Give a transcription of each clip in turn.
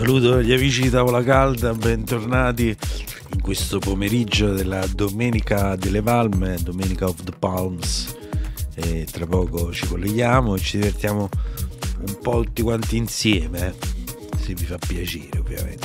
Saluto gli amici di Tavola Calda, bentornati in questo pomeriggio della Domenica delle Palme, Domenica of the Palms. E tra poco ci colleghiamo e ci divertiamo un po' tutti quanti insieme, eh? se vi fa piacere ovviamente.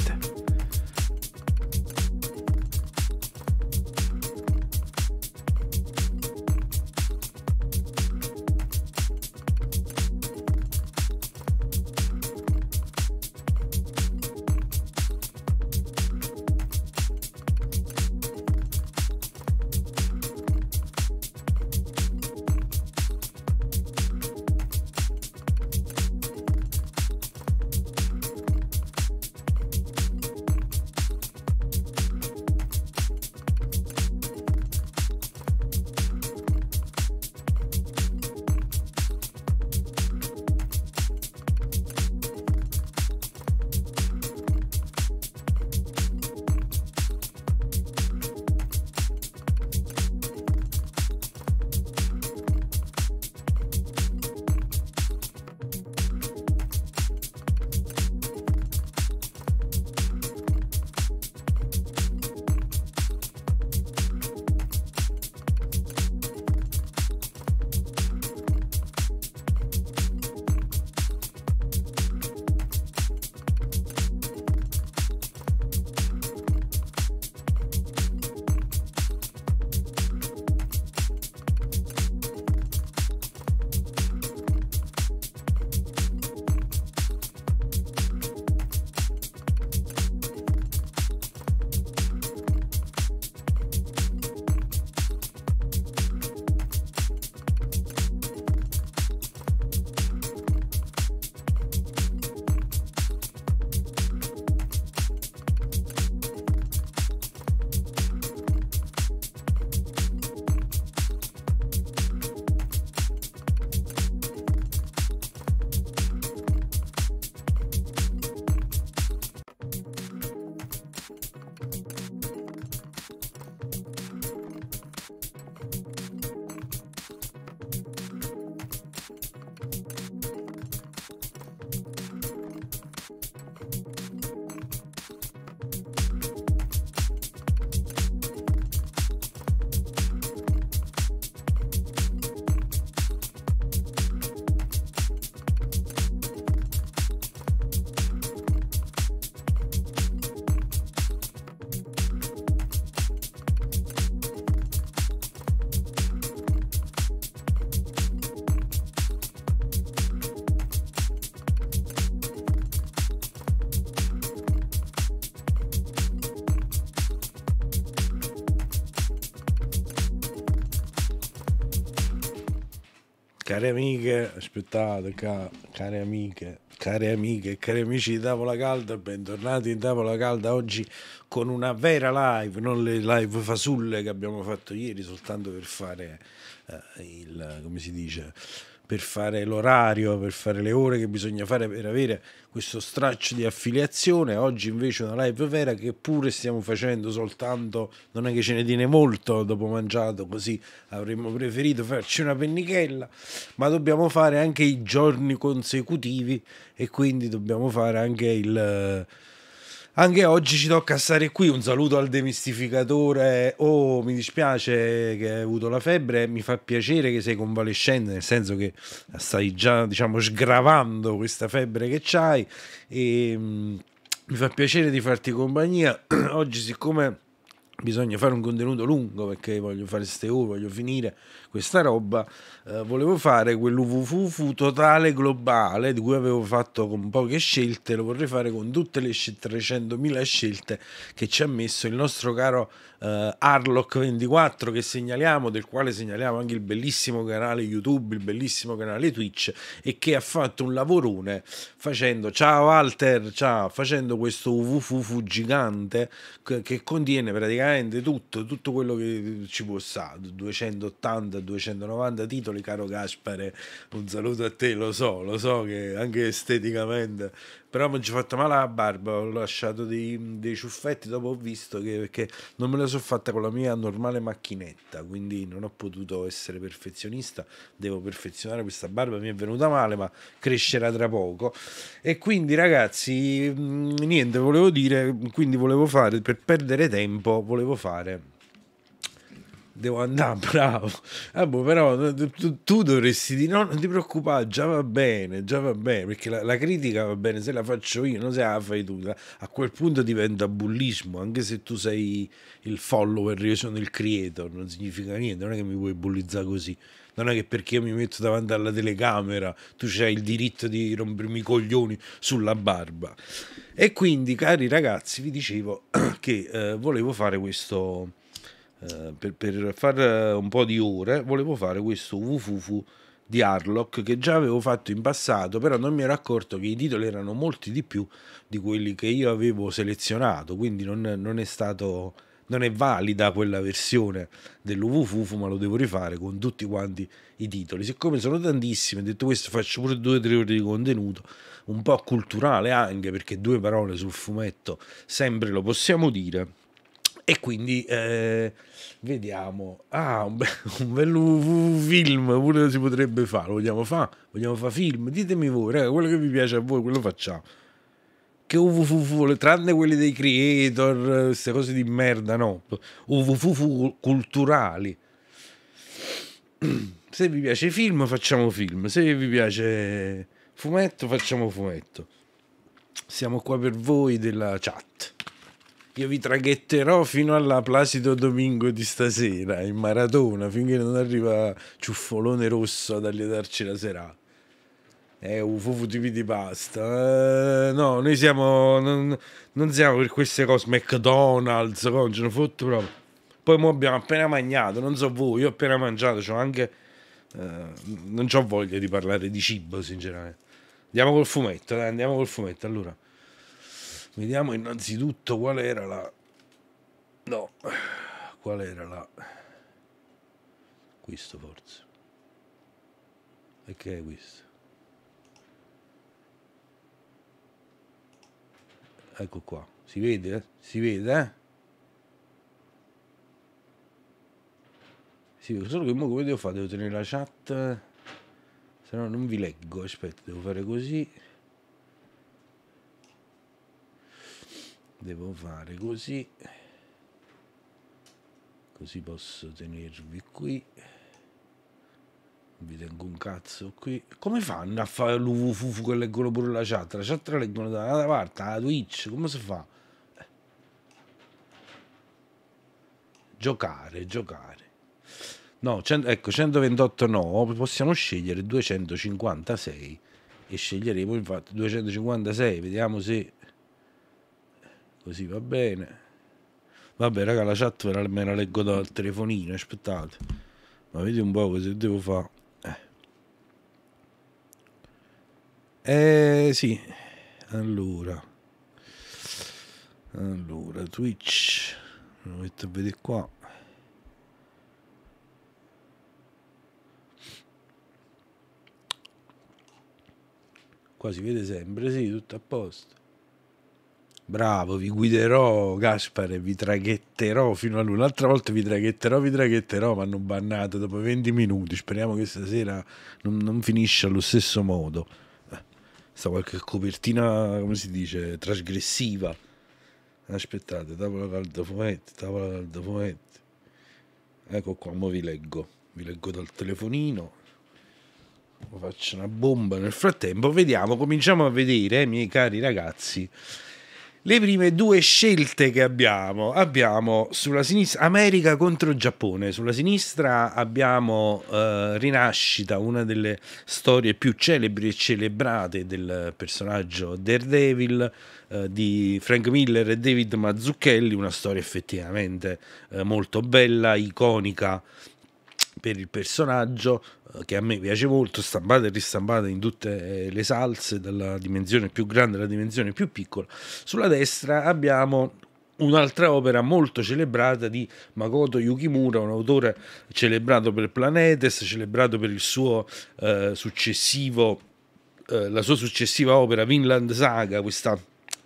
Care amiche, aspettate, ca, care amiche, care amiche, cari amici di Tavola Calda, bentornati in Tavola Calda oggi con una vera live, non le live fasulle che abbiamo fatto ieri soltanto per fare eh, il, come si dice, per fare l'orario, per fare le ore che bisogna fare per avere questo straccio di affiliazione. Oggi invece una live vera che pure stiamo facendo soltanto, non è che ce ne tiene molto dopo mangiato, così avremmo preferito farci una pennichella, ma dobbiamo fare anche i giorni consecutivi e quindi dobbiamo fare anche il anche oggi ci tocca stare qui. Un saluto al demistificatore. Oh, mi dispiace che hai avuto la febbre. Mi fa piacere che sei convalescente, nel senso che stai già, diciamo, sgravando questa febbre che c'hai. E mm, mi fa piacere di farti compagnia. oggi, siccome bisogna fare un contenuto lungo perché voglio fare ste ore, voglio finire questa roba. Eh, volevo fare quell'UVFUFU totale globale di cui avevo fatto con poche scelte, lo vorrei fare con tutte le 300.000 scelte che ci ha messo il nostro caro eh, Arlock24 che segnaliamo, del quale segnaliamo anche il bellissimo canale YouTube, il bellissimo canale Twitch e che ha fatto un lavorone facendo, ciao Walter, ciao, facendo questo UVFUFU gigante che, che contiene praticamente tutto, tutto quello che ci può stare, 280-290 titoli Napoli, caro Gaspare, un saluto a te, lo so, lo so che anche esteticamente, però mi ci ho fatto male la barba, ho lasciato dei, dei ciuffetti, dopo ho visto che perché non me la sono fatta con la mia normale macchinetta, quindi non ho potuto essere perfezionista, devo perfezionare questa barba, mi è venuta male, ma crescerà tra poco. E quindi ragazzi, mm, niente, volevo dire, quindi volevo fare, per perdere tempo, volevo fare devo andare, bravo. Ah, boh, però eh, tu, tu, dovresti dire: no, non ti preoccupare, già va bene, già va bene, perché la, la, critica va bene se la faccio io, non se la fai tu. A quel punto diventa bullismo, anche se tu sei il follower, io sono il creator, non significa niente, non è che mi puoi bullizzare così. Non è che perché io mi metto davanti alla telecamera tu hai il diritto di rompermi i coglioni sulla barba. E quindi, cari ragazzi, vi dicevo che eh, volevo fare questo, eh, per, per fare eh, un po' di ore, volevo fare questo wufufu di Harlock che già avevo fatto in passato, però non mi ero accorto che i titoli erano molti di più di quelli che io avevo selezionato, quindi non, non è stato non è valida quella versione dell'UVFUFU, ma lo devo rifare con tutti quanti i titoli. Siccome sono tantissimi, detto questo, faccio pure due o tre ore di contenuto, un po' culturale anche, perché due parole sul fumetto sempre lo possiamo dire. E quindi eh, vediamo. Ah, un, be- un bello film pure si potrebbe fare. Lo vogliamo fare? Vogliamo fare film? Ditemi voi, raga, quello che vi piace a voi, quello facciamo. Che uvufufu, tranne quelli dei creator, queste cose di merda, no. Uvufufu culturali. Se vi piace film, facciamo film. Se vi piace fumetto, facciamo fumetto. Siamo qua per voi della chat. Io vi traghetterò fino alla Placido Domingo di stasera, in maratona, finché non arriva ciuffolone rosso ad darci la serata. È un FFTV di pasta. Uh, no, noi siamo. Non, non, siamo per queste cose. McDonald's, non ce ne fotto proprio. Poi mo abbiamo appena mangiato, non so voi, io ho appena mangiato, c'ho anche. Uh, non ho voglia di parlare di cibo, sinceramente. Andiamo col fumetto, dai, andiamo col fumetto allora. Vediamo innanzitutto qual era la... No, qual era la... Questo forse. E che è questo? Ecco qua. Si vede? Eh? Si vede, eh? Sì, solo che mo come devo fare? Devo tenere la chat. Se no non vi leggo. Aspetta, devo fare così. devo fare così così posso tenervi qui vi tengo un cazzo qui come fanno a fare l'uvufufu che leggono pure la chat la chat la leggono da una parte la twitch come si fa giocare giocare no cento, ecco 128 no possiamo scegliere 256 e sceglieremo infatti 256 vediamo se Così va bene. Vabbè, raga, la chat me la leggo dal telefonino, aspettate. Ma vedi un po' cosa devo fare. Eh. eh sì, allora. Allora, Twitch. Lo metto a vedere qua. Qua si vede sempre, sì, tutto a posto. Bravo, vi guiderò Gaspare, vi traghetterò fino a lui. Un'altra volta vi traghetterò, vi traghetterò, ma hanno bannato dopo 20 minuti. Speriamo che stasera non, non finisce allo stesso modo. Eh, sta qualche copertina, come si dice, trasgressiva. Aspettate, tavola calda fumetti, tavola calda fumetti. Ecco qua, ora vi leggo. Vi leggo dal telefonino faccio una bomba nel frattempo vediamo cominciamo a vedere eh, miei cari ragazzi le prime due scelte che abbiamo. Abbiamo sulla sinistra America contro Giappone, sulla sinistra abbiamo eh, Rinascita, una delle storie più celebri e celebrate del personaggio Daredevil eh, di Frank Miller e David Mazzucchelli, una storia effettivamente eh, molto bella, iconica per il personaggio eh, che a me piace molto, stampata e ristampata in tutte eh, le salse, dalla dimensione più grande alla dimensione più piccola. Sulla destra abbiamo un'altra opera molto celebrata di Makoto Yukimura, un autore celebrato per Planetes, celebrato per suo, eh, eh, la sua successiva opera Vinland Saga, questa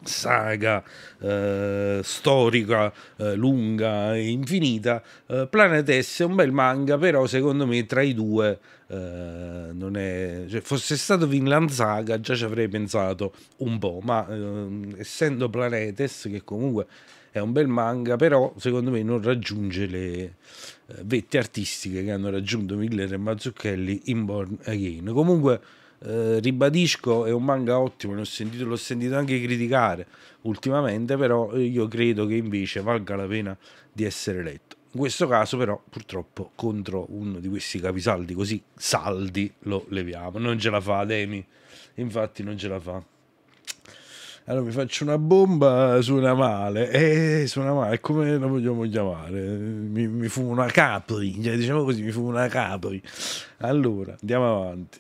saga eh, storica eh, lunga e infinita. Eh, Planet S è un bel manga, però secondo me tra i due eh, non è... Cioè, fosse stato Vinland Saga già ci avrei pensato un po', ma eh, essendo Planetes, che comunque è un bel manga, però secondo me non raggiunge le eh, vette artistiche che hanno raggiunto Miller e Mazzucchelli in Born Again. Comunque eh, ribadisco, è un manga ottimo, l'ho sentito, l'ho sentito anche criticare ultimamente, però eh, io credo che invece valga la pena di essere letto. In questo caso, però, purtroppo contro uno di questi capisaldi così saldi lo leviamo. Non ce la fa, Demi. Infatti, non ce la fa. Allora mi faccio una bomba, eh, suona male. Eh, suona male, come lo vogliamo chiamare? Mi, mi fu una capri, cioè, diciamo così, mi fu una capri. Allora, andiamo avanti.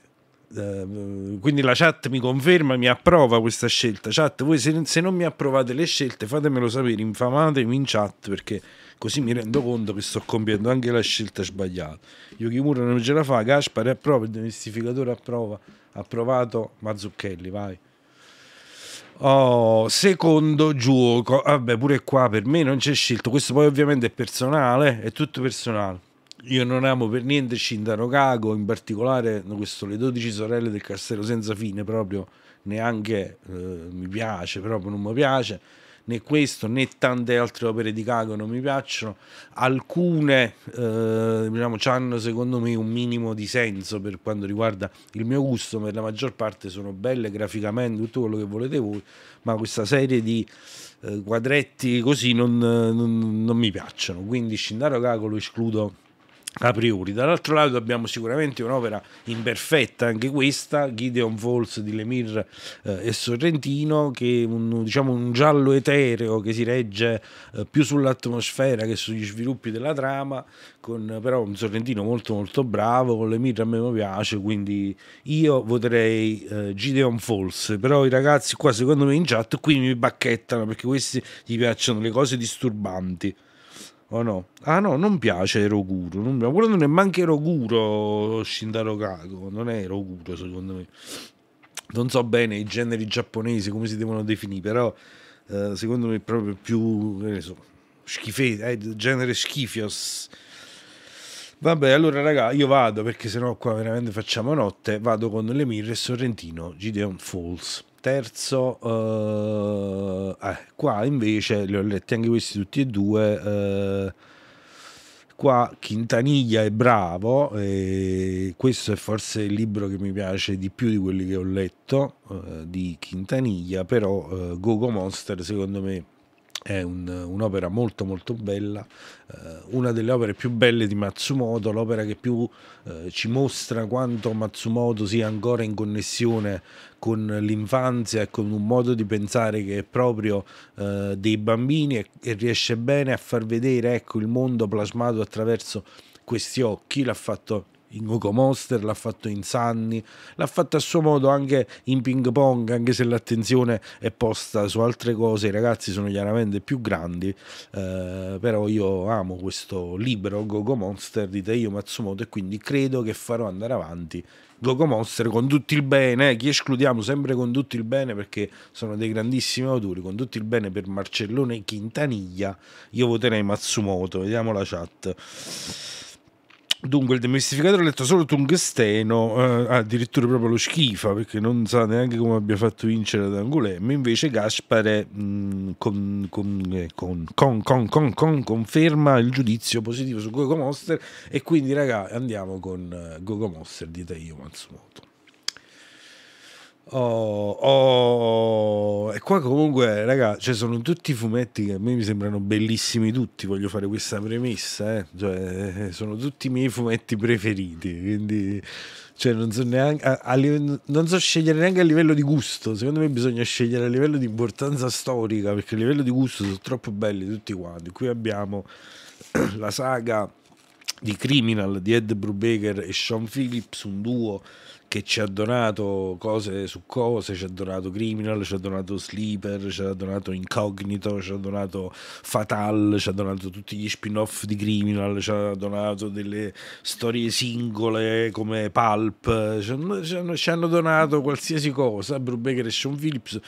Ehm, quindi la chat mi conferma, mi approva questa scelta. Chat, voi se, se, non mi approvate le scelte fatemelo sapere, infamatemi in chat perché così mi rendo conto che sto compiendo anche la scelta sbagliata. Yukimura non ce la fa, Gaspar approva, il demistificatore approva, approvato Mazzucchelli, vai. Oh, secondo gioco, vabbè pure qua per me non c'è scelto, questo poi ovviamente è personale, è tutto personale. Io non amo per niente Shintaro Kago, in particolare questo Le 12 sorelle del castello senza fine, proprio neanche eh, mi piace, proprio non mi piace né questo né tante altre opere di Kago non mi piacciono. Alcune eh, diciamo, hanno secondo me un minimo di senso per quanto riguarda il mio gusto, per la maggior parte sono belle graficamente, tutto quello che volete voi, ma questa serie di eh, quadretti così non, non, non mi piacciono. Quindi Shindaro Kago lo escludo a priori. Dall'altro lato abbiamo sicuramente un'opera imperfetta, anche questa, Gideon Volz di Lemir eh, e Sorrentino, che è un, diciamo, un giallo etereo che si regge eh, più sull'atmosfera che sugli sviluppi della trama, con però un Sorrentino molto molto bravo, con Lemir a me mi piace, quindi io voterei eh, Gideon Volz, però i ragazzi qua secondo me in chat qui mi bacchettano perché questi gli piacciono le cose disturbanti. O no? Ah no, non piace Roguro, Non piace. Quello non è manco Eroguro Shindaro Kago. Non è Eroguro secondo me. Non so bene i generi giapponesi come si devono definire, però eh, secondo me è proprio più... Che ne so, schifezza, eh, genere schifios. Vabbè, allora raga, io vado perché sennò qua veramente facciamo notte. Vado con Lemir e Sorrentino, Gideon Falls terzo eh, eh, qua invece li ho letti anche questi tutti e due eh, qua Quintaniglia è bravo e questo è forse il libro che mi piace di più di quelli che ho letto eh, di Quintaniglia però eh, Gogo Monster secondo me è un, un'opera molto molto bella, eh, una delle opere più belle di Matsumoto, l'opera che più eh, ci mostra quanto Matsumoto sia ancora in connessione con l'infanzia e con un modo di pensare che è proprio eh, dei bambini e, e, riesce bene a far vedere ecco, il mondo plasmato attraverso questi occhi, l'ha fatto in Gogo Monster, l'ha fatto in Sanni, l'ha fatto a suo modo anche in ping pong, anche se l'attenzione è posta su altre cose, i ragazzi sono chiaramente più grandi, eh, però io amo questo libro Gogo Monster di Teiyo Matsumoto e quindi credo che farò andare avanti Gogo Monster con tutto il bene, eh, chi escludiamo sempre con tutto il bene perché sono dei grandissimi autori, con tutto il bene per Marcellone e Quintaniglia, io voterei Matsumoto, vediamo la chat. Dunque, il demistificatore ha letto solo tungsteno, eh, addirittura proprio lo schifa perché non sa neanche come abbia fatto vincere ad Angulem. Invece, Gaspare mh, mm, eh, con, con, con, con, conferma il giudizio positivo su Gogo Monster. E quindi, ragà, andiamo con eh, Gogo Monster di Taiyo Matsumoto. Oh, oh, e qua comunque, ragazzi, cioè sono tutti fumetti che a me mi sembrano bellissimi tutti, voglio fare questa premessa, eh? cioè, eh, sono tutti i miei fumetti preferiti, quindi cioè, non, so neanche, a, a, non so scegliere neanche a livello di gusto, secondo me bisogna scegliere a livello di importanza storica, perché a livello di gusto sono troppo belli tutti quanti. Qui abbiamo la saga di Criminal di Ed Brubaker e Sean Phillips, un duo che ci ha donato cose su cose, ci ha donato Criminal, ci ha donato Sleeper, ci ha donato Incognito, ci ha donato Fatal, ci ha donato tutti gli spin-off di Criminal, ci ha donato delle storie singole come Pulp, ci hanno, ci hanno, ci hanno donato qualsiasi cosa, Brubaker e Sean Phillips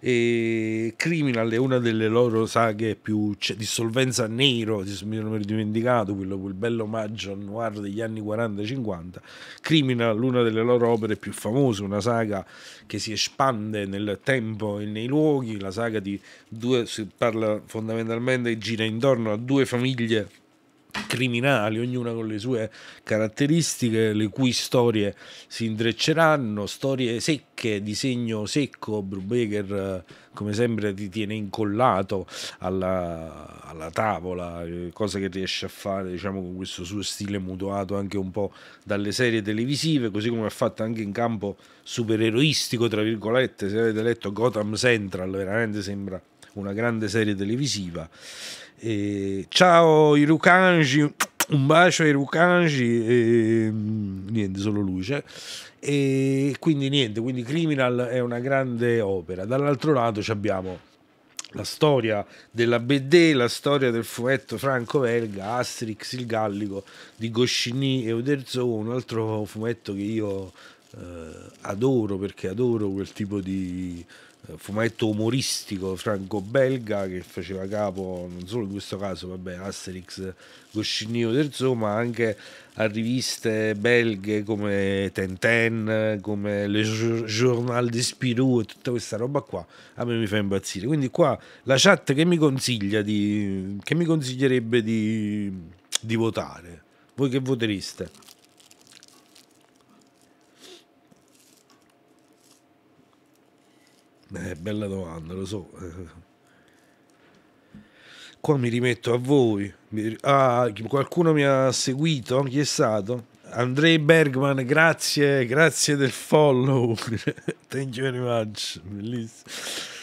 e Criminal è una delle loro saghe più cioè, di solvenza nero, mi sono dimenticato quello, quel bello omaggio noir degli anni 40 50, Criminal una delle loro opere più famose, una saga che si espande nel tempo e nei luoghi, la saga di due, si parla fondamentalmente, gira intorno a due famiglie criminali, ognuna con le sue caratteristiche, le cui storie si intrecceranno, storie secche, disegno secco, Brubaker come sempre ti tiene incollato alla, alla, tavola, eh, cosa che riesce a fare diciamo, con questo suo stile mutuato anche un po' dalle serie televisive, così come ha fatto anche in campo supereroistico, tra virgolette, se avete letto Gotham Central, veramente sembra una grande serie televisiva e ciao Irukanji, un bacio ai Rukanji, mm, niente, solo luce. Cioè. E quindi niente, quindi Criminal è una grande opera. Dall'altro lato abbiamo la storia della BD, la storia del fumetto franco-belga Asterix il Gallico di Goscinny e Uderzo, un altro fumetto che io eh, adoro perché adoro quel tipo di eh, fumetto umoristico franco-belga che faceva capo non solo in questo caso, vabbè, Asterix Goscinino del Zoo, ma anche a riviste belghe come Tenten, come Le Journal de Spirou e tutta questa roba qua, a me mi fa impazzire. Quindi qua la chat che mi consiglia di, che mi consiglierebbe di, di votare? Voi che votereste? Eh, bella domanda, lo so. Eh. Qua mi rimetto a voi. Ah, qualcuno mi ha seguito? Chi è stato? Andrei Bergman, grazie, grazie del follow. Thank you very much. Bellissimo.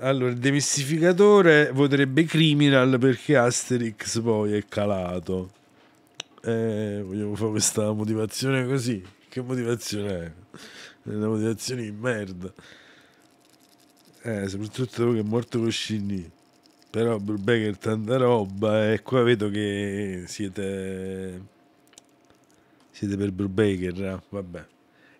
Allora, il demistificatore voterebbe criminal perché Asterix poi è calato. Eh, vogliamo fare questa motivazione così. Che motivazione è? Una motivazione di merda eh, soprattutto che è morto con Scinni. Però Brubaker tanta roba eh. e qua vedo che siete siete per Brubaker, eh? vabbè.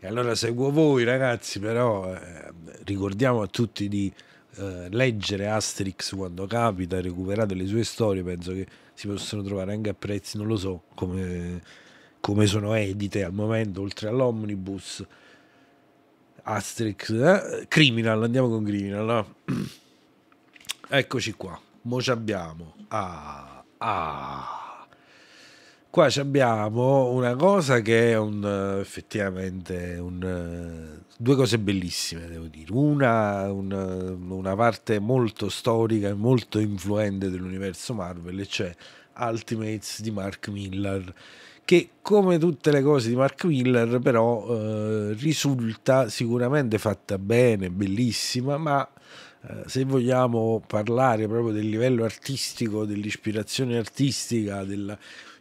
E allora seguo voi ragazzi, però eh, ricordiamo a tutti di eh, leggere Asterix quando capita, recuperate le sue storie, penso che si possono trovare anche a prezzi, non lo so come, come sono edite al momento, oltre all'omnibus Asterix, eh? Criminal, andiamo con Criminal. No? Eccoci qua, mo ci abbiamo. Ah, ah. Qua ci abbiamo una cosa che è un, effettivamente un, eh, due cose bellissime, devo dire. Una, una, una parte molto storica e molto influente dell'universo Marvel, e cioè Ultimates di Mark Miller che come tutte le cose di Mark Miller però eh, risulta sicuramente fatta bene, bellissima, ma eh, se vogliamo parlare proprio del livello artistico, dell'ispirazione artistica, della,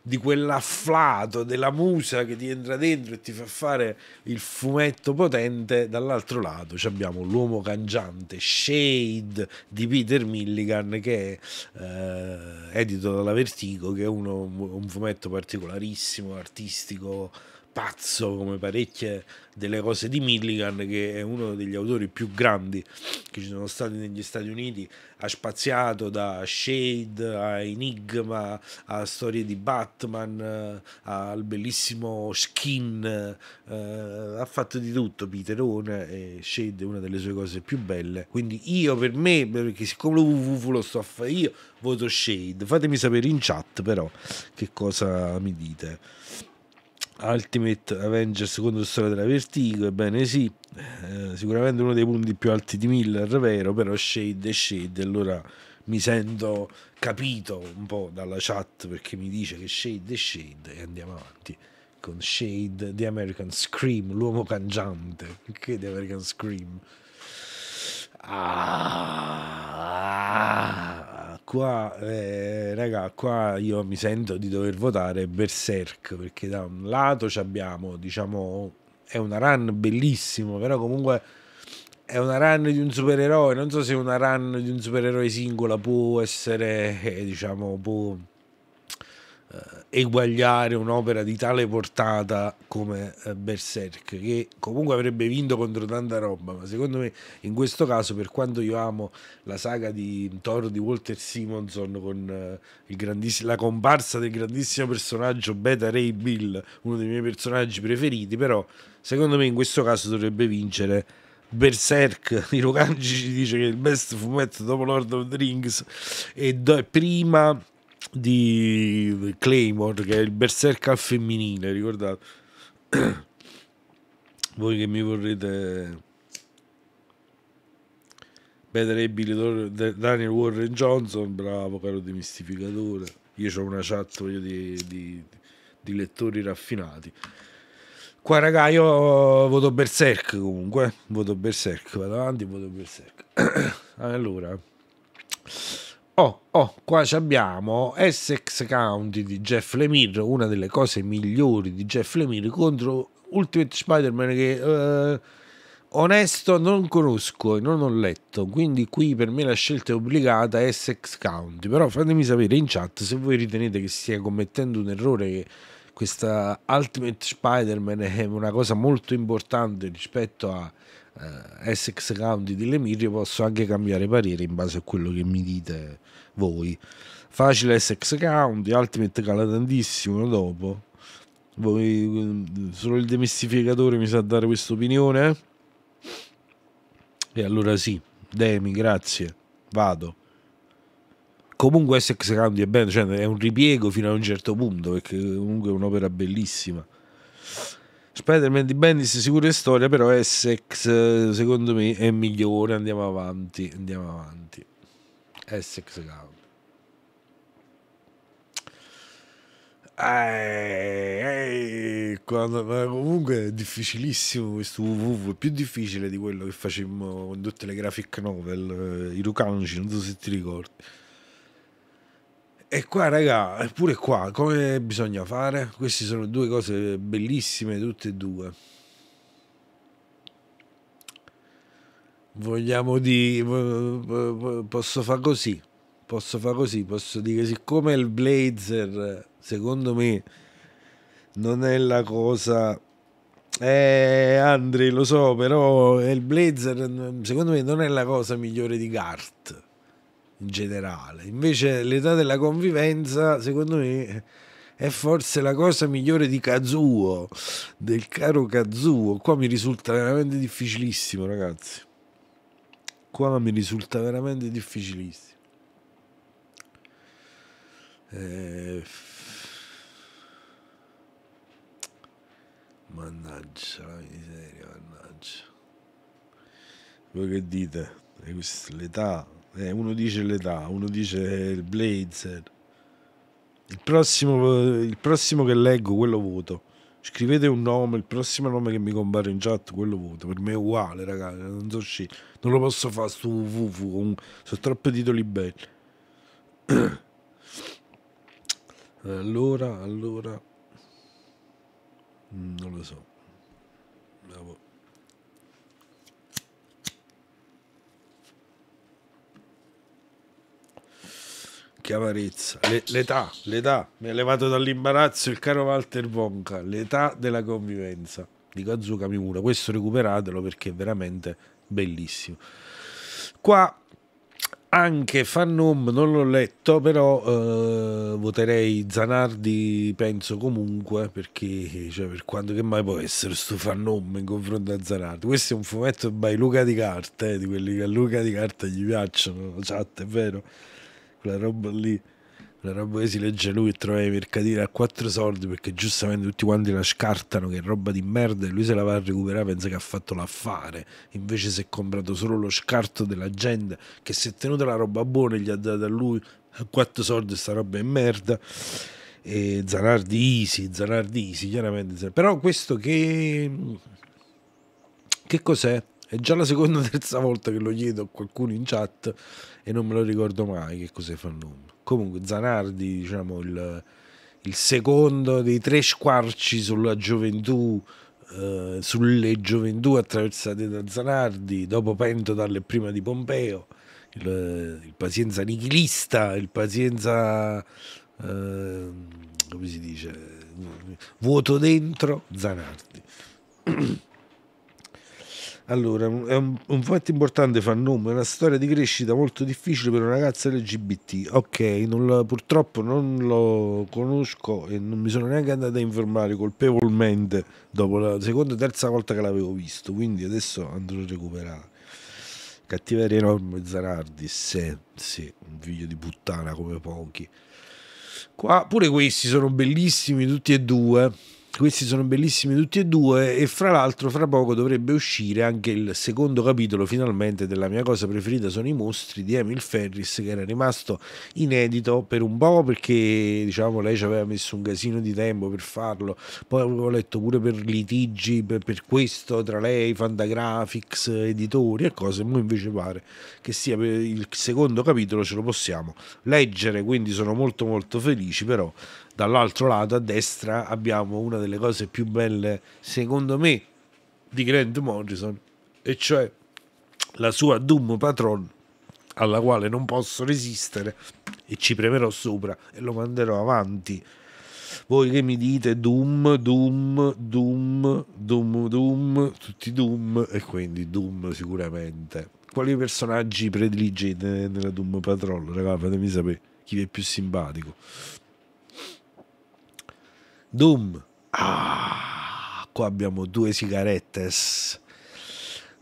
di quell'afflato della musa che ti entra dentro e ti fa fare il fumetto potente, dall'altro lato abbiamo l'uomo cangiante Shade di Peter Milligan che è eh, edito dalla Vertigo, che è uno, un fumetto particolarissimo, artistico pazzo come parecchie delle cose di Milligan, che è uno degli autori più grandi che ci sono stati negli Stati Uniti, ha spaziato da Shade a Enigma a storie di Batman eh, al bellissimo Skin, eh, ha fatto di tutto Peterone e Shade è una delle sue cose più belle. Quindi io per me, perché siccome lo WWF lo sto a fare io, voto Shade. Fatemi sapere in chat però che cosa mi dite. Ultimate Avenger secondo storia della Vertigo, ebbene sì, eh, sicuramente uno dei punti più alti di Miller, vero, però Shade e Shade, allora mi sento capito un po' dalla chat perché mi dice che Shade e Shade e andiamo avanti con Shade di American Scream, l'uomo cangiante, che di American Scream. Ah, ah qua, eh, raga, qua io mi sento di dover votare Berserk perché da un lato abbiamo, diciamo, è una run bellissima, però comunque è una run di un supereroe, non so se una run di un supereroe singola può essere, eh, diciamo, può eh, eguagliare un'opera di tale portata come eh, Berserk, che comunque avrebbe vinto contro tanta roba, ma secondo me in questo caso, per quanto io amo la saga di Thor di Walter Simonson con eh, la comparsa del grandissimo personaggio Beta Ray Bill, uno dei miei personaggi preferiti, però secondo me in questo caso dovrebbe vincere Berserk di Roganji ci dice che è il best fumetto dopo Lord of the Rings e do- prima di Claymore che è il berserk al femminile, ricordate? Voi che mi vorrete vedere i Billy Daniel Warren Johnson, bravo caro demistificatore. Io ho una chat voglio, di, di, di lettori raffinati. Qua raga io voto Berserk comunque, voto Berserk, vado avanti, voto Berserk. allora... Oh, oh, qua abbiamo Essex County di Jeff Lemire, una delle cose migliori di Jeff Lemire contro Ultimate Spider-Man che eh, onesto non conosco e non ho letto, quindi qui per me la scelta è obbligata Essex County, però fatemi sapere in chat se voi ritenete che stia commettendo un errore che questa Ultimate Spider-Man è una cosa molto importante rispetto a eh, Essex County di dell'Emilia posso anche cambiare parere in base a quello che mi dite voi. Facile Essex County, Ultimate cala tantissimo dopo. Voi, mm, solo il demistificatore mi sa dare questa opinione? E allora sì, Demi, grazie, vado. Comunque Essex County è, bene cioè è un ripiego fino a un certo punto, perché comunque è un'opera bellissima. Spider-Man di Bendis sicuro è storia, però Essex secondo me è migliore, andiamo avanti, andiamo avanti. Essex Gown. Eh, eh, quando, comunque è difficilissimo questo WWW, è più difficile di quello che facemmo con tutte le graphic novel, eh, i Rukanji, non so se ti ricordi. E qua, raga, eppure qua, come bisogna fare? Queste sono due cose bellissime, tutte e due. Vogliamo dire, posso fare così, posso fare così, posso dire, siccome il blazer, secondo me, non è la cosa... Eh, Andri, lo so, però il blazer, secondo me, non è la cosa migliore di Gart in generale. Invece l'età della convivenza, secondo me, è forse la cosa migliore di Kazuo, del caro Kazuo. Qua mi risulta veramente difficilissimo, ragazzi. Qua mi risulta veramente difficilissimo. Eh... Mannaggia la miseria, mannaggia. Voi che dite? L'età eh, uno dice l'età, uno dice il blazer. Il prossimo, eh, il prossimo che leggo, quello voto. Scrivete un nome, il prossimo nome che mi compare in chat, quello voto. Per me è uguale, ragazzi. Non so uscire. Non lo posso fare su WW. Con... Sono troppi titoli belli. Allora, allora. Mm, non lo so. Bravo. che amarezza. Le, l'età, l'età, mi ha levato dall'imbarazzo il caro Walter Vonca, l'età della convivenza di Kazuka Miura. Questo recuperatelo perché è veramente bellissimo. Qua anche Fannom non l'ho letto, però eh, voterei Zanardi, penso comunque, perché cioè, per quanto che mai può essere sto Fannom in confronto a Zanardi. Questo è un fumetto by Luca di Carte, eh, di quelli che a Luca di Carte gli piacciono, chat, è vero? quella roba lì, la roba che si legge lui e trova i mercatini a quattro soldi perché giustamente tutti quanti la scartano che è roba di merda e lui se la va a recuperare pensa che ha fatto l'affare, invece si è comprato solo lo scarto della gente che si è tenuta la roba buona e gli ha dato a lui a quattro soldi sta roba è merda e Zanardi Easy, Zanardi Easy chiaramente, però questo che che cos'è? È già la seconda o terza volta che lo chiedo a qualcuno in chat e non me lo ricordo mai che cos'è Fannum. Comunque Zanardi, diciamo, il, il, secondo dei tre squarci sulla gioventù, eh, sulle gioventù attraversate da Zanardi, dopo Pentotal e prima di Pompeo, il, il pazienza nichilista, il pazienza... Eh, come si dice? Vuoto dentro, Zanardi. Allora, è un, un fatto importante fa nome, è una storia di crescita molto difficile per una ragazza LGBT. Ok, non la, purtroppo non lo conosco e non mi sono neanche andato a informare colpevolmente dopo la seconda e terza volta che l'avevo visto, quindi adesso andrò a recuperare. Cattiveria enorme Zanardi, sì, sì, un figlio di puttana come pochi. Qua pure questi sono bellissimi tutti e due. Questi sono bellissimi tutti e due e fra l'altro fra poco dovrebbe uscire anche il secondo capitolo finalmente della mia cosa preferita sono i mostri di Emil Ferris che era rimasto inedito per un po' perché diciamo lei ci aveva messo un casino di tempo per farlo, poi avevo letto pure per litigi per, per questo tra lei, Fantagraphics, editori e cose, ma invece pare che sia per il secondo capitolo ce lo possiamo leggere, quindi sono molto molto felici però dall'altro lato a destra abbiamo una delle cose più belle secondo me di Grant Morrison e cioè la sua Doom Patron alla quale non posso resistere e ci premerò sopra e lo manderò avanti voi che mi dite Doom, Doom, Doom, Doom, Doom, tutti Doom e quindi Doom sicuramente. Quali personaggi prediligete nella Doom Patrol? Raga, fatemi sapere chi vi è più simpatico. Doom. Ah, qua abbiamo due sigarette.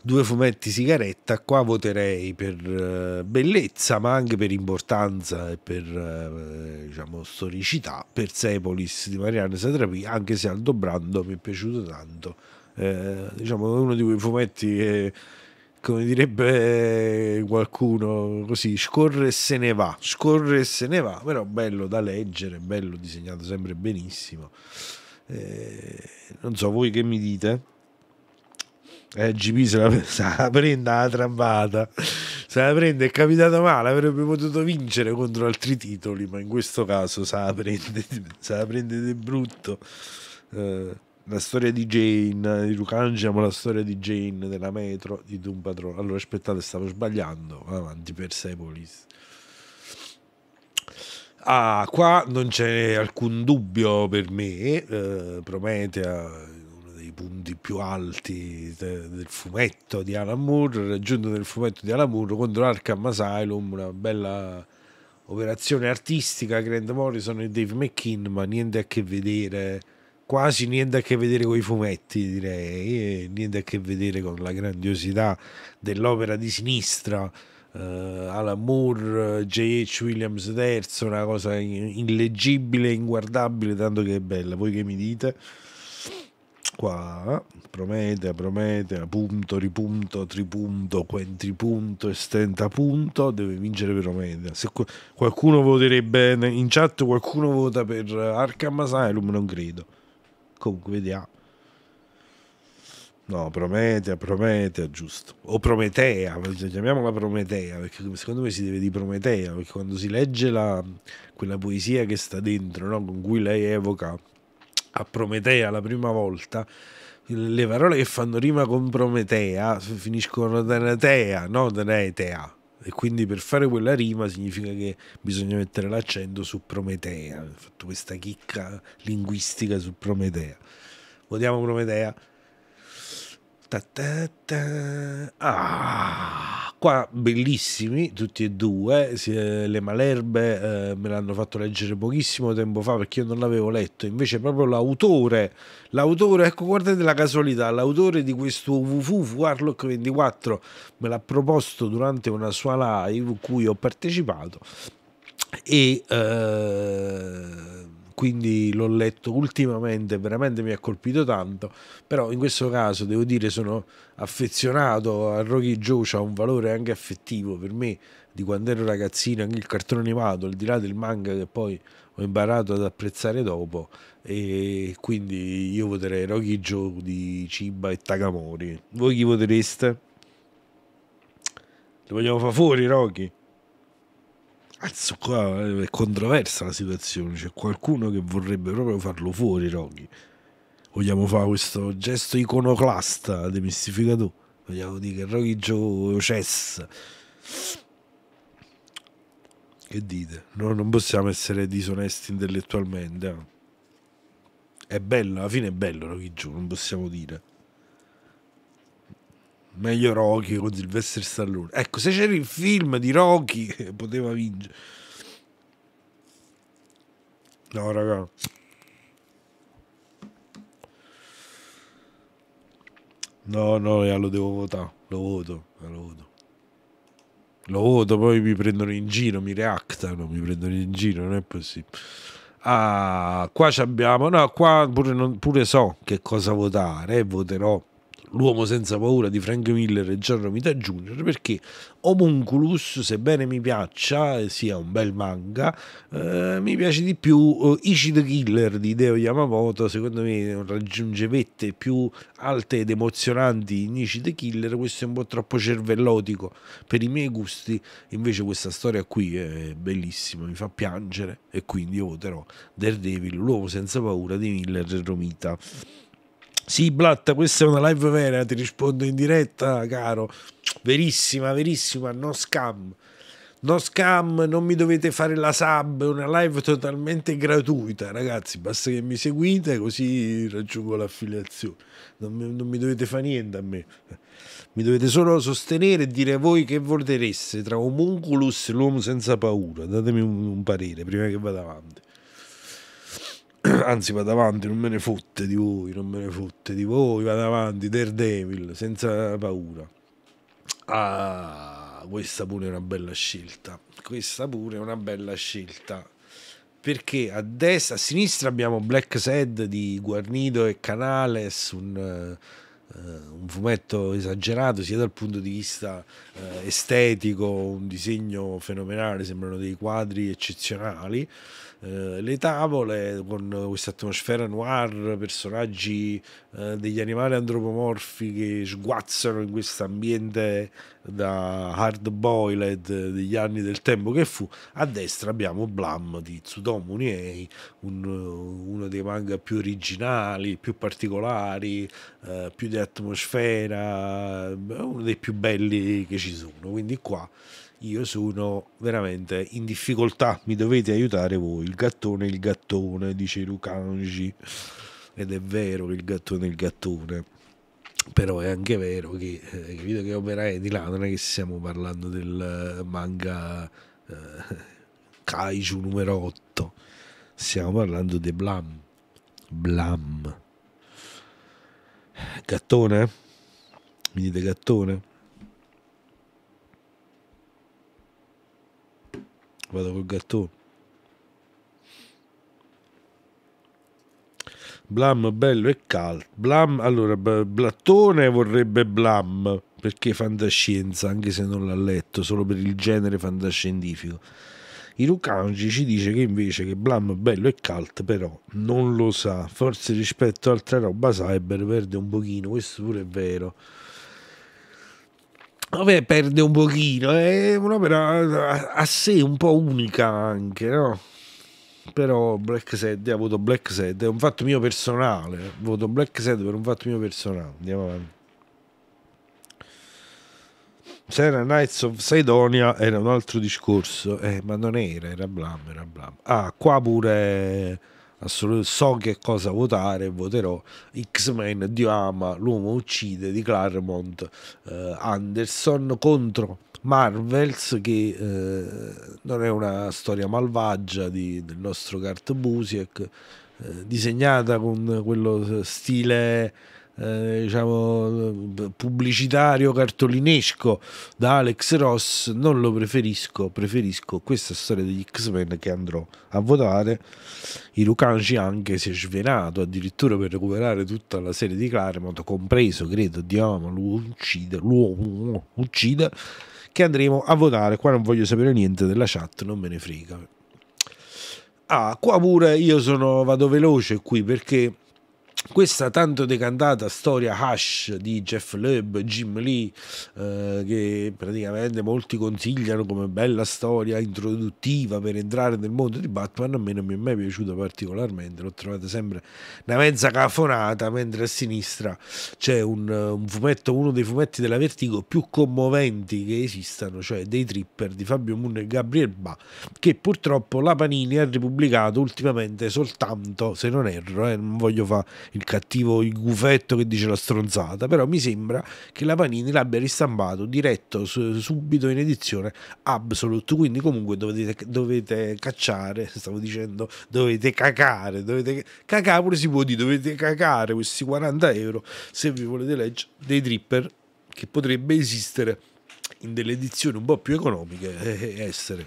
Due fumetti sigaretta, qua voterei per eh, bellezza, ma anche per importanza e per eh, diciamo, storicità, per Sepolis di Marianne Satrapi, anche se Aldo Brando mi è piaciuto tanto. Eh, diciamo, uno di quei fumetti che come direbbe qualcuno così, scorre e se ne va, scorre e se ne va, però bello da leggere, bello disegnato sempre benissimo. Eh, non so voi che mi dite. Eh, GP se la, se la prenda la trambata, se la prende è capitato male, avrebbe potuto vincere contro altri titoli, ma in questo caso se la prende, se la prende di brutto. Eh, la storia di Jane, di Luca la storia di Jane della metro di Doom Patrol. Allora aspettate, stavo sbagliando. Avanti Persepolis. Ah, qua non c'è alcun dubbio per me. Eh, Prometea, uno dei punti più alti de del fumetto di Alan Moore, raggiunto nel fumetto di Alan Moore contro Arkham Asylum, una bella operazione artistica. Grant Morrison e Dave McKean, ma niente a che vedere quasi niente a che vedere con i fumetti, direi, niente a che vedere con la grandiosità dell'opera di sinistra. Uh, Alan Moore, J.H. Williams III, una cosa illeggibile, inguardabile, tanto che è bella. Voi che mi dite? Qua Prometea, Prometea, punto, ripunto, tripunto, quentripunto, punto, deve vincere Prometea. Se qualcuno voterebbe in chat, qualcuno vota per Arkham Asylum, non credo comunque vediamo. No, Prometea, Prometea, giusto. O Prometea, chiamiamola Prometea, perché secondo me si deve di Prometea, perché quando si legge la, quella poesia che sta dentro, no? con cui lei evoca a Prometea la prima volta, le parole che fanno rima con Prometea finiscono da Natea, no da Netea e quindi per fare quella rima significa che bisogna mettere l'accento su Prometea. Ho fatto questa chicca linguistica su Prometea. Votiamo Prometea. Ta ta ta. Ah, qua bellissimi tutti e due. Eh, le Malerbe eh, me l'hanno fatto leggere pochissimo tempo fa perché io non l'avevo letto. Invece, proprio l'autore, l'autore, ecco, guardate la casualità: l'autore di questo WFU Warlock 24 me l'ha proposto durante una sua live cui ho partecipato. E. Eh, quindi l'ho letto ultimamente, veramente mi ha colpito tanto, però in questo caso devo dire sono affezionato a Rocky Joe, ha un valore anche affettivo per me di quando ero ragazzino, anche il cartone animato, al di là del manga che poi ho imparato ad apprezzare dopo e quindi io voterei Rocky Joe di Ciba e Takamori. Voi chi votereste? Lo vogliamo far fuori Rocky? Cazzo, qua eh, è controversa la situazione. C'è qualcuno che vorrebbe proprio farlo fuori, Rocky. Vogliamo fare questo gesto iconoclasta demistificatore. Vogliamo dire che Rocky gioca cessa. Che dite? No, non possiamo essere disonesti intellettualmente. Eh? È bello, alla fine è bello Rocky Joe, non possiamo dire meglio Rocky con Sylvester Stallone. Ecco, se c'era il film di Rocky poteva vincere. No, raga. No, no, io eh, lo devo votare. Lo voto, eh, lo voto. Lo voto, poi mi prendono in giro, mi reactano, mi prendono in giro, non è possibile. Ah, qua ci abbiamo, no, qua pure, non, pure so che cosa votare, eh, voterò L'uomo senza paura di Frank Miller e John Romita Jr. perché Homunculus, sebbene mi piaccia, sia un bel manga, eh, mi piace di più eh, Ichi the Killer di Deo Yamamoto, secondo me raggiunge vette più alte ed emozionanti in Ichi the Killer, questo è un po' troppo cervellotico per i miei gusti, invece questa storia qui è bellissima, mi fa piangere e quindi io voterò Daredevil, l'uomo senza paura di Miller e Romita. Sì, Blatta, questa è una live vera, ti rispondo in diretta, caro. Verissima, verissima, no scam. No scam, non mi dovete fare la sub, è una live totalmente gratuita, ragazzi, basta che mi seguite così raggiungo l'affiliazione. Non mi, non mi dovete fare niente a me. Mi dovete solo sostenere e dire voi che votereste tra Homunculus e l'uomo senza paura. Datemi un, un parere prima che vada avanti. anzi vado avanti, non me ne fotte di voi, non me ne fotte di voi, vado avanti, Daredevil, senza paura. Ah, questa pure è una bella scelta, questa pure è una bella scelta. Perché a destra, a sinistra abbiamo Black Sad di Guarnido e Canales, un, uh, un fumetto esagerato sia dal punto di vista uh, estetico, un disegno fenomenale, sembrano dei quadri eccezionali. Eh, le tavole con questa atmosfera noir, personaggi eh, degli animali antropomorfi che sguazzano in questo ambiente da hard boiled degli anni del tempo che fu. A destra abbiamo Blam di Tsutomu Niei, un, uno dei manga più originali, più particolari, eh, più di atmosfera, uno dei più belli che ci sono. Quindi qua io sono veramente in difficoltà, mi dovete aiutare voi, il gattone, il gattone, dice Lukanji, ed è vero che il gattone, il gattone, però è anche vero che, eh, capito che opera è di là, non è che stiamo parlando del eh, manga eh, Kaiju numero 8, stiamo parlando di Blam, Blam, gattone? Mi dite gattone? Vado col gattone. Blam bello e caldo. Blam, allora, Blattone vorrebbe Blam perché fantascienza, anche se non l'ha letto, solo per il genere fantascientifico. Irukanji ci dice che invece che Blam bello e cult però non lo sa, forse rispetto a altra roba Cyber perde un pochino, questo pure è vero. Vabbè, perde un pochino, è un'opera eh, a sé un po' unica anche, no? Però Black Sad, ha voto Black Sad, è un fatto mio personale, voto Black Sad per un fatto mio personale, andiamo avanti. C'era Knights of Sidonia, era un altro discorso, eh, ma non era, era Blam, era Blam. Ah, qua pure assolutamente so che cosa votare, voterò X-Men, Dio ama, l'uomo uccide di Claremont, eh, Anderson contro Marvels che eh, non è una storia malvagia di, del nostro Kurt Busiek, eh, disegnata con quello stile eh, diciamo, pubblicitario cartolinesco da Alex Ross non lo preferisco preferisco questa storia degli X-Men che andrò a votare il Lucanci anche si è svenato addirittura per recuperare tutta la serie di Claremont compreso credo Diamo lo uccide l'uomo uccide che andremo a votare qua non voglio sapere niente della chat non me ne frega ah qua pure io sono vado veloce qui perché questa tanto decantata storia hash di Jeff Loeb, Jim Lee, eh, che praticamente molti consigliano come bella storia introduttiva per entrare nel mondo di Batman, a me non mi è mai piaciuta particolarmente, l'ho trovata sempre una mezza cafonata, mentre a sinistra c'è un, un fumetto, uno dei fumetti della Vertigo più commoventi che esistano, cioè dei Tripper di Fabio Munne e Gabriel Ba, che purtroppo la Panini ha ripubblicato ultimamente soltanto, se non erro, eh, non voglio fare il cattivo, il gufetto che dice la stronzata, però mi sembra che la Panini l'abbia ristampato diretto su, subito in edizione Absolute, quindi comunque dovete, dovete cacciare, stavo dicendo, dovete cacare, dovete cacare pure si può dire, dovete cacare questi 40 euro se vi volete leggere dei dripper che potrebbe esistere in delle edizioni un po' più economiche e eh, eh, essere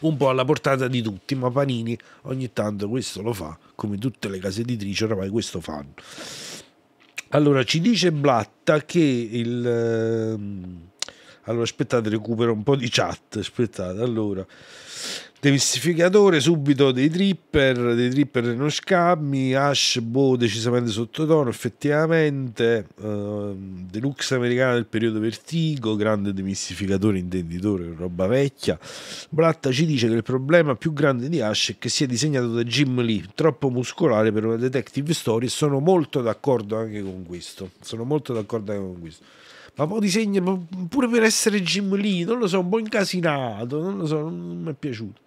un po' alla portata di tutti, ma Panini ogni tanto questo lo fa, come tutte le case editrici oramai questo fanno. Allora, ci dice Blatta che il... Ehm, allora, aspettate, recupero un po' di chat, aspettate, allora demistificatore, subito dei tripper, dei tripper non scambi, Ash boh decisamente sottotono effettivamente, uh, deluxe americana del periodo vertigo, grande demistificatore, intenditore, roba vecchia, Blatta ci dice che il problema più grande di Ash è che si è disegnato da Jim Lee, troppo muscolare per una detective story, sono molto d'accordo anche con questo, sono molto d'accordo anche con questo ma poi disegna pure per essere Jim Lee, non lo so, un po' incasinato, non lo so, non mi è piaciuto.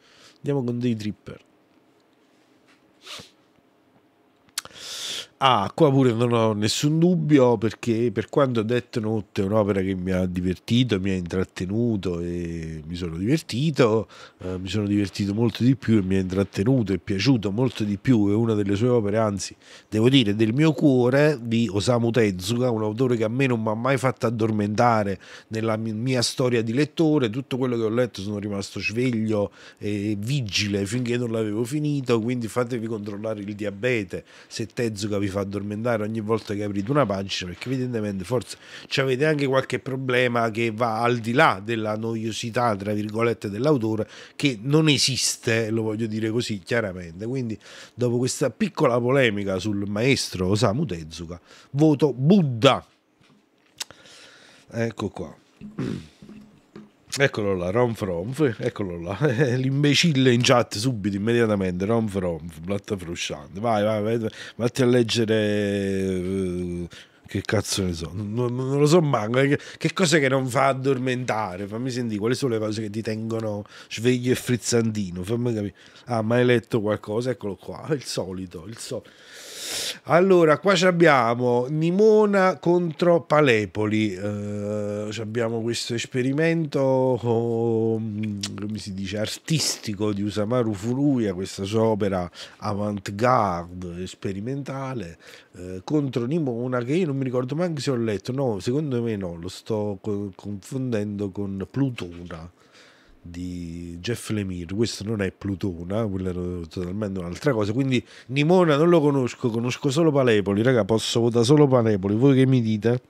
Andiamo con dei dripper. Ah, qua pure non ho nessun dubbio perché per quanto Death Note è un'opera che mi ha divertito, mi ha intrattenuto e mi sono divertito, eh, mi sono divertito molto di più e mi ha intrattenuto e piaciuto molto di più, è una delle sue opere, anzi devo dire del mio cuore, di Osamu Tezuka, un autore che a me non mi ha mai fatto addormentare nella mia storia di lettore, tutto quello che ho letto sono rimasto sveglio e vigile finché non l'avevo finito, quindi fatevi controllare il diabete se Tezuka vi fa addormentare ogni volta che aprite una pagina perché evidentemente forse avete anche qualche problema che va al di là della noiosità tra virgolette dell'autore che non esiste lo voglio dire così chiaramente quindi dopo questa piccola polemica sul maestro Osamu Tezuka voto Buddha ecco qua Eccolo là, Romf Romf, eccolo là, l'imbecille in chat subito, immediatamente, Romf Romf, blatta frusciante, vai, vai, vai, vatti a leggere, eh, che cazzo ne so, non, non lo so manco, eh, che, che cose che non fa addormentare, fammi sentire, quali sono le cose che ti tengono sveglio e frizzantino, fammi capire, ah, mai letto qualcosa, eccolo qua, il solito, il solito allora, qua abbiamo Nimona contro Palepoli. Eh, abbiamo questo esperimento, oh, come si dice, artistico di Usamaru Furuya, questa sua opera avant-garde sperimentale eh, contro Nimona, che io non mi ricordo neanche se ho letto. No, secondo me no, lo sto confondendo con Plutona di Jeff Lemire, questo non è Plutona, quello è totalmente un'altra cosa, quindi Nimona non lo conosco, conosco solo Palepoli, raga, posso votare solo Palepoli, voi che mi dite?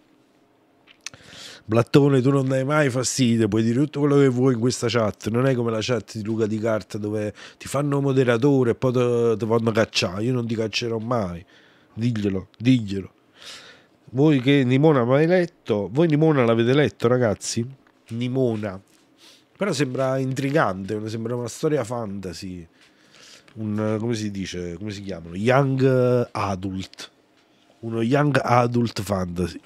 Blattone, tu non dai mai fastidio, puoi dire tutto quello che vuoi in questa chat. Non è come la chat di Luca di Carta dove ti fanno moderatore e poi ti fanno cacciare. Io non ti caccerò mai. Diglielo, diglielo. Voi che Nimona mai letto, voi Nimona l'avete letto, ragazzi? Nimona, però sembra intrigante, sembra una storia fantasy. Un, come si dice, come si chiamano? Young adult. Uno young adult fantasy.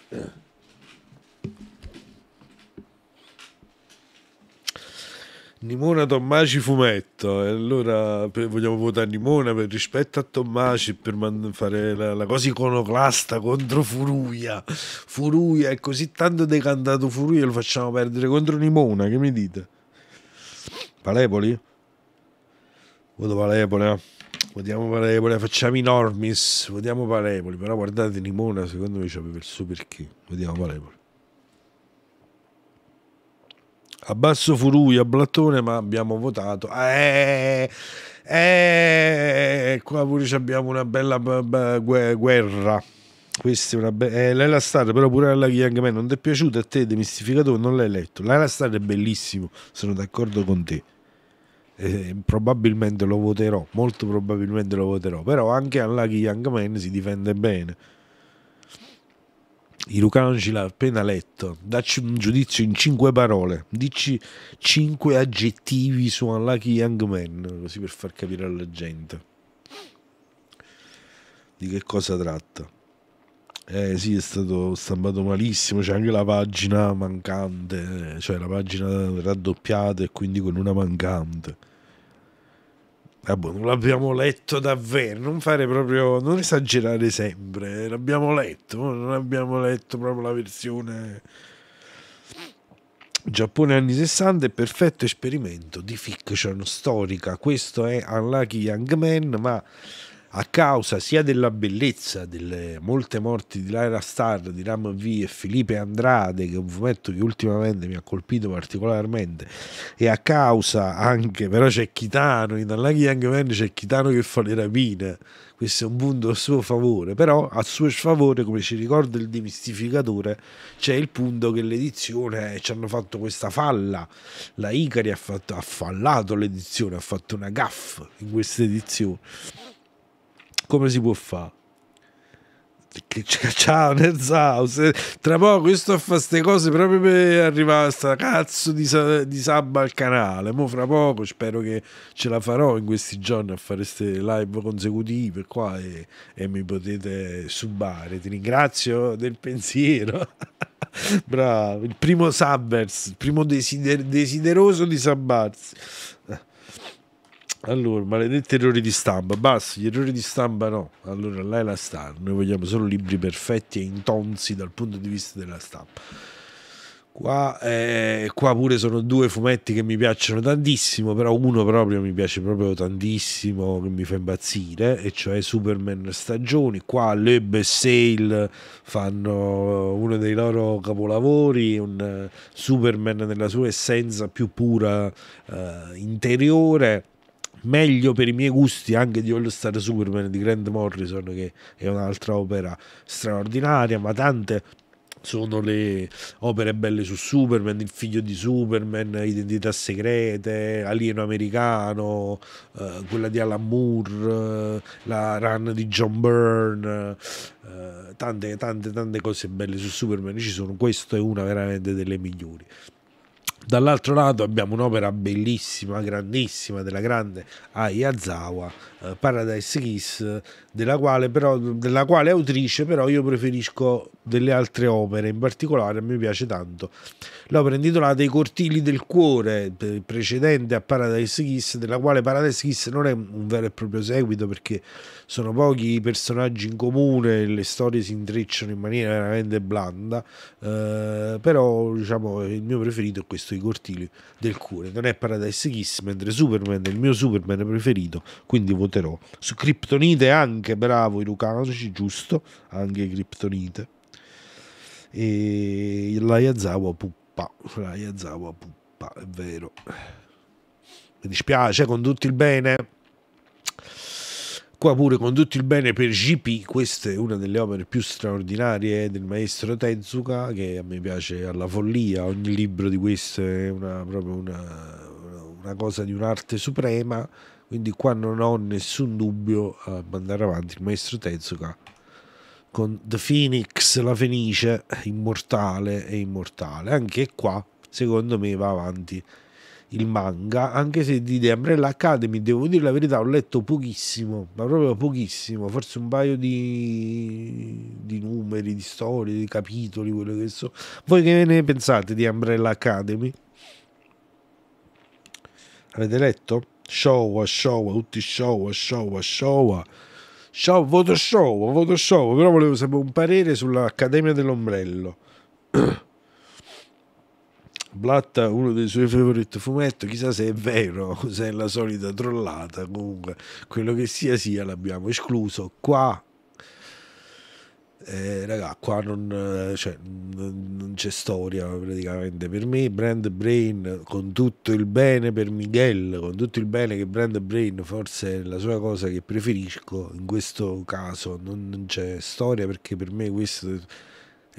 Nimona Tommaci fumetto e allora vogliamo votare Nimona per rispetto a Tommaci per fare la, la, cosa iconoclasta contro Furuia Furuia è così tanto decantato Furuia lo facciamo perdere contro Nimona che mi dite? Paleboli? Voto Paleboli, eh? Votiamo Paleboli, facciamo i normis, votiamo Paleboli, però guardate Nimona secondo me c'aveva il suo perché, votiamo Paleboli. Abbasso Furui a Blattone, ma abbiamo votato. Eh, eh, eh qua pure abbiamo una bella guerra. Questa è una bella. Eh, Star, però pure alla Young Man non ti è piaciuta a te, Demistificatore? Non l'hai letto. Laila Star è bellissimo, sono d'accordo con te. Eh, probabilmente lo voterò, molto probabilmente lo voterò, però anche alla Young Man si difende bene. Irukanji l'ha appena letto, dacci un giudizio in cinque parole, dici cinque aggettivi su Unlucky Young Man, così per far capire alla gente di che cosa tratta eh, sì, è stato stampato malissimo, c'è anche la pagina mancante, cioè la pagina raddoppiata e quindi con una mancante. Vabbè, ah, boh, non l'abbiamo letto davvero, non fare proprio, non esagerare sempre, eh, l'abbiamo letto, oh, non abbiamo letto proprio la versione... Giappone anni 60 è perfetto esperimento di fiction storica. Questo è Unlucky Young Man, ma a causa sia della bellezza delle molte morti di Lyra Starr, di Ram V e Felipe Andrade, che è un fumetto che ultimamente mi ha colpito particolarmente, e a causa anche, però c'è Chitano, in Unlucky Young Man c'è Chitano che fa le rapine, questo è un punto a suo favore, però a suo sfavore, come ci ricorda il demistificatore, c'è il punto che l'edizione eh, ci hanno fatto questa falla, la Icari ha, fatto, ha fallato l'edizione, ha fatto una gaffa in questa edizione come si può fare? ciao Nerzaus, tra poco io sto a fare queste cose proprio per arrivare a sta cazzo di, di sub al canale. Mo fra poco spero che ce la farò in questi giorni a fare queste live consecutive qua e, e mi potete subare. Ti ringrazio del pensiero. Bravo, il primo subbers, il primo desider desideroso di sabbarsi. Allora, maledetti errori di stampa, basta, gli errori di stampa no. Allora, lei la star, noi vogliamo solo libri perfetti e intonsi dal punto di vista della stampa. Qua, eh, qua pure sono due fumetti che mi piacciono tantissimo, però uno proprio mi piace proprio tantissimo, che mi fa impazzire, e cioè Superman Stagioni. Qua Leb e Sale fanno uno dei loro capolavori, un eh, Superman nella sua essenza più pura eh, interiore meglio per i miei gusti anche di All Star Superman di Grant Morrison che è un'altra opera straordinaria ma tante sono le opere belle su Superman, il figlio di Superman, Identità segrete, Alieno americano, eh, quella di Alan Moore, eh, la run di John Byrne, eh, tante tante tante cose belle su Superman ci sono, questa è una veramente delle migliori. Dall'altro lato abbiamo un'opera bellissima, grandissima, della grande Ayazawa, eh, Paradise Kiss, della quale, però, della quale autrice però io preferisco delle altre opere, in particolare a me piace tanto l'opera intitolata I cortili del cuore, eh, precedente a Paradise Kiss, della quale Paradise Kiss non è un vero e proprio seguito perché sono pochi i personaggi in comune, le storie si intrecciano in maniera veramente blanda, eh, però diciamo il mio preferito è questo dei cortili del cuore. Non è Paradise Kiss, mentre Superman è il mio Superman preferito, quindi voterò su Kryptonite anche, bravo Irukanushi, giusto, anche Kryptonite. E la Yazawa Puppa, la Yazawa Puppa, è vero. Mi dispiace, con tutto il bene. Qua pure con tutto il bene per GP, questa è una delle opere più straordinarie del maestro Tezuka, che a me piace alla follia, ogni libro di questo è una, proprio una, una cosa di un'arte suprema, quindi qua non ho nessun dubbio a mandare avanti il maestro Tezuka con The Phoenix, la Fenice, immortale e immortale. Anche qua, secondo me, va avanti il manga, anche se di The Umbrella Academy, devo dire la verità, ho letto pochissimo, ma proprio pochissimo, forse un paio di, di numeri, di storie, di capitoli, quello che so. Voi che ne pensate di Umbrella Academy? Avete letto? Showa, Showa, tutti Showa, Showa, Showa. Show, voto show, voto show, però volevo sapere un parere sull'Accademia dell'Ombrello. Blatta uno dei suoi favorite fumetti, chissà se è vero se è la solita trollata comunque quello che sia sia l'abbiamo escluso qua eh, raga qua non, eh, cioè, non c'è storia praticamente per me Brand Brain con tutto il bene per Miguel con tutto il bene che Brand Brain forse è la sua cosa che preferisco in questo caso non, non c'è storia perché per me questo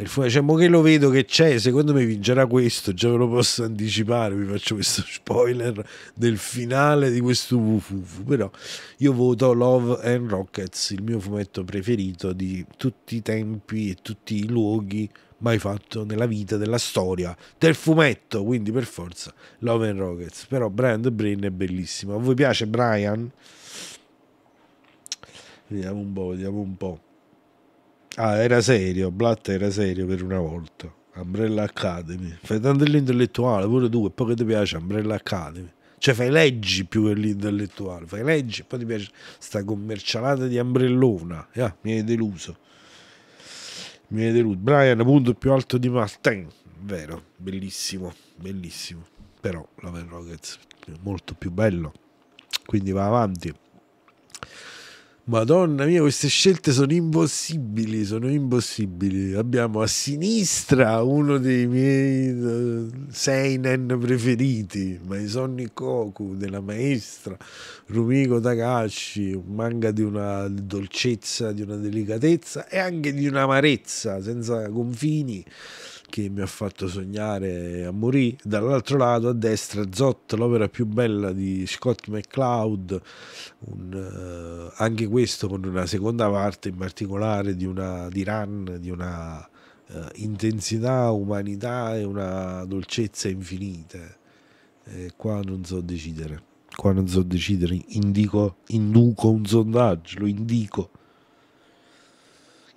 cioè, mo che lo vedo che c'è, secondo me vincerà questo, già ve lo posso anticipare, vi faccio questo spoiler del finale di questo Wufufu, però io voto Love and Rockets, il mio fumetto preferito di tutti i tempi e tutti i luoghi mai fatto nella vita della storia del fumetto, quindi per forza Love and Rockets, però Brian The Brain è bellissimo, a voi piace Brian? Vediamo un po', vediamo un po'. Ah, era serio, Blatt era serio per una volta. Umbrella Academy. Fai tanto l'intellettuale pure tu e poi che ti piace Umbrella Academy. Cioè fai leggi più che l'intellettuale, fai leggi e poi ti piace sta commercialata di Umbrellona. Yeah, mi hai deluso. Mi hai deluso. Brian, punto più alto di Martin. Vero, bellissimo, bellissimo. Però la Rockets è molto più bello. Quindi va avanti. Madonna mia, queste scelte sono impossibili, sono impossibili. Abbiamo a sinistra uno dei miei eh, seinen preferiti, Maisonni Koku, della maestra Rumiko Takashi, un manga di una dolcezza, di una delicatezza e anche di un'amarezza senza confini che mi ha fatto sognare a morire. Dall'altro lato, a destra, Zot, l'opera più bella di Scott McCloud, un, eh, anche questo con una seconda parte in particolare di, una, di Run, di una eh, intensità, umanità e una dolcezza infinite. E qua non so decidere, qua non so decidere, indico, induco un sondaggio, lo indico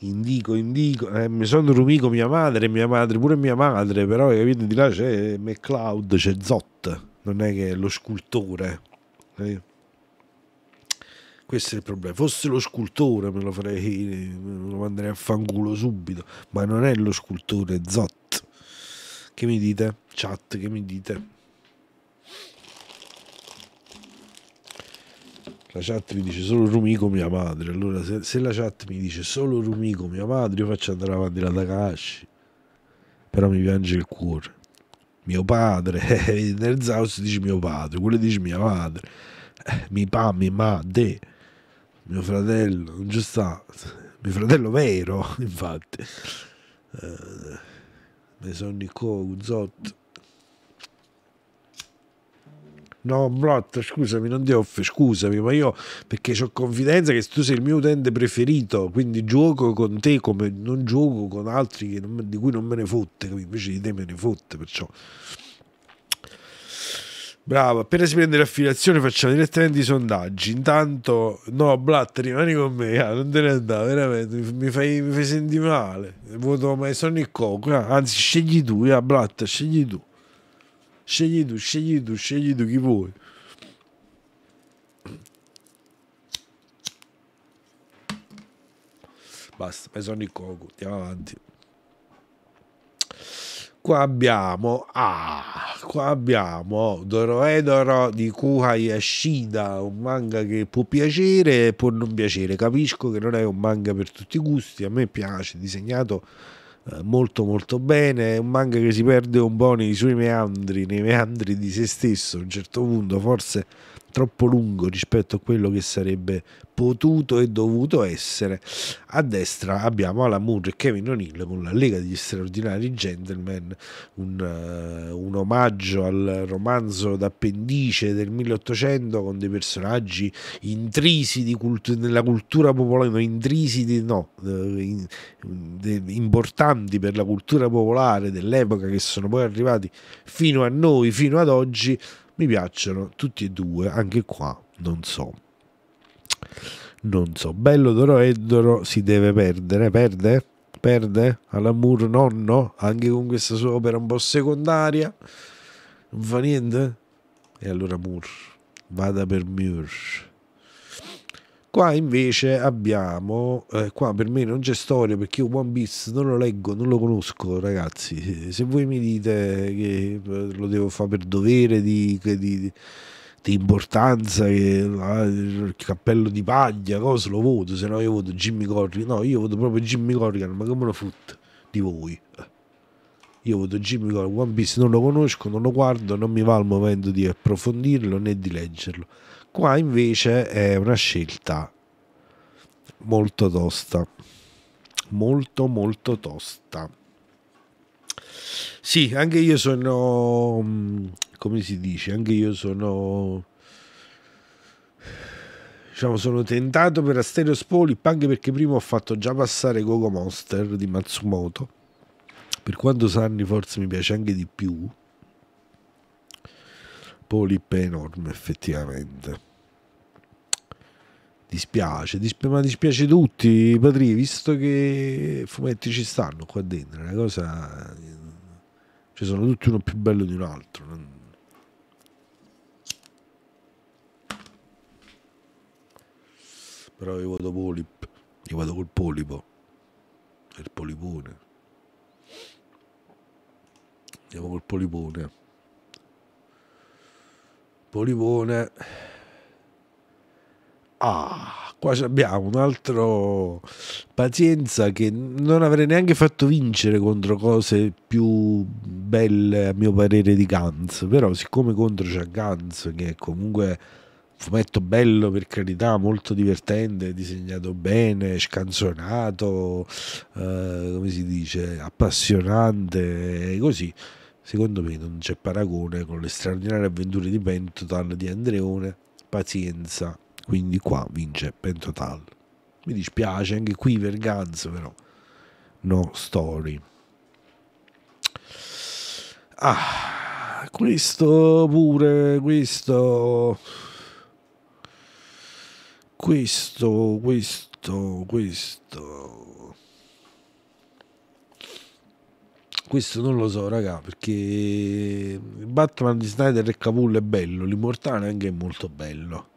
indico, indico, eh, mi sono dormito mia madre, mia madre, pure mia madre, però capite di là c'è McCloud, c'è Zot, non è che è lo scultore. Eh? Questo è il problema. Fosse lo scultore me lo farei, me lo manderei a fanculo subito, ma non è lo scultore, Zot. Che mi dite? Chat, che mi dite? la chat mi dice solo Rumico mia madre, allora se, se la chat mi dice solo Rumico mia madre, io faccio andare avanti la Takashi, però mi piange il cuore. Mio padre, nel Zaus dice mio padre, quello dice mia madre, eh, mi pa, mi ma, de, mio fratello, non ci sta, mio fratello vero, infatti. Eh, mi sono Nicco Zotto No, Blot, scusami, non ti Dioff, scusami, ma io perché ho confidenza che tu sei il mio utente preferito, quindi gioco con te come non gioco con altri non, di cui non me ne fotte, invece di te me ne fotte, perciò... Bravo, appena si prende l'affiliazione facciamo direttamente i sondaggi. Intanto, no, Blatt, rimani con me, ah, non te ne andare, veramente, mi fai, mi fai sentire male. Voto, ma sono il coco, ah, anzi scegli tu, ah, Blatt, scegli tu. Scegli tu, scegli tu, scegli tu chi vuoi. Basta, mi sono il coco, andiamo avanti. Qua abbiamo, ah, qua abbiamo Doroedoro di Kuha Yashida, un manga che può piacere e può non piacere. Capisco che non è un manga per tutti i gusti, a me piace, disegnato eh, molto molto bene, è un manga che si perde un po' nei suoi meandri, nei meandri di se stesso, a un certo punto forse troppo lungo rispetto a quello che sarebbe potuto e dovuto essere. A destra abbiamo Alan Moore e Kevin O'Neill con la Lega degli straordinari gentlemen, un, uh, un omaggio al romanzo d'appendice del 1800 con dei personaggi intrisi di cult- nella cultura popolare, no, intrisi di, no, eh, in, de, importanti per la cultura popolare dell'epoca che sono poi arrivati fino a noi, fino ad oggi mi piacciono tutti e due, anche qua non so. Non so, bello d'oro Doroedoro si deve perdere, perde? Perde all'Amour nonno, anche con questa sua opera un po' secondaria. Non fa niente? E allora Mur, vada per Mur. Qua invece abbiamo, eh, qua per me non c'è storia perché io One Piece non lo leggo, non lo conosco ragazzi, se voi mi dite che eh, lo devo fare per dovere di, di, di di importanza che ah, il cappello di paglia, cosa lo voto, se no io voto Jimmy Corrigan, no io voto proprio Jimmy Corrigan, ma come lo foot di voi? Io voto Jimmy Corrigan, One Piece non lo conosco, non lo guardo, non mi va al momento di approfondirlo né di leggerlo. Qua invece è una scelta molto tosta, molto molto tosta. Sì, anche io sono, mm, come si dice, anche io sono diciamo, sono tentato per Asterio Spolip anche perché prima ho fatto già passare Gogo Monster di Matsumoto. Per quanto Sanni forse mi piace anche di più, polipo enorme effettivamente dispiace, dispi- ma dispiace tutti padri visto che i fumetti ci stanno qua dentro una cosa cioè sono tutti uno più bello di un altro però io vado polip io vado col polipo il polipone andiamo col polipone Polivone. Ah, qua abbiamo un altro pazienza che non avrei neanche fatto vincere contro cose più belle a mio parere di Gans, però siccome contro c'è Gantz che è comunque un fumetto bello per carità, molto divertente, disegnato bene, scanzonato, eh, come si dice, appassionante e così Secondo me non c'è paragone con le straordinarie avventure di Pentotal di Andreone. Pazienza, quindi qua vince Pentotal. Mi dispiace anche qui Verganzo, però no story. Ah, questo pure, questo questo, questo, questo questo non lo so, raga, perché Batman di Snyder e Capull è bello, l'immortale anche è molto bello.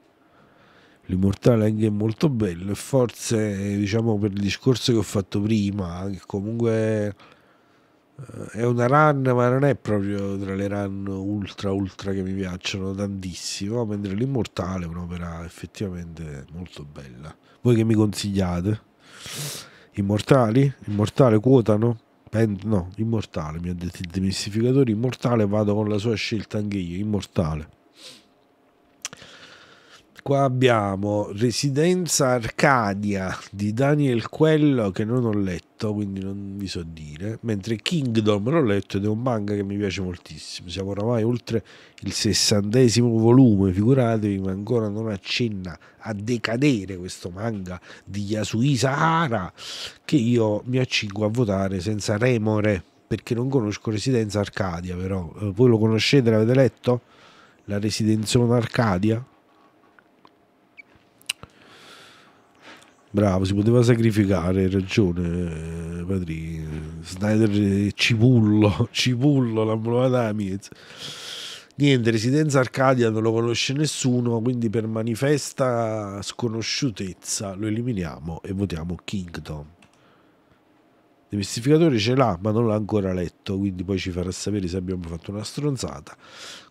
L'immortale anche è molto bello e forse, diciamo, per il discorso che ho fatto prima, che comunque eh, è una run, ma non è proprio tra le run ultra ultra che mi piacciono tantissimo, mentre l'immortale è un'opera effettivamente molto bella. Voi che mi consigliate? Immortali? Immortale quotano? End, no, immortale mi ha detto il demistificatore, immortale vado con la sua scelta anche io, immortale. Qua abbiamo Residenza Arcadia di Daniel Quello che non ho letto, quindi non vi so dire, mentre Kingdom l'ho letto ed è un manga che mi piace moltissimo. Siamo oramai oltre il sessantesimo volume, figuratevi, ma ancora non accenna a decadere questo manga di Yasui Sahara che io mi accingo a votare senza remore perché non conosco Residenza Arcadia, però eh, voi lo conoscete, l'avete letto? La Residenzona Arcadia? Bravo, si poteva sacrificare, hai ragione, Padri. Snyder Cipullo, Cipullo, la provata Miez. Niente, Residenza Arcadia non lo conosce nessuno, quindi per manifesta sconosciutezza lo eliminiamo e votiamo Kingdom. Demistificatore ce l'ha, ma non l'ha ancora letto, quindi poi ci farà sapere se abbiamo fatto una stronzata.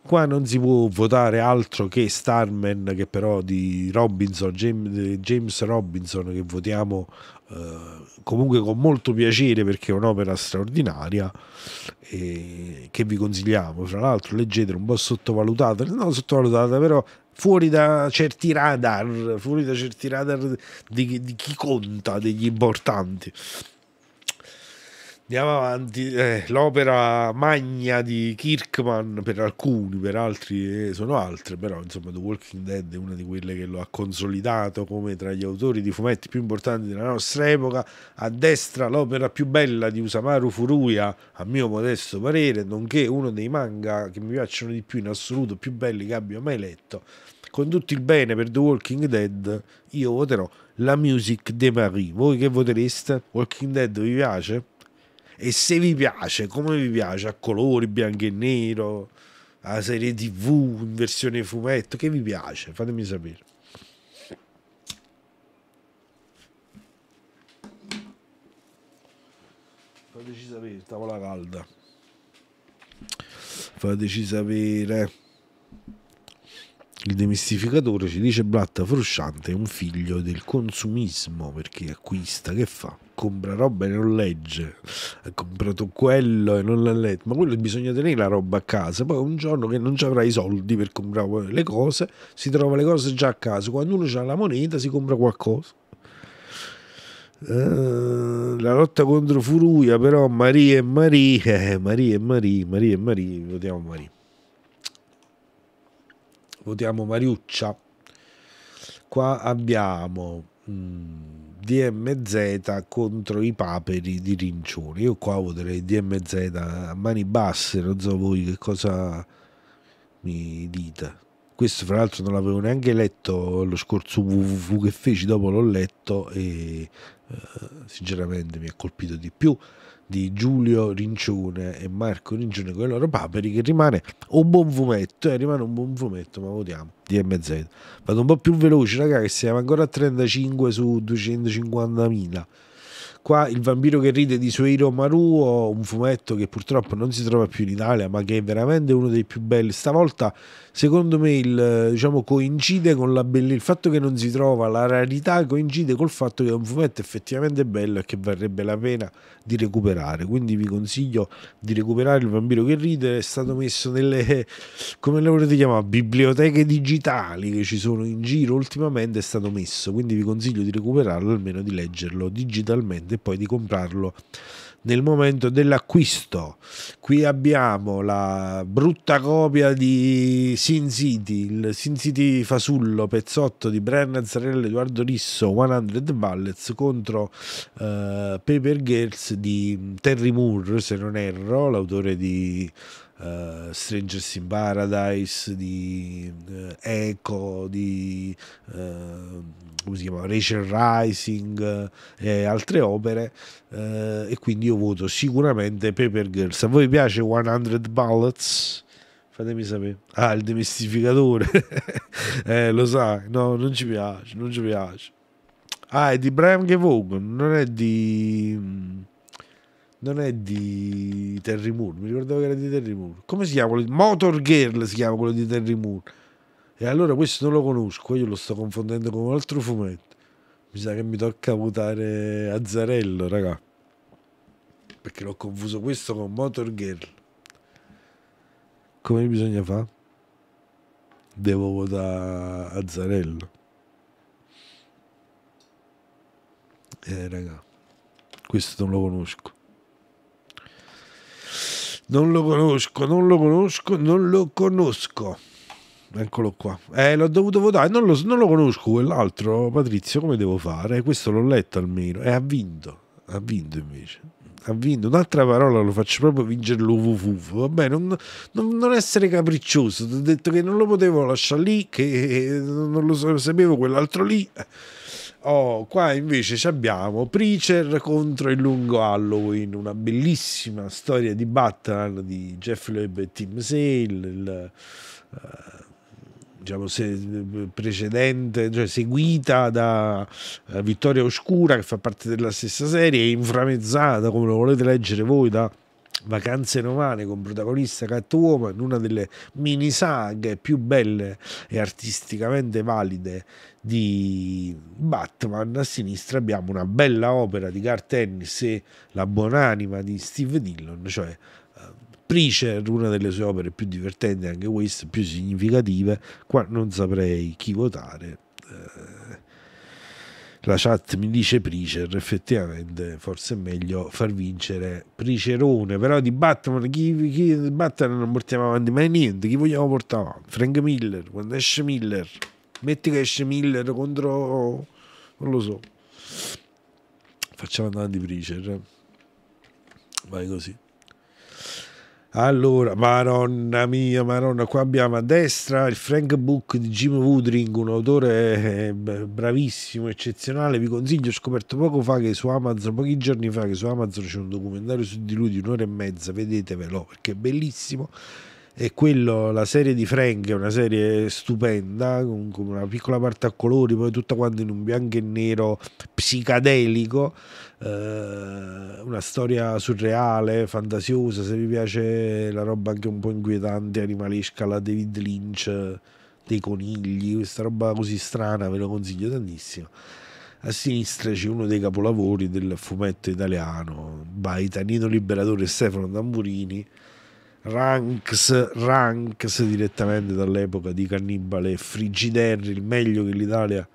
Qua non si può votare altro che Starman, che però di Robinson, James Robinson, che votiamo eh, comunque con molto piacere perché è un'opera straordinaria e che vi consigliamo. Fra l'altro leggetela un po' sottovalutata, non sottovalutata però fuori da certi radar, fuori da certi radar di, di chi conta, degli importanti. Andiamo avanti, eh, l'opera magna di Kirkman per alcuni, per altri eh, sono altre, però insomma The Walking Dead è una di quelle che lo ha consolidato come tra gli autori di fumetti più importanti della nostra epoca. A destra l'opera più bella di Usamaru Furuya, a mio modesto parere, nonché uno dei manga che mi piacciono di più in assoluto, più belli che abbia mai letto. Con tutto il bene per The Walking Dead, io voterò la music de Marie. Voi che votereste? Walking Dead vi piace? E se vi piace, come vi piace, a colori, bianco e nero, a serie tv, in versione fumetto, che vi piace, fatemi sapere. Fateci sapere, tavola calda. Fateci sapere. Il demistificatore ci dice Blatta Frusciante è un figlio del consumismo perché acquista, che fa? compra roba e non legge, ha comprato quello e non l'ha letto, ma quello bisogna tenere la roba a casa, poi un giorno che non ci avrà i soldi per comprare le cose, si trova le cose già a casa, quando uno ha la moneta si compra qualcosa. Uh, la lotta contro Furuia però Maria e Maria eh, Maria e Maria Maria e Maria votiamo Maria votiamo Mariuccia qua abbiamo mm, DMZ contro i paperi di Rincione. Io qua voterei DMZ a mani basse, non so voi che cosa mi dite. Questo fra l'altro non l'avevo neanche letto lo scorso WWW che feci, dopo l'ho letto e eh, sinceramente mi ha colpito di più di Giulio Rincione e Marco Rincione con i loro paperi che rimane un buon fumetto, eh, rimane un buon fumetto, ma votiamo DMZ. Vado un po' più veloce, raga, che siamo ancora a 35 su 250.000. Qua il vampiro che ride di Sueiro Maruo, un fumetto che purtroppo non si trova più in Italia, ma che è veramente uno dei più belli. Stavolta secondo me il, eh, diciamo, coincide con la bellezza, il fatto che non si trova la rarità coincide col fatto che è un fumetto effettivamente bello e che varrebbe la pena di recuperare, quindi vi consiglio di recuperare Il bambino che ride, è stato messo nelle, come le volete chiamare, biblioteche digitali che ci sono in giro ultimamente, è stato messo, quindi vi consiglio di recuperarlo, almeno di leggerlo digitalmente e poi di comprarlo nel momento dell'acquisto. Qui abbiamo la brutta copia di Sin City, il Sin City Fasullo, pezzotto di Brennan Zarella Edoardo Risso, 100 Ballets contro eh, Paper Girls di Terry Moore, se non erro, l'autore di uh, Strangers in Paradise, di uh, Echo, di eh, come si chiama? Rachel Rising e altre opere. e quindi io voto sicuramente Paper Girls. A voi piace 100 Bullets? Fatemi sapere. Ah, il demistificatore. eh, lo sai, no, non ci piace, non ci piace. Ah, è di Bram Vaughan, non è di... Mm, non è di Terry Moore, mi ricordavo che era di Terry Moore. Come si chiama Motor Girl si chiama quello di Terry Moore. E allora questo non lo conosco, io lo sto confondendo con un altro fumetto. Mi sa che mi tocca votare Azzarello, raga. Perché l'ho confuso questo con Motor Girl. Come bisogna fare? Devo votare Azzarello. Eh, raga, questo non lo conosco. Non lo conosco, non lo conosco, non lo conosco. Eccolo qua. Eh, l'ho dovuto votare, non lo, non lo conosco quell'altro. Patrizio, come devo fare? Questo l'ho letto almeno. E ha vinto, ha vinto invece ha vinto. Un'altra parola lo faccio proprio vincere l'UVUV. Vabbè, non, non, non, essere capriccioso. Ti ho detto che non lo potevo lasciare lì, che non lo sapevo quell'altro lì. Oh, qua invece abbiamo Preacher contro il lungo Halloween, una bellissima storia di Batman di Jeff Loeb e Tim Sale, il, uh, diciamo, se, precedente, cioè seguita da uh, Vittoria Oscura che fa parte della stessa serie e inframezzata, come lo volete leggere voi, da Vacanze romane con protagonista Catwoman, una delle mini saghe più belle e artisticamente valide di Batman, a sinistra abbiamo una bella opera di Garth Ennis e la buonanima di Steve Dillon, cioè eh, Preacher, una delle sue opere più divertenti, anche queste più significative, qua non saprei chi votare. Eh, la chat mi dice Preacher, effettivamente forse è meglio far vincere Preacherone, però di Batman, chi, chi Batman non portiamo avanti mai niente, chi vogliamo portare avanti? Frank Miller, quando esce Miller metti che esce Miller contro non lo so facciamo andare di Preacher eh. vai così allora, madonna mia, madonna, qua abbiamo a destra il Frank Book di Jim Woodring, un autore eh, bravissimo, eccezionale, vi consiglio, ho scoperto poco fa che su Amazon, pochi giorni fa, che su Amazon c'è un documentario su di lui di un'ora e mezza, vedetevelo perché è bellissimo è quello, la serie di Frank è una serie stupenda, con, con una piccola parte a colori, poi tutta quanto in un bianco e nero psicadelico, eh, una storia surreale, fantasiosa, se vi piace la roba anche un po' inquietante, animalesca, la David Lynch, dei conigli, questa roba così strana, ve lo consiglio tantissimo. A sinistra c'è uno dei capolavori del fumetto italiano, by Tanino Liberatore e Stefano Tamburini, Ranks, ranks direttamente dall'epoca di Cannibale Frigiderri, il meglio che l'Italia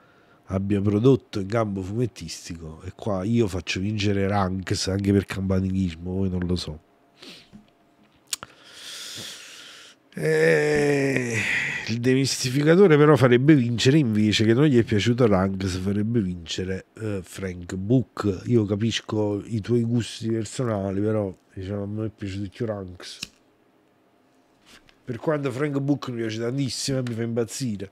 abbia prodotto in campo fumettistico e qua io faccio vincere Ranks anche per campanilismo, voi non lo so. E... Eh, il demistificatore però farebbe vincere invece che non gli è piaciuto Ranks, farebbe vincere eh, Frank Book. Io capisco i tuoi gusti personali, però diciamo a me è piaciuto più Ranks. Per quanto Frank Book mi piace tantissimo, mi fa impazzire.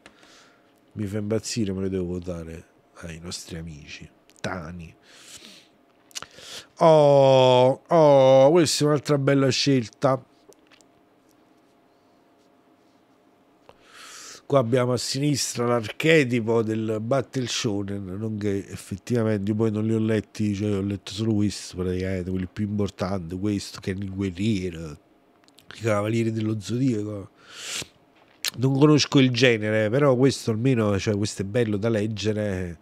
Mi fa impazzire, me lo devo votare ai nostri amici. Tani. Oh, oh, questa è un'altra bella scelta. Qua abbiamo a sinistra l'archetipo del Battle Shonen, non che effettivamente io poi non li ho letti, cioè ho letto solo questo praticamente, quello più importante questo che è il guerriero, i Cavalieri dello Zodiaco. Non conosco il genere, però questo almeno, cioè, questo è bello da leggere.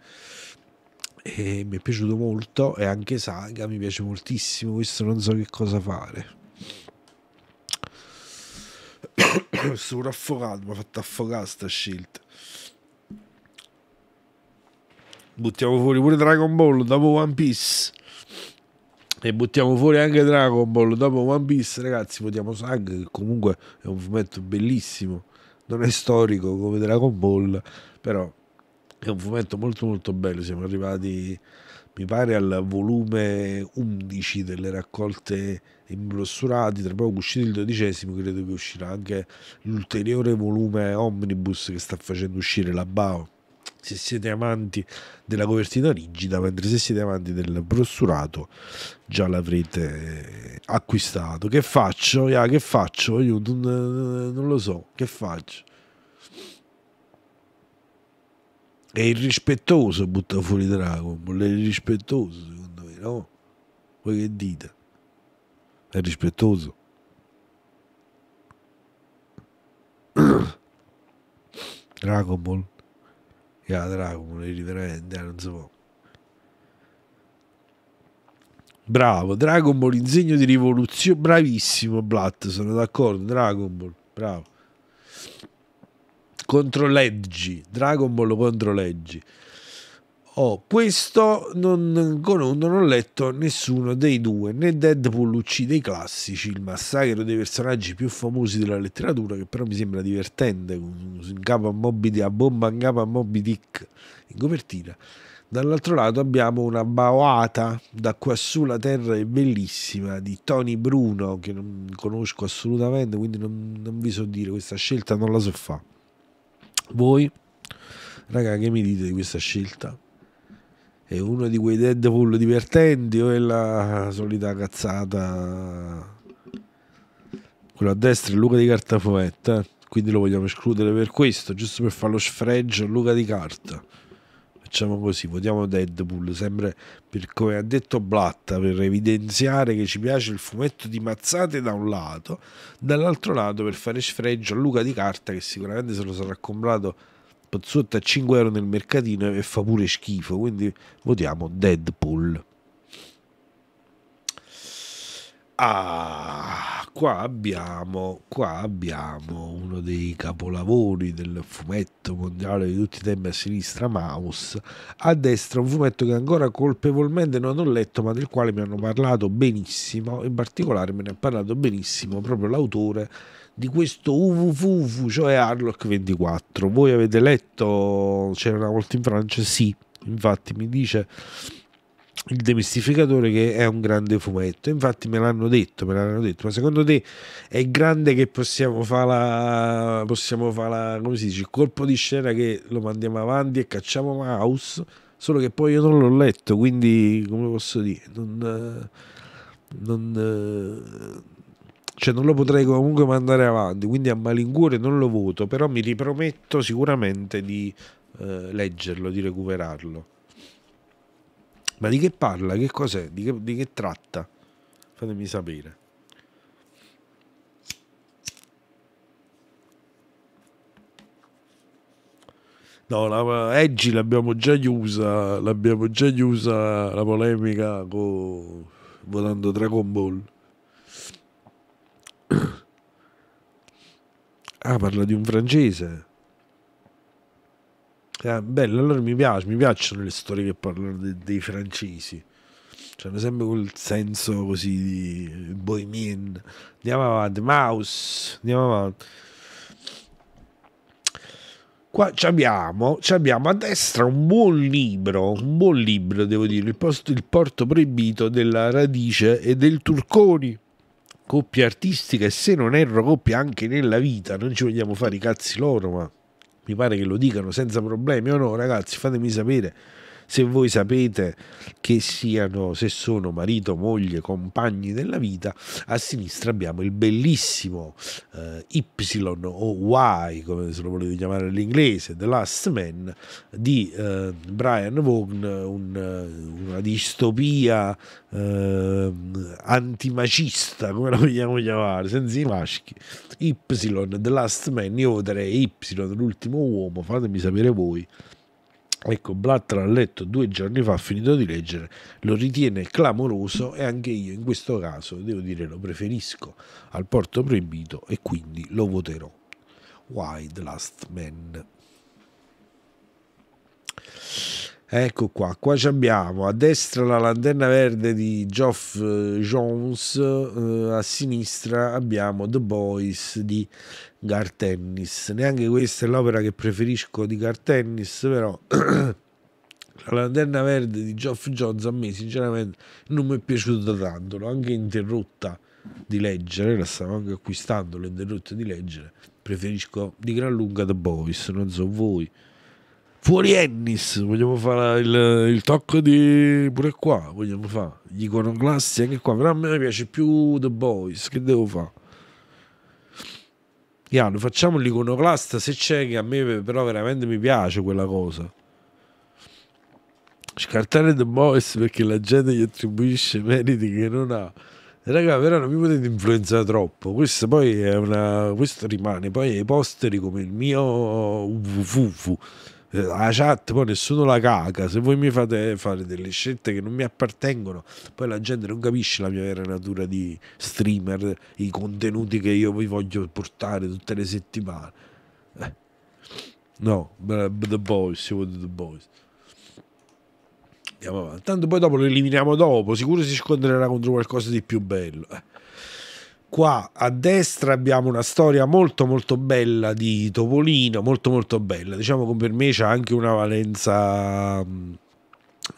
E mi è piaciuto molto e anche Saga mi piace moltissimo. Questo non so che cosa fare. Sono raffogato, mi ha fatto affogare sta scelta. Buttiamo fuori pure Dragon Ball, dopo One Piece e buttiamo fuori anche Dragon Ball dopo One Piece ragazzi votiamo Saga che comunque è un fumetto bellissimo non è storico come Dragon Ball però è un fumetto molto molto bello siamo arrivati mi pare al volume 11 delle raccolte in tra poco uscito il dodicesimo credo che uscirà anche l'ulteriore volume omnibus che sta facendo uscire la BAO se siete amanti della copertina rigida, mentre se siete amanti del brossurato già l'avrete eh, acquistato. Che faccio? Yeah, che faccio? Io non lo so, che faccio? È irrispettoso butta fuori Dragon Ball, è irrispettoso secondo me, no? Voi che dite? È rispettoso. Dragon Ball e alla Dragon le riprende, eh, non si Bravo, Dragon Ball, insegno di rivoluzione, bravissimo Blatt, sono d'accordo, Dragon Ball, bravo. Contro Leggi, Dragon Ball contro Leggi. Oh, questo non, non ho letto nessuno dei due, né Deadpool uccide i classici, il massacro dei personaggi più famosi della letteratura, che però mi sembra divertente, in capo a Moby Dick, a bomba in capo a Moby Dick in copertina. Dall'altro lato abbiamo una Baoata da quassù la terra è bellissima di Tony Bruno che non conosco assolutamente, quindi non, non vi so dire questa scelta non la so fare. Voi, raga, che mi dite di questa scelta? è uno di quei Deadpool divertenti o è la solita cazzata quello a destra è Luca di carta poeta eh. quindi lo vogliamo escludere per questo giusto per fare lo sfregio Luca di carta facciamo così votiamo Deadpool sempre per come ha detto Blatta per evidenziare che ci piace il fumetto di mazzate da un lato dall'altro lato per fare sfregio a Luca di carta che sicuramente se lo sarà comprato sotto a 5 euro nel mercatino e fa pure schifo, quindi votiamo Deadpool. Ah, qua abbiamo, qua abbiamo uno dei capolavori del fumetto mondiale di tutti i tempi a sinistra, Mouse, a destra un fumetto che ancora colpevolmente non ho letto ma del quale mi hanno parlato benissimo, in particolare me ne ha parlato benissimo proprio l'autore di questo UVVV, cioè Harlock 24. Voi avete letto C'era una volta in Francia? Sì, infatti mi dice il demistificatore che è un grande fumetto. Infatti me l'hanno detto, me l'hanno detto, ma secondo te è grande che possiamo fare la possiamo fare la, come si dice, il colpo di scena che lo mandiamo avanti e cacciamo Mouse, solo che poi io non l'ho letto, quindi come posso dire, non non cioè non lo potrei comunque mandare avanti, quindi a malincuore non lo voto, però mi riprometto sicuramente di eh, leggerlo, di recuperarlo. Ma di che parla? Che cos'è? Di che, di che tratta? Fatemi sapere. No, la, Edgy l'abbiamo già chiusa, l'abbiamo già chiusa la polemica con, votando Dragon Ball ah, parla di un francese. Ah, bello, allora mi piace, mi piacciono le storie che parlano de, dei francesi. C'hanno cioè, sempre quel senso così di bohemian. Andiamo avanti, mouse, andiamo avanti. Qua ci abbiamo, a destra un buon libro, un buon libro devo dire, il, posto, il porto proibito della radice e del turconi coppia artistica e se non erro coppia anche nella vita, non ci vogliamo fare i cazzi loro, ma mi pare che lo dicano senza problemi o oh no, ragazzi, fatemi sapere se voi sapete che siano, se sono marito, moglie, compagni della vita, a sinistra abbiamo il bellissimo eh, Y o Y, come se lo volete chiamare all'inglese, The Last Man di eh, Brian Vaughan, un, eh, una distopia eh, antimacista, come la vogliamo chiamare, senza i maschi. Y, The Last Man, io voterei Y, l'ultimo uomo, fatemi sapere voi Ecco, Blatt l'ha letto due giorni fa, ha finito di leggere, lo ritiene clamoroso e anche io in questo caso, devo dire, lo preferisco al porto proibito e quindi lo voterò. Wild Last Man? Ecco qua, qua abbiamo a destra la lanterna verde di Geoff eh, Jones, eh, a sinistra abbiamo The Boys di Gar Tennis. Neanche questa è l'opera che preferisco di Gar Tennis, però la lanterna verde di Geoff Jones a me sinceramente non mi è piaciuta tanto, l'ho anche interrotta di leggere, la stavo anche acquistando, l'ho interrotta di leggere. Preferisco di gran lunga The Boys, non so voi fuori Ennis, vogliamo fare il, il, tocco di pure qua, vogliamo fare gli iconoclasti anche qua, però a me piace più The Boys, che devo fare? Chiaro, facciamo l'iconoclasta se c'è che a me però veramente mi piace quella cosa. Scartare The Boys perché la gente gli attribuisce meriti che non ha. Raga, però non mi potete influenzare troppo. Questo poi è una. Questo rimane poi ai posteri come il mio. Ufufu. Eh, la chat poi nessuno la caga se voi mi fate fare delle scelte che non mi appartengono poi la gente non capisce la mia vera natura di streamer i contenuti che io vi voglio portare tutte le settimane eh. no The Boys siamo The Boys andiamo avanti tanto poi dopo lo eliminiamo dopo sicuro si scontrerà contro qualcosa di più bello eh. Qua a destra abbiamo una storia molto molto bella di Topolino, molto molto bella, diciamo che per me c'è anche una valenza mm,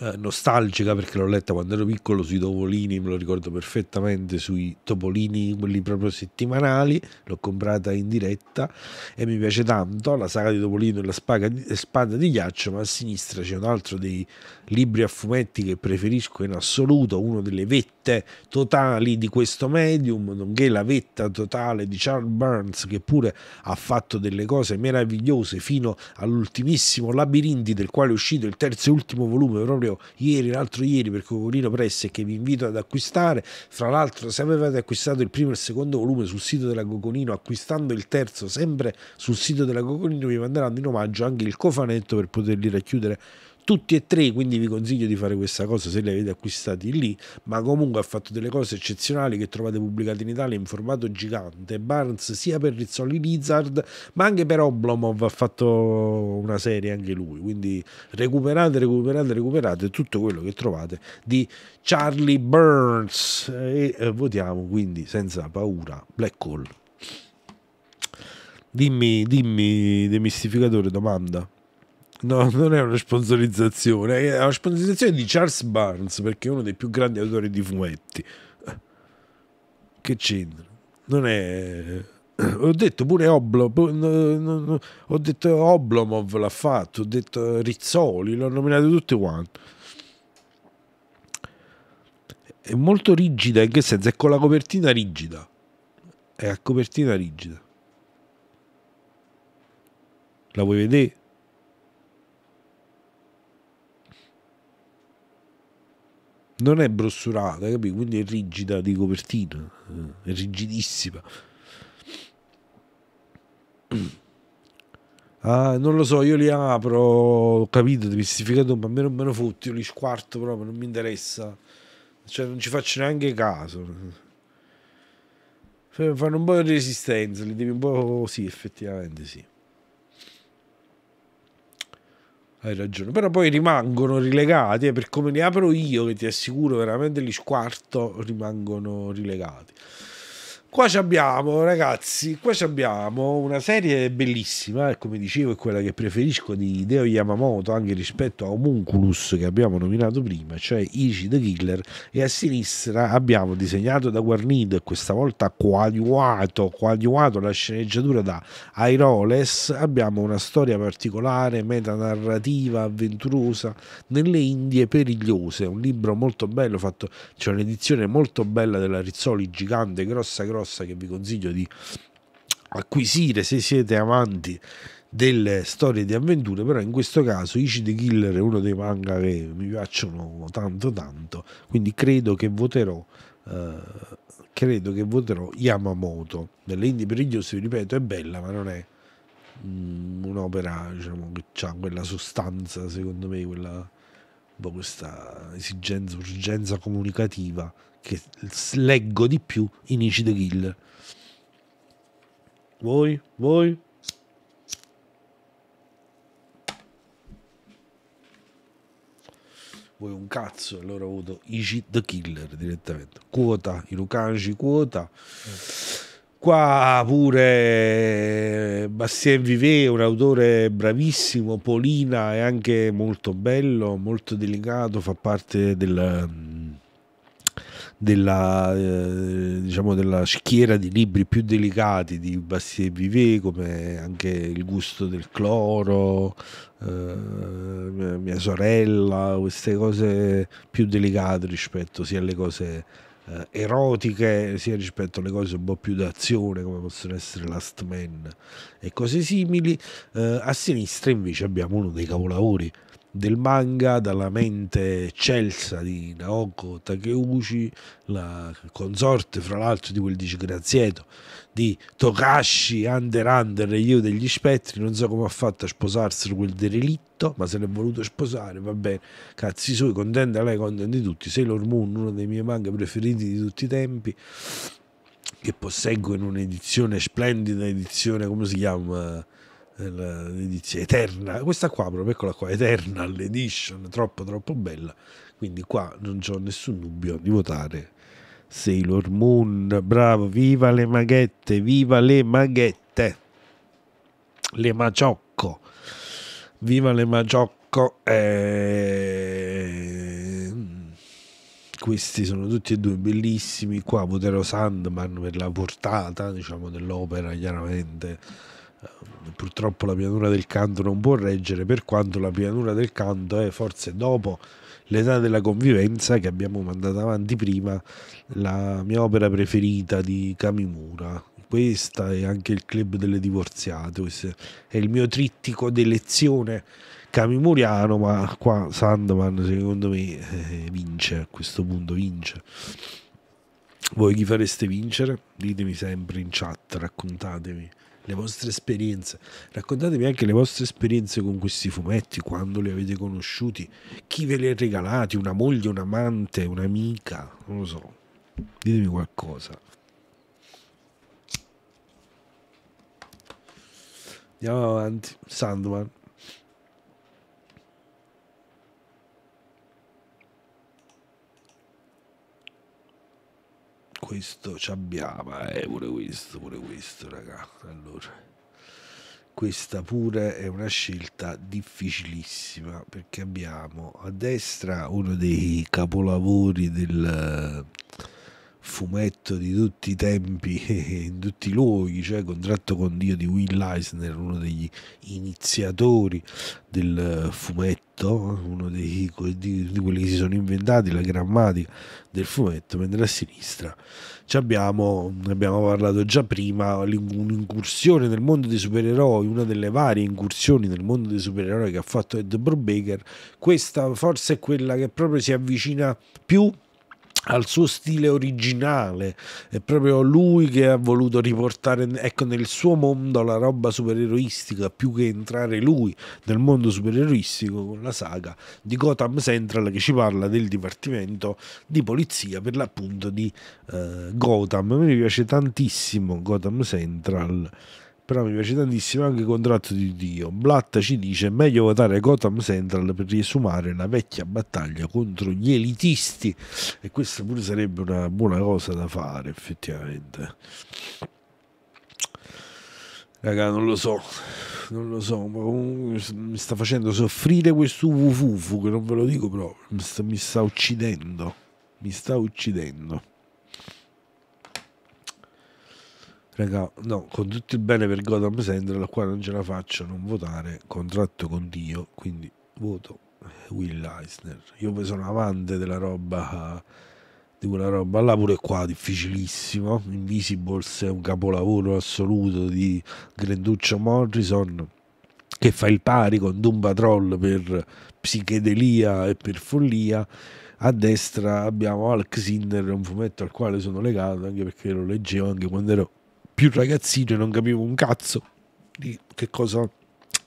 eh, nostalgica perché l'ho letta quando ero piccolo sui topolini, me lo ricordo perfettamente, sui topolini, quelli proprio settimanali, l'ho comprata in diretta e mi piace tanto la saga di Topolino e la spada di ghiaccio, ma a sinistra c'è un altro dei libri a fumetti che preferisco in assoluto, una delle vette totali di questo medium, nonché la vetta totale di Charles Burns che pure ha fatto delle cose meravigliose fino all'ultimissimo Labirinti del quale è uscito il terzo e ultimo volume proprio ieri, l'altro ieri per Cocolino Press e che vi invito ad acquistare. Fra l'altro se avevate acquistato il primo e il secondo volume sul sito della Cocolino, acquistando il terzo sempre sul sito della Cocolino vi manderanno in omaggio anche il cofanetto per poterli racchiudere tutti e tre, quindi vi consiglio di fare questa cosa se li avete acquistati lì, ma comunque ha fatto delle cose eccezionali che trovate pubblicate in Italia in formato gigante, Barnes sia per Rizzoli Lizard, ma anche per Oblomov ha fatto una serie anche lui, quindi recuperate, recuperate, recuperate tutto quello che trovate di Charlie Burns e eh, votiamo quindi senza paura Black Hole. Dimmi, dimmi, demistificatore, domanda. No, non è una sponsorizzazione, è una sponsorizzazione di Charles Barnes perché è uno dei più grandi autori di fumetti. Che c'entra? Non è. Ho detto pure Oblo, ho detto Oblomov l'ha fatto, ho detto Rizzoli, l'ho nominato tutti quanti. È molto rigida, in che senso? È con la copertina rigida. È a copertina rigida. La vuoi vedere? non è brossurata, capito? Quindi è rigida di copertina, eh, è rigidissima. Ah, non lo so, io li apro, ho capito, demistificato, ma a me non me lo fotti, io li squarto proprio, non mi interessa. Cioè, non ci faccio neanche caso. Fanno un po' di resistenza, li devi un po' così, effettivamente sì. Hai ragione, però poi rimangono rilegati e eh, per come li apro io, che ti assicuro veramente li squarto, rimangono rilegati. Qua abbiamo, ragazzi, qua abbiamo una serie bellissima, eh, come dicevo è quella che preferisco di Deo Yamamoto anche rispetto a Homunculus che abbiamo nominato prima, cioè Ichi the Killer, e a sinistra abbiamo disegnato da Guarnido e questa volta coadiuvato, coadiuvato la sceneggiatura da Airoles, abbiamo una storia particolare, metanarrativa, avventurosa, nelle Indie perigliose, un libro molto bello fatto, c'è cioè un'edizione molto bella della Rizzoli, gigante, grossa, grossa, grossa che vi consiglio di acquisire se siete amanti delle storie di avventure, però in questo caso Ichi the Killer è uno dei manga che mi piacciono tanto tanto, quindi credo che voterò eh, credo che voterò Yamamoto. Nelle Indie perigliose, vi ripeto, è bella, ma non è mh, mm, un'opera diciamo, che ha quella sostanza, secondo me, quella, questa esigenza, urgenza comunicativa che leggo di più in Ici the Killer. Voi? Voi? Voi un cazzo, allora ho avuto Ici the Killer direttamente. Quota, i Lukanji quota. Mm. Qua pure eh, Bastien Vivet, un autore bravissimo, Polina è anche molto bello, molto delicato, fa parte del della, eh, diciamo della schiera di libri più delicati di Bastier Vivet, come anche Il gusto del cloro, eh, Mia sorella, queste cose più delicate rispetto sia alle cose eh, erotiche sia rispetto alle cose un po' più d'azione come possono essere Last Man e cose simili. Eh, a sinistra invece abbiamo uno dei capolavori del manga, dalla mente celsa di Naoko Takeuchi, la consorte fra l'altro di quel disgraziato di Tokashi, Under Under e io degli spettri, non so come ha fatto a sposarselo quel derelitto, ma se l'è voluto sposare, va bene, cazzi suoi, contenta lei, contenta di tutti, Sailor Moon, uno dei miei manga preferiti di tutti i tempi, che posseggo in un'edizione splendida, edizione, come si chiama? l'edizia eterna, questa qua proprio, eccola qua, Eternal Edition, troppo troppo bella, quindi qua non ho nessun dubbio di votare Sailor Moon, bravo, viva le maghette, viva le maghette, le maciocco, viva le maciocco, eh... questi sono tutti e due bellissimi, qua voterò Sandman per la portata, diciamo, dell'opera, chiaramente eh, purtroppo la pianura del canto non può reggere, per quanto la pianura del canto è forse dopo l'età della convivenza che abbiamo mandato avanti prima, la mia opera preferita di Kamimura. Questa è anche il club delle divorziate, questo è il mio trittico d'elezione camimuriano, ma qua Sandman secondo me eh, vince, a questo punto vince. Voi chi fareste vincere? Ditemi sempre in chat, raccontatemi le vostre esperienze. Raccontatemi anche le vostre esperienze con questi fumetti, quando li avete conosciuti, chi ve li ha regalati, una moglie, un amante, un'amica, non lo so. Ditemi qualcosa. Andiamo avanti. Sandman. questo ci abbiamo eh, pure questo pure questo raga allora questa pure è una scelta difficilissima perché abbiamo a destra uno dei capolavori del eh, fumetto di tutti i tempi e in tutti i luoghi, cioè Contratto con Dio di Will Eisner, uno degli iniziatori del eh, fumetto fumetto, uno dei, di, di, quelli che si sono inventati, la grammatica del fumetto, mentre a sinistra ci abbiamo, ne abbiamo parlato già prima, un'incursione nel mondo dei supereroi, una delle varie incursioni nel mondo dei supereroi che ha fatto Ed Brubaker, questa forse è quella che proprio si avvicina più al suo stile originale, è proprio lui che ha voluto riportare ecco, nel suo mondo la roba supereroistica, più che entrare lui nel mondo supereroistico con la saga di Gotham Central che ci parla del dipartimento di polizia per l'appunto di eh, Gotham. mi piace tantissimo Gotham Central però mi piace tantissimo anche Contratto di Dio. Blatt ci dice meglio votare Gotham Central per riesumare la vecchia battaglia contro gli elitisti e questa pure sarebbe una buona cosa da fare effettivamente. Raga, non lo so, non lo so, ma comunque mi sta facendo soffrire questo ufufu che non ve lo dico proprio, mi sta, mi sta uccidendo, mi sta uccidendo. Raga, no, con tutto il bene per Gotham Central, qua non ce la faccio non votare, contratto con Dio, quindi voto Will Eisner. Io poi sono amante della roba, di quella roba là pure qua, difficilissimo. Invisibles è un capolavoro assoluto di Grenduccio Morrison che fa il pari con Doom Patrol per psichedelia e per follia. A destra abbiamo Hulk Sinner, un fumetto al quale sono legato anche perché lo leggevo anche quando ero più ragazzino e non capivo un cazzo di che cosa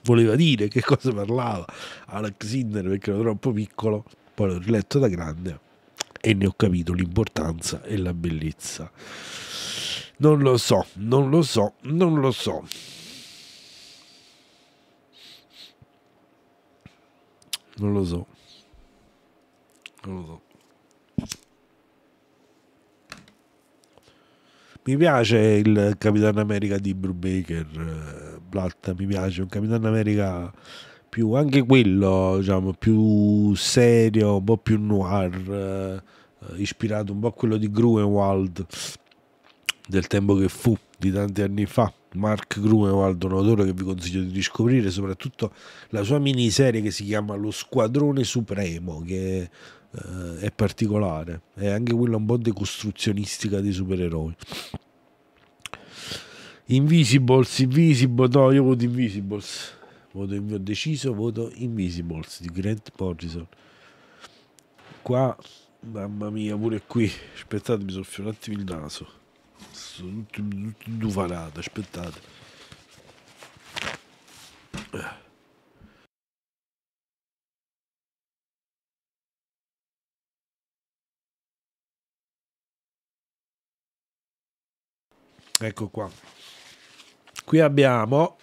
voleva dire, che cosa parlava Alex Sinner perché ero troppo piccolo, poi l'ho riletto da grande e ne ho capito l'importanza e la bellezza. Non lo so, non lo so, non lo so. Non lo so. Non lo so. mi piace il Capitano America di Brubaker eh, Platt mi piace un Capitano America più anche quello diciamo più serio un po' più noir eh, ispirato un po' a quello di Gruenwald del tempo che fu di tanti anni fa Mark Gruenwald un autore che vi consiglio di riscoprire soprattutto la sua miniserie che si chiama Lo Squadrone Supremo che eh, è particolare, è anche quella un po' decostruzionistica dei supereroi. Invisibles, Invisible no, io voto Invisibles. Voto, ho deciso, voto Invisibles di Grant Morrison. Qua, mamma mia, pure qui. Aspettate, mi soffio un attimo il naso. Sono tutto, tutto dufanato, aspettate. Eh. Ecco qua. Qui abbiamo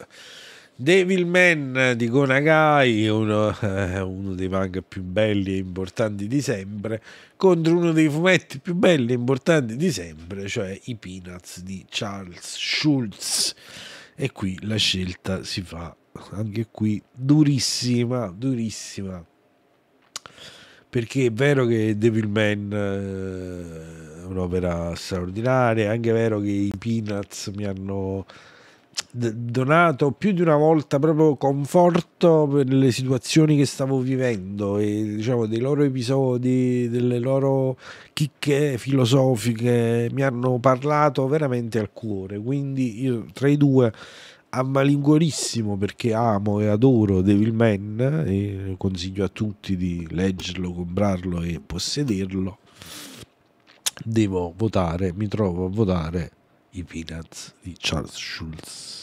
Man di Gonagai, uno, eh, uno, dei manga più belli e importanti di sempre, contro uno dei fumetti più belli e importanti di sempre, cioè i Peanuts di Charles Schulz. E qui la scelta si fa anche qui durissima, durissima perché è vero che Devilman eh, è un'opera straordinaria, è anche vero che i Peanuts mi hanno donato più di una volta proprio conforto per le situazioni che stavo vivendo e diciamo dei loro episodi, delle loro chicche filosofiche mi hanno parlato veramente al cuore, quindi io tra i due a perché amo e adoro Devil Man e consiglio a tutti di leggerlo, comprarlo e possederlo. Devo votare, mi trovo a votare i Peanuts di Charles Schulz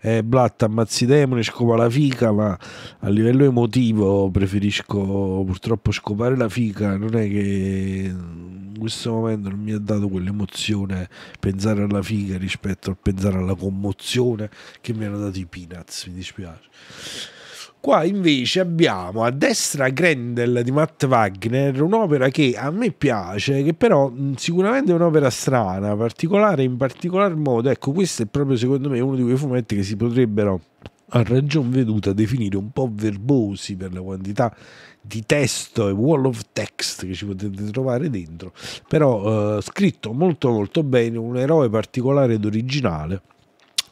eh, Blatt ammazzi demoni, scopa la fica, ma a livello emotivo preferisco purtroppo scopare la fica, non è che in questo momento non mi ha dato quell'emozione pensare alla fica rispetto al pensare alla commozione che mi hanno dato i peanuts, mi dispiace. Qua invece abbiamo a destra Grendel di Matt Wagner, un'opera che a me piace, che però sicuramente è un'opera strana, particolare in particolar modo. Ecco, questo è proprio secondo me uno di quei fumetti che si potrebbero a ragion veduta definire un po' verbosi per la quantità di testo e wall of text che ci potete trovare dentro, però eh, scritto molto molto bene, un eroe particolare ed originale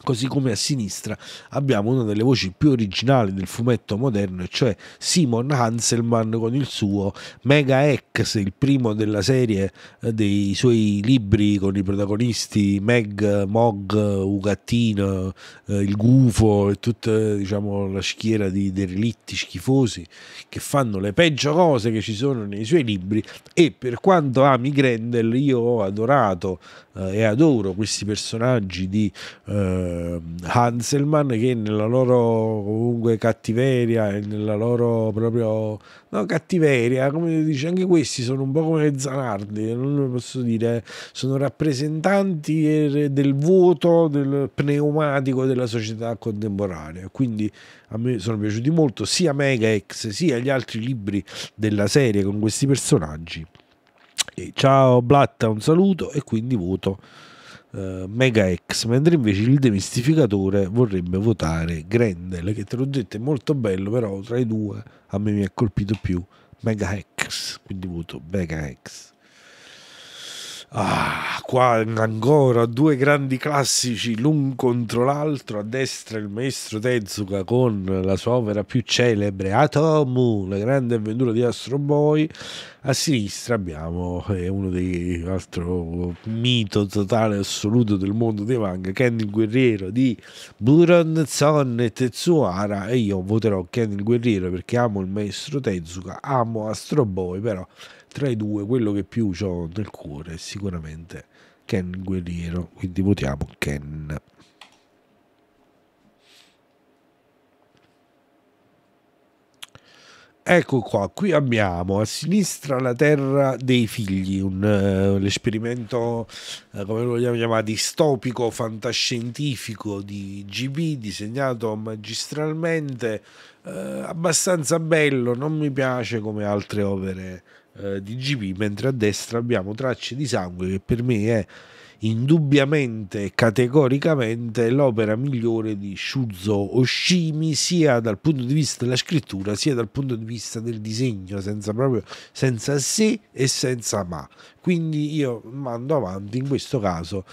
così come a sinistra abbiamo una delle voci più originali del fumetto moderno, cioè Simon Hanselman con il suo Mega X, il primo della serie eh, dei suoi libri con i protagonisti Meg, Mog, Ugattino, eh, il Gufo e tutta diciamo, la schiera di derelitti schifosi che fanno le peggio cose che ci sono nei suoi libri e per quanto ami Grendel io ho adorato eh, e adoro questi personaggi di eh, Hanselman che nella loro comunque cattiveria e nella loro proprio no, cattiveria, come dice, anche questi sono un po' come Zanardi, eh, non posso dire, sono rappresentanti del vuoto, del pneumatico della società contemporanea. Quindi a me sono piaciuti molto sia Mega X sia gli altri libri della serie con questi personaggi ciao Blatta un saluto e quindi voto eh, Mega X mentre invece il demistificatore vorrebbe votare Grendel che te l'ho detto è molto bello però tra i due a me mi ha colpito più Mega X quindi voto Mega X Ah, qua ancora due grandi classici l'un contro l'altro. A destra il maestro Tezuka con la sua opera più celebre, Atomu, la grande avventura di Astro Boy. A sinistra abbiamo eh, uno dei altro mito totale assoluto del mondo dei manga, Ken il guerriero di Buron Son e Tetsuara. E io voterò Ken il guerriero perché amo il maestro Tezuka, amo Astro Boy, però tra i due quello che più ho nel cuore è sicuramente Ken Guerriero, quindi votiamo Ken. Ecco qua, qui abbiamo a sinistra la terra dei figli, un, uh, l'esperimento, uh, come lo vogliamo chiamare, distopico, fantascientifico di GB, disegnato magistralmente, uh, abbastanza bello, non mi piace come altre opere eh, di GP, mentre a destra abbiamo tracce di sangue che per me è indubbiamente e categoricamente l'opera migliore di Shuzo Oshimi sia dal punto di vista della scrittura sia dal punto di vista del disegno senza proprio senza se e senza ma quindi io mando avanti in questo caso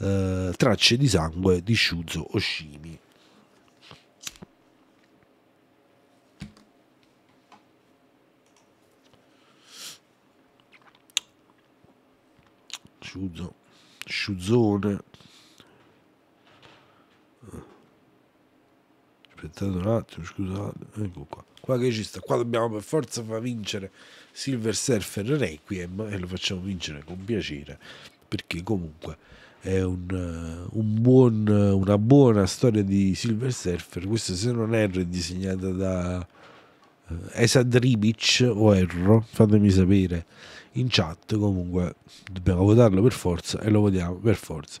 eh, tracce di sangue di Shuzo Oshimi Sciuzzo, Sciuzzone. Aspettate un attimo, scusate, ecco qua. Qua che ci sta, qua dobbiamo per forza far vincere Silver Surfer Requiem e lo facciamo vincere con piacere perché comunque è un, un buon, una buona storia di Silver Surfer. Questa, se non erro, è disegnata da eh, Esad Ribic o Erro, fatemi sapere in chat comunque dobbiamo votarlo per forza e lo votiamo per forza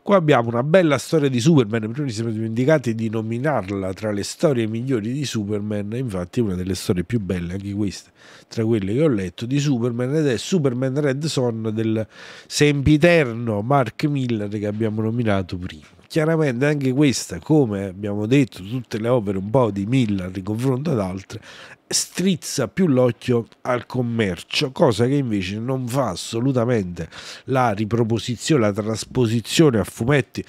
qua abbiamo una bella storia di Superman prima ci siamo dimenticati di nominarla tra le storie migliori di Superman infatti è una delle storie più belle anche questa tra quelle che ho letto di Superman ed è Superman Red Son del sempiterno Mark Miller che abbiamo nominato prima chiaramente anche questa, come abbiamo detto, tutte le opere un po' di Millar in confronto ad altre, strizza più l'occhio al commercio, cosa che invece non fa assolutamente la riproposizione, la trasposizione a fumetti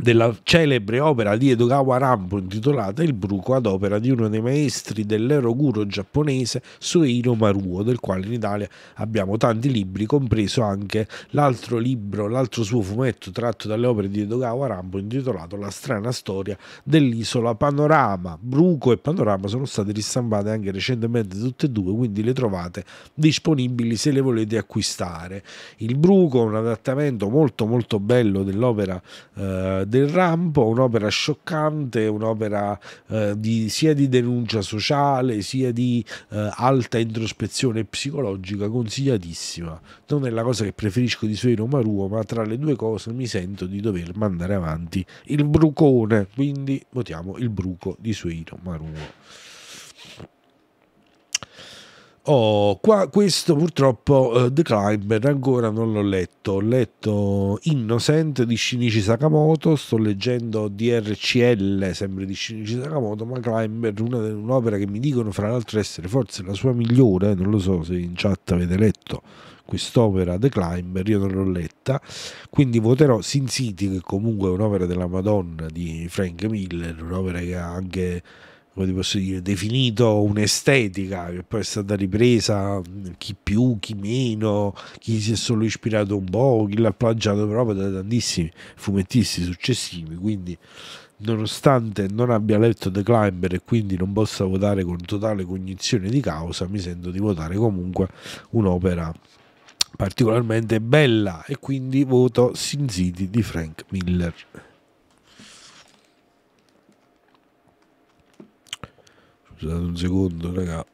della celebre opera di Edogawa Rampo intitolata Il bruco ad opera di uno dei maestri dell'eroguro giapponese Soeiro Maruo, del quale in Italia abbiamo tanti libri, compreso anche l'altro libro, l'altro suo fumetto tratto dalle opere di Edogawa Rampo intitolato La strana storia dell'isola Panorama. Bruco e Panorama sono state ristampate anche recentemente tutte e due, quindi le trovate disponibili se le volete acquistare. Il bruco è un adattamento molto molto bello dell'opera eh, del Rampo, un'opera scioccante, un'opera eh, di, sia di denuncia sociale sia di eh, alta introspezione psicologica consigliatissima. Non è la cosa che preferisco di Suero Maruo, ma tra le due cose mi sento di dover mandare avanti il brucone, quindi votiamo il bruco di Suero Maruo. Oh, qua, questo purtroppo uh, The Climber ancora non l'ho letto, ho letto Innocent di Shinichi Sakamoto, sto leggendo DRCL sempre di Shinichi Sakamoto, ma Climber una, un'opera che mi dicono fra l'altro essere forse la sua migliore, eh, non lo so se in chat avete letto quest'opera The Climber, io non l'ho letta, quindi voterò Sin City che comunque è un'opera della Madonna di Frank Miller, un'opera che ha anche come posso dire, definito un'estetica che poi è stata ripresa chi più, chi meno, chi si è solo ispirato un po', chi l'ha plagiato proprio da tantissimi fumettisti successivi, quindi nonostante non abbia letto The Climber e quindi non possa votare con totale cognizione di causa, mi sento di votare comunque un'opera particolarmente bella e quindi voto Sin City di Frank Miller. scusate un secondo raga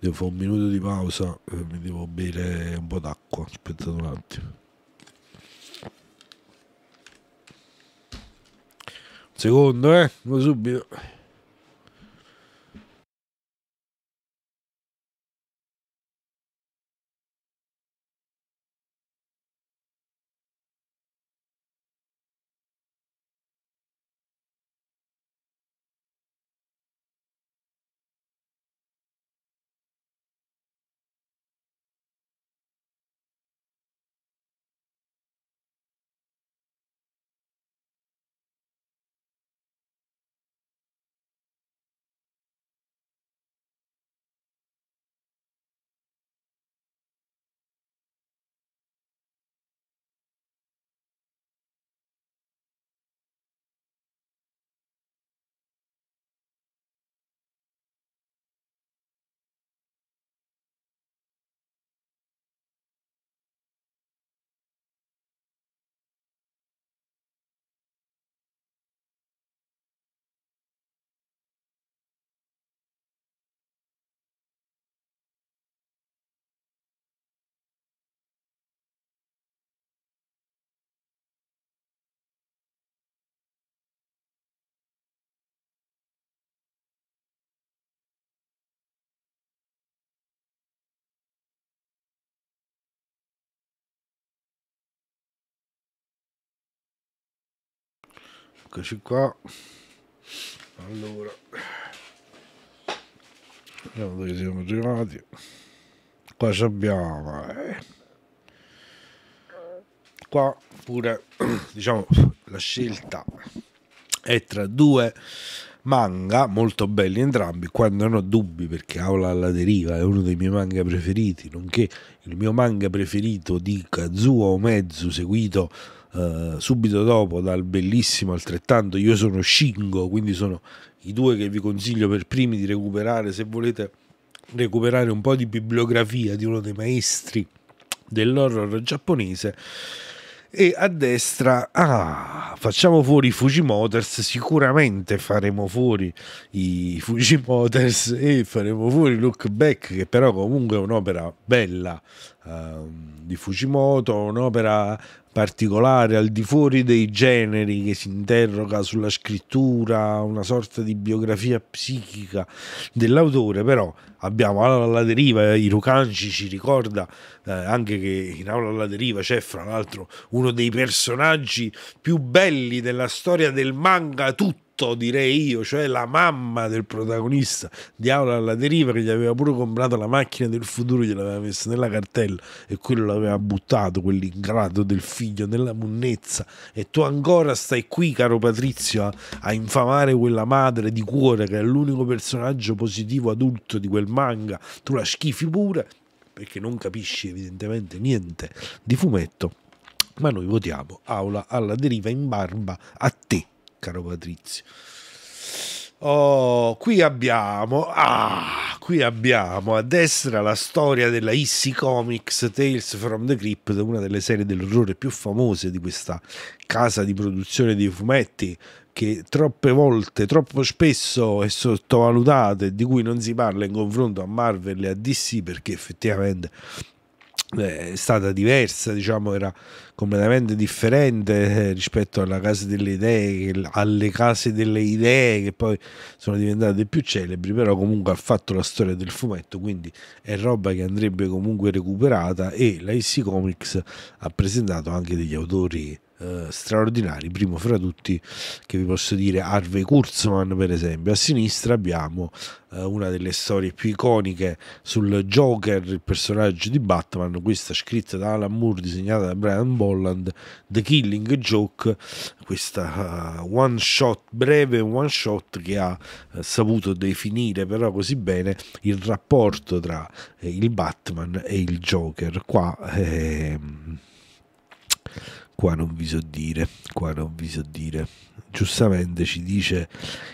devo fare un minuto di pausa e eh, mi devo bere un po' d'acqua aspettate un attimo un secondo eh Lo subito eccoci qua allora vediamo dove siamo arrivati qua ci abbiamo eh. qua pure diciamo la scelta è tra due manga molto belli entrambi qua non ho dubbi perché Aula alla deriva è uno dei miei manga preferiti nonché il mio manga preferito di Kazuo Omezu seguito eh, subito dopo dal bellissimo altrettanto Io sono Shingo, quindi sono i due che vi consiglio per primi di recuperare se volete recuperare un po' di bibliografia di uno dei maestri dell'horror giapponese e a destra ah, facciamo fuori i Fujimotors sicuramente faremo fuori i Fujimotors e faremo fuori Look Back che però comunque è un'opera bella um, di Fujimoto un'opera particolare, al di fuori dei generi, che si interroga sulla scrittura, una sorta di biografia psichica dell'autore, però abbiamo Aula alla deriva, i eh, Irukanci ci ricorda eh, anche che in Aula alla deriva c'è fra l'altro uno dei personaggi più belli della storia del manga tutto tutto, direi io, cioè la mamma del protagonista di Aula alla deriva che gli aveva pure comprato la macchina del futuro, gliel'aveva messa nella cartella e quello l'aveva buttato, quell'ingrato del figlio, nella munnezza. E tu ancora stai qui, caro Patrizio, a, a infamare quella madre di cuore che è l'unico personaggio positivo adulto di quel manga, tu la schifi pure perché non capisci evidentemente niente di fumetto ma noi votiamo Aula alla deriva in barba a te caro Patrizio. Oh, qui abbiamo, ah, qui abbiamo a destra la storia della Issy Comics Tales from the Crypt, una delle serie dell'orrore più famose di questa casa di produzione di fumetti che troppe volte, troppo spesso è sottovalutata e di cui non si parla in confronto a Marvel e a DC perché effettivamente eh, è stata diversa, diciamo, era completamente differente eh, rispetto alla Casa delle Idee, alle Case delle Idee che poi sono diventate più celebri, però comunque ha fatto la storia del fumetto, quindi è roba che andrebbe comunque recuperata e la IC Comics ha presentato anche degli autori eh, straordinari, primo fra tutti che vi posso dire Harvey Kurzman per esempio, a sinistra abbiamo eh, una delle storie più iconiche sul Joker, il personaggio di Batman, questa scritta da Alan Moore, disegnata da Brian Bolland, The Killing Joke, questa uh, one shot, breve one shot che ha uh, saputo definire però così bene il rapporto tra eh, il Batman e il Joker. Qua ehm qua non vi so dire, qua non vi so dire. Giustamente ci dice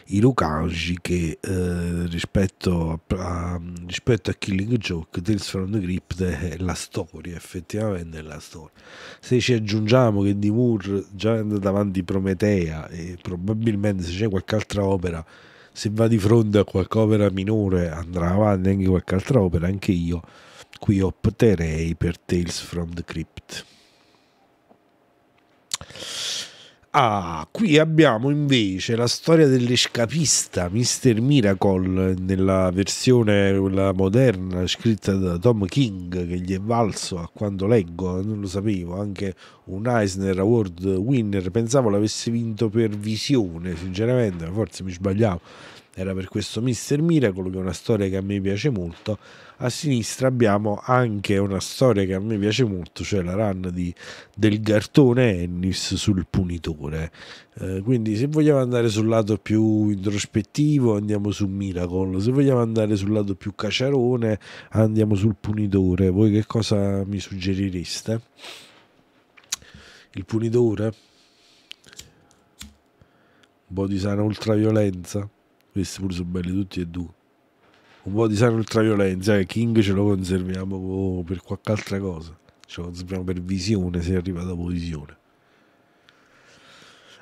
Irukanji che eh, rispetto, a, a, rispetto, a, Killing Joke, Tales from the Crypt è la storia, effettivamente è la storia. Se ci aggiungiamo che di Moore già è andato avanti Prometea e probabilmente se c'è qualche altra opera, se va di fronte a qualche opera minore andrà avanti anche qualche altra opera, anche io qui opterei per Tales from the Crypt. Ah, qui abbiamo invece la storia dell'escapista Mr. Miracle nella versione moderna scritta da Tom King che gli è valso a quando leggo, eh, non lo sapevo, anche un Eisner Award winner, pensavo l'avesse vinto per visione, sinceramente, forse mi sbagliavo, era per questo Mr. Miracle che è una storia che a me piace molto a sinistra abbiamo anche una storia che a me piace molto, cioè la run di, del cartone Ennis sul punitore. Eh, quindi se vogliamo andare sul lato più introspettivo andiamo su Miracle, se vogliamo andare sul lato più caciarone andiamo sul punitore. Voi che cosa mi suggerireste? Il punitore? Un po' di sana ultraviolenza? Questi pure sono belli tutti e due un po' di sano ultraviolenza e eh, King ce lo conserviamo per qualche altra cosa ce lo conserviamo per visione se arriva dopo visione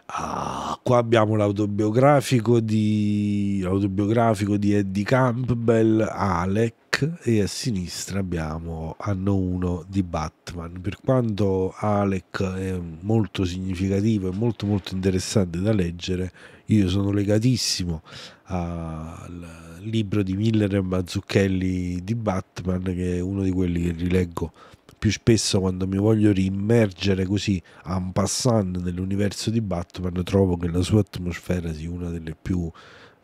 ah, qua abbiamo l'autobiografico di l'autobiografico di Eddie Campbell Alec e a sinistra abbiamo anno 1 di Batman per quanto Alec è molto significativo e molto molto interessante da leggere io sono legatissimo al libro di Miller e Mazzucchelli di Batman, che è uno di quelli che rileggo più spesso quando mi voglio riimmergere così en passant nell'universo di Batman, trovo che la sua atmosfera sia una delle più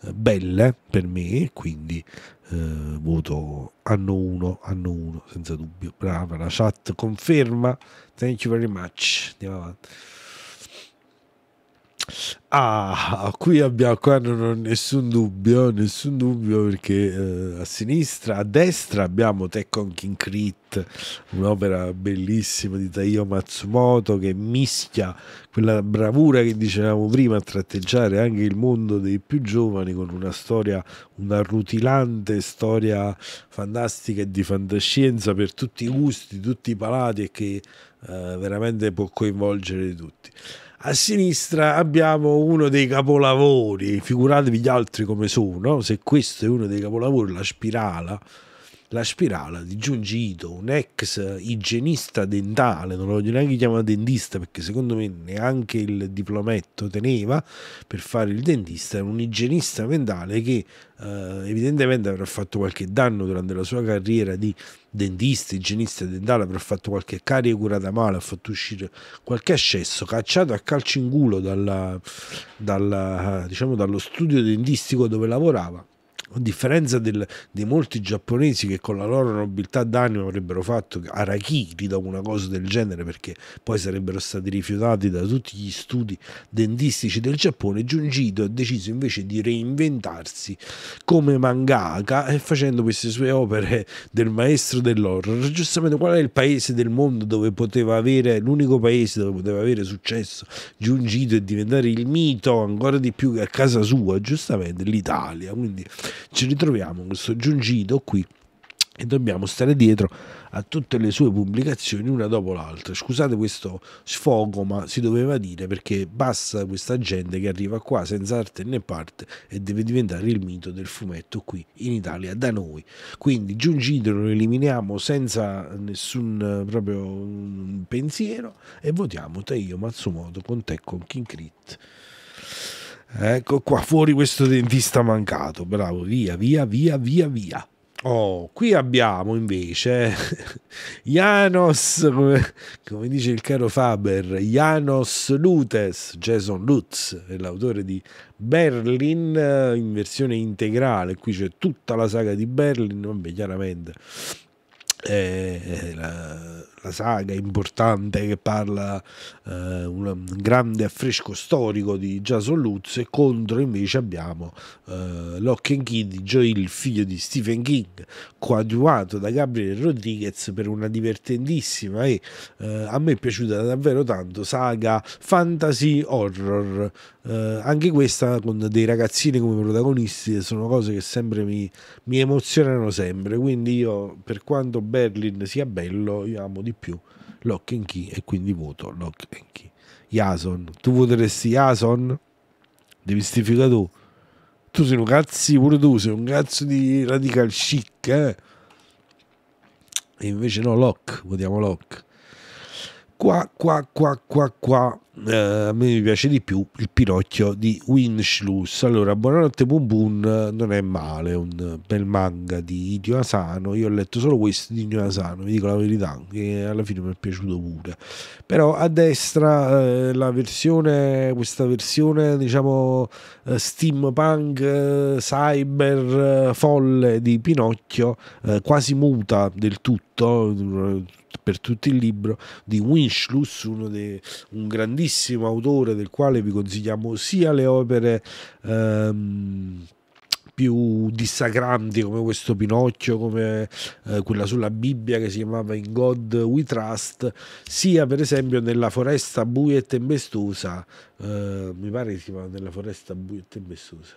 eh, belle per me, e quindi eh, voto anno 1, anno 1, senza dubbio. Brava, la chat conferma. Thank you very much. Andiamo avanti. Ah, qui, abbiamo, qua non ho nessun dubbio, nessun dubbio perché eh, a sinistra, a destra abbiamo Tekken King Crit, un'opera bellissima di Taiyo Matsumoto che mischia quella bravura che dicevamo prima a tratteggiare anche il mondo dei più giovani con una storia, una rutilante storia fantastica e di fantascienza per tutti i gusti, tutti i palati e che eh, veramente può coinvolgere tutti. A sinistra abbiamo uno dei capolavori, figuratevi gli altri come sono, se questo è uno dei capolavori, la spirala, la spirale di Giungi Ito, un ex igienista dentale, non lo voglio neanche chiamare dentista perché secondo me neanche il diplometto teneva per fare il dentista, era un igienista mentale che eh, evidentemente avrà fatto qualche danno durante la sua carriera di dentista, igienista dentale, avrà fatto qualche carie curata male, ha fatto uscire qualche ascesso, cacciato a calcio in culo dalla, dalla, diciamo, dallo studio dentistico dove lavorava a differenza del, di molti giapponesi che con la loro nobiltà d'animo avrebbero fatto arachiri dopo una cosa del genere perché poi sarebbero stati rifiutati da tutti gli studi dentistici del Giappone, Giungito ha deciso invece di reinventarsi come mangaka e eh, facendo queste sue opere del maestro dell'horror. Giustamente qual è il paese del mondo dove poteva avere, l'unico paese dove poteva avere successo Giungito e diventare il mito ancora di più che a casa sua, giustamente l'Italia. Quindi ci ritroviamo questo giungito qui e dobbiamo stare dietro a tutte le sue pubblicazioni una dopo l'altra. Scusate questo sfogo, ma si doveva dire perché basta questa gente che arriva qua senza arte né parte e deve diventare il mito del fumetto qui in Italia da noi. Quindi Giungito lo eliminiamo senza nessun proprio pensiero e votiamo Teiyo Matsumoto con te con King Crit. Ecco qua fuori questo dentista mancato. Bravo, via, via, via, via, via. Oh, qui abbiamo invece Janos, come, come, dice il caro Faber, Janos Lutes, Jason Lutz, è l'autore di Berlin eh, in versione integrale, qui c'è tutta la saga di Berlin, vabbè chiaramente eh, eh la, la saga importante che parla eh, un grande affresco storico di Jason Lutz e contro invece abbiamo eh, Lock and Key di Joe Hill, figlio di Stephen King, coadiuvato da Gabriel Rodriguez per una divertentissima e eh, a me è piaciuta davvero tanto saga fantasy horror. Eh, anche questa con dei ragazzini come protagonisti sono cose che sempre mi, mi emozionano sempre quindi io per quanto Berlin sia bello io amo di di più Lock and Key e quindi voto Lock and Key. Jason, tu voteresti Jason? Devi stificare tu. Tu sei un cazzo, pure tu sei un cazzo di radical chic, eh? E invece no, Lock, votiamo Lock. Qua, qua, qua, qua, qua. Eh, a me mi piace di più il Pinocchio di Winschluss. Allora, Buonanotte Boom Boom eh, non è male, un bel manga di Dio Asano. Io ho letto solo questo di Dio Asano, vi dico la verità, che alla fine mi è piaciuto pure. Però a destra eh, la versione, questa versione, diciamo, eh, steampunk, eh, cyber, eh, folle di Pinocchio, quasi muta del tutto per tutto il libro di Winschluss, de, un grandissimo autore del quale vi consigliamo sia le opere ehm, più dissacranti come questo Pinocchio, come eh, quella sulla Bibbia che si chiamava In God We Trust, sia per esempio nella foresta buia e tempestosa, eh, mi pare che si chiamava nella foresta buia e tempestosa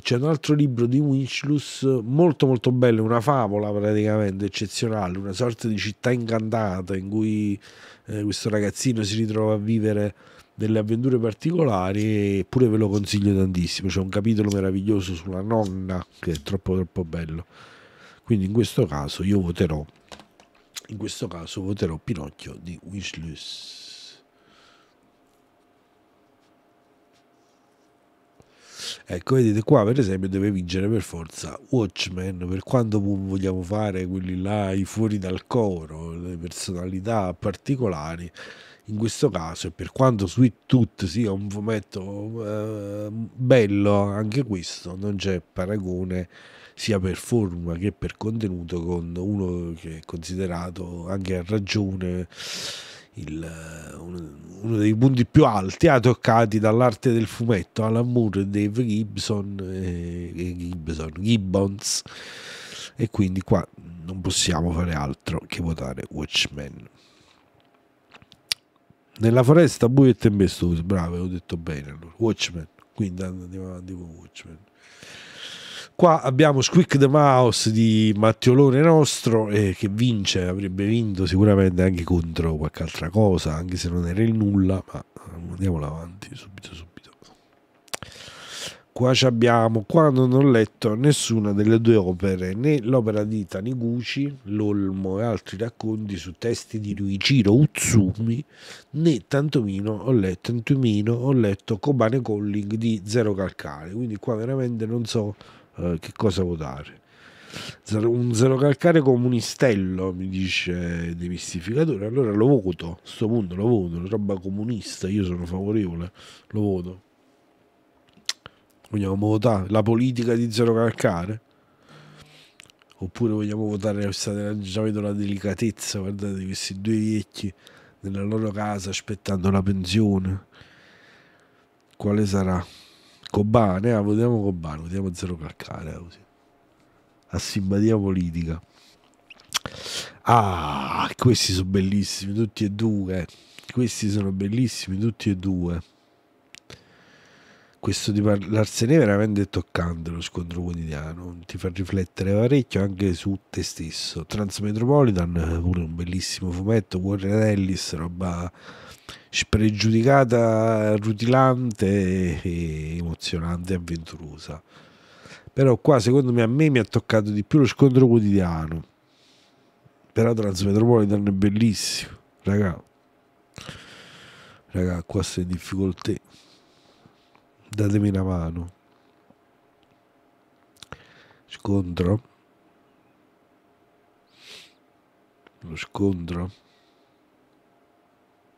c'è un altro libro di Winchlus molto molto bello, una favola praticamente eccezionale, una sorta di città incantata in cui eh, questo ragazzino si ritrova a vivere delle avventure particolari eppure ve lo consiglio tantissimo, c'è un capitolo meraviglioso sulla nonna che è troppo troppo bello. Quindi in questo caso io voterò in questo caso voterò Pinocchio di Winchlus. Ecco, vedete qua per esempio deve vincere per forza Watchmen, per quanto vogliamo fare quelli là i fuori dal coro, le personalità particolari, in questo caso e per quanto Sweet Tooth sia un fumetto eh, bello, anche questo non c'è paragone sia per forma che per contenuto con uno che è considerato anche a ragione il, eh, uno dei punti più alti ah, toccati dall'arte del fumetto Alan Moore Dave Gibson, eh, Gibson Gibbons e quindi qua non possiamo fare altro che votare Watchmen nella foresta buio e tempestoso bravo ho detto bene allora Watchmen quindi andiamo avanti con Watchmen Qua abbiamo Squick the Mouse di Mattiolone nostro eh, che vince, avrebbe vinto sicuramente anche contro qualche altra cosa, anche se non era il nulla, ma andiamo avanti subito subito. Qua abbiamo, quando non ho letto nessuna delle due opere, né l'opera di Taniguchi, L'Olmo e altri racconti su testi di Ruichiro Utsumi, né tantomeno ho letto, tantomeno ho letto Kobane Calling di Zero Calcare, quindi qua veramente non so eh, che cosa votare. Un zero calcare comunistello, mi dice demistificatore, allora lo voto, a questo punto lo voto, Una roba comunista, io sono favorevole, lo voto. Vogliamo votare la politica di zero calcare? Oppure vogliamo votare questa, già vedo la delicatezza, guardate questi due vecchi nella loro casa aspettando la pensione. Quale sarà? Kobane, ah, votiamo Kobane, votiamo Zero Calcare, eh, così. A simpatia politica. Ah, questi sono bellissimi, tutti e due. Questi sono bellissimi, tutti e due. Questo di parlarsene è veramente toccante lo scontro quotidiano, ti fa riflettere parecchio anche su te stesso. Transmetropolitan, pure un bellissimo fumetto, Warren Ellis, roba spregiudicata, rutilante, e emozionante e avventurosa. Però qua secondo me a me mi ha toccato di più lo scontro quotidiano. Però Transmetropolitan è bellissimo, raga. Raga, qua sono in difficoltà. Datemi una mano. Scontro. Lo scontro.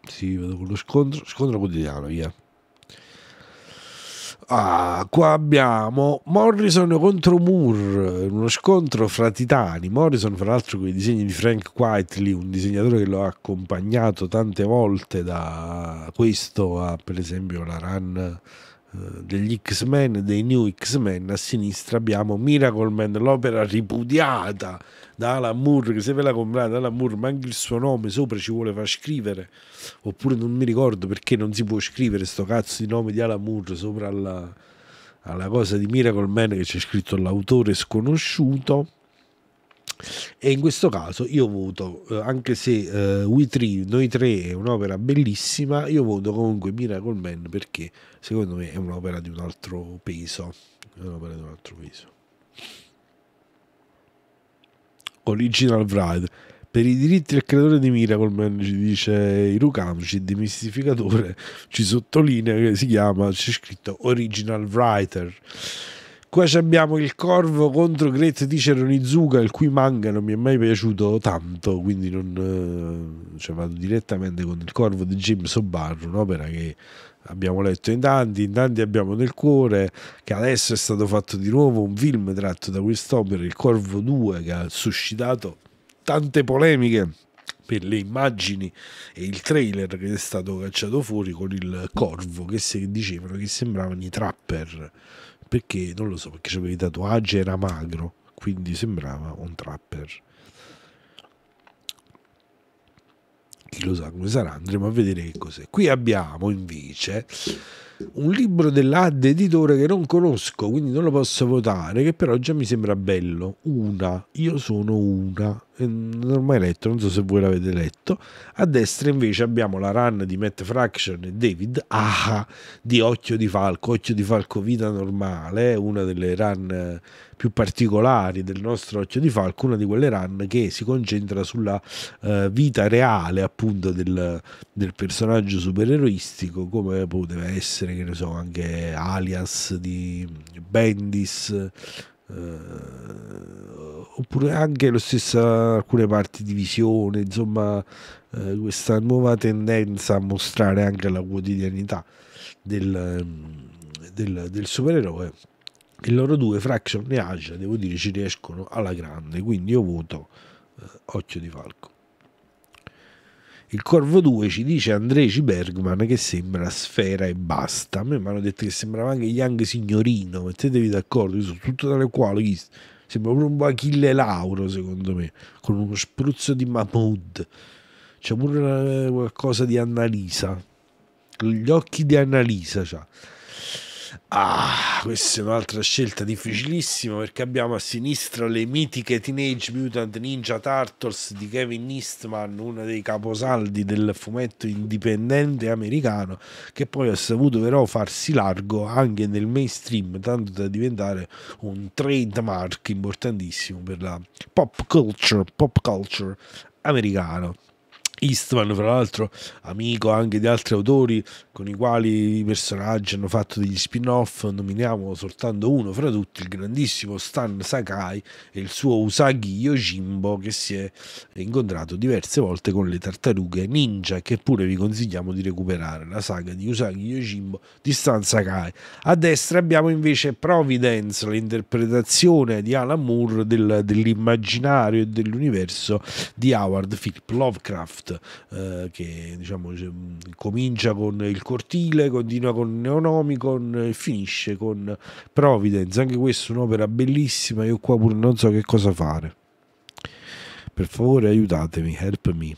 Sì, vedo quello scontro, scontro quotidiano, via. Ah, qua abbiamo Morrison contro Moore, uno scontro fra titani. Morrison, fra l'altro, con i disegni di Frank Whiteley, un disegnatore che lo ha accompagnato tante volte da questo a, per esempio, la run eh, degli X-Men, dei New X-Men. A sinistra abbiamo Miracle Man, l'opera ripudiata da Alan Moore, che se ve la comprate Alan Moore, ma anche il suo nome sopra ci vuole far scrivere, oppure non mi ricordo perché non si può scrivere sto cazzo di nome di Alan Moore sopra alla, alla cosa di Miracle Man che c'è scritto l'autore sconosciuto. E in questo caso io voto, eh, anche se eh, We Three, Noi Tre è un'opera bellissima, io voto comunque Miracle Man perché secondo me è un'opera di un altro peso. È un'opera di un altro peso. Original Bride. Per i diritti del creatore di Miracleman, ci dice Irukamci, demistificatore, ci sottolinea che si chiama, c'è scritto Original Writer. Qua abbiamo il corvo contro Great Teacher Onizuka, il cui manga non mi è mai piaciuto tanto, quindi non, eh, cioè, vado direttamente con il corvo di James O'Barr, un'opera che abbiamo letto in tanti, in tanti abbiamo nel cuore che adesso è stato fatto di nuovo un film tratto da quest'opera, Il Corvo 2, che ha suscitato tante polemiche per le immagini e il trailer che è stato cacciato fuori con il corvo che, si, dicevano che sembravano i trapper perché non lo so perché aveva i tatuaggi era magro quindi sembrava un trapper chi lo sa come sarà, andremo a vedere che cos'è. Qui abbiamo invece un libro dell'AD editore che non conosco, quindi non lo posso votare, che però già mi sembra bello. Una, io sono una. Eh, non ho mai letto, non so se voi l'avete letto. A destra invece abbiamo la run di Matt Fraction e David Aha di Occhio di Falco, Occhio di Falco Vita Normale, una delle run più particolari del nostro Occhio di Falco, una di quelle run che si concentra sulla uh, vita reale appunto del, del, personaggio supereroistico, come poteva essere, che ne so, anche Alias di Bendis eh, oppure anche lo stesso alcune parti di visione, insomma eh, questa nuova tendenza a mostrare anche la quotidianità del, ehm, del, del supereroe. E loro due, Fraction e Aja, devo dire, ci riescono alla grande, quindi io voto eh, Occhio di Falco. Il Corvo 2 ci dice Andrei Bergman che sembra sfera e basta. A me mi hanno detto che sembrava anche Young Signorino, mettetevi d'accordo, io sono tutto dalle quali sembra proprio un po' Achille Lauro secondo me, con uno spruzzo di Mahmoud. C'è pure eh, qualcosa di Annalisa, gli occhi di Annalisa c'ha. Cioè. Ah, questa è un'altra scelta difficilissima perché abbiamo a sinistra le mitiche Teenage Mutant Ninja Turtles di Kevin Eastman, uno dei caposaldi del fumetto indipendente americano, che poi ha saputo però farsi largo anche nel mainstream, tanto da diventare un trademark importantissimo per la pop culture, pop culture americano. Eastman, fra l'altro, amico anche di altri autori con i quali i personaggi hanno fatto degli spin-off, nominiamo soltanto uno fra tutti, il grandissimo Stan Sakai e il suo Usagi Yojimbo che si è incontrato diverse volte con le tartarughe ninja che pure vi consigliamo di recuperare, la saga di Usagi Yojimbo di Stan Sakai. A destra abbiamo invece Providence, l'interpretazione di Alan Moore del, dell'immaginario e dell'universo di Howard Philip Lovecraft eh, che diciamo, cioè, mm, comincia con il cortile, continua con Neonomicon e eh, finisce con Providence. Anche questa è un'opera bellissima, io qua pure non so che cosa fare. Per favore aiutatemi, help me.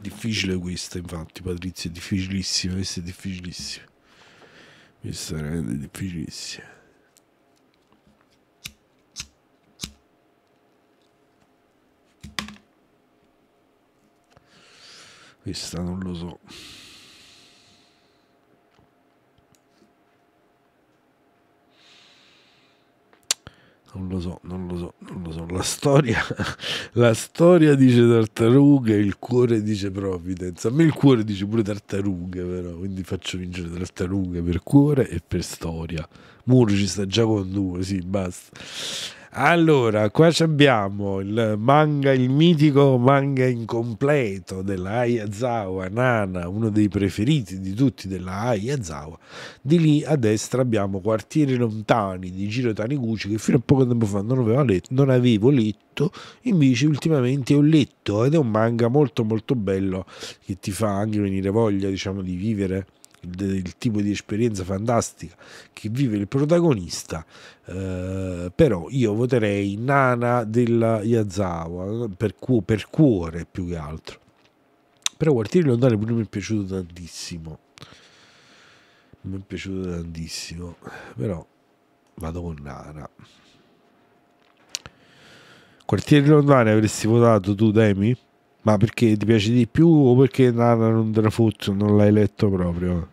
Difficile questa, infatti, Patrizia, è difficilissima, questa è difficilissima. Questa è difficilissima. Questa non lo so. Non lo so, non lo so, non lo so. La storia, la storia dice tartarughe, il cuore dice Providence. A me il cuore dice pure tartarughe, però. Quindi faccio vincere tartarughe per cuore e per storia. Muro ci sta già con due, sì, basta. Allora, qua abbiamo il manga, il mitico manga incompleto della Ayazawa, Nana, uno dei preferiti di tutti della Ayazawa. Di lì a destra abbiamo Quartieri lontani di Giro Taniguchi che fino a poco tempo fa non avevo letto, non avevo letto invece ultimamente ho letto ed è un manga molto molto bello che ti fa anche venire voglia diciamo di vivere il tipo di esperienza fantastica che vive il protagonista eh, però io voterei Nana della Yazawa per, cu- per cuore più che altro però Quartieri Lontani pure mi è piaciuto tantissimo mi è piaciuto tantissimo però vado con Nana Quartieri Lontani avresti votato tu Demi? Ma perché ti piace di più o perché Nana non te la foot, non l'hai letto proprio?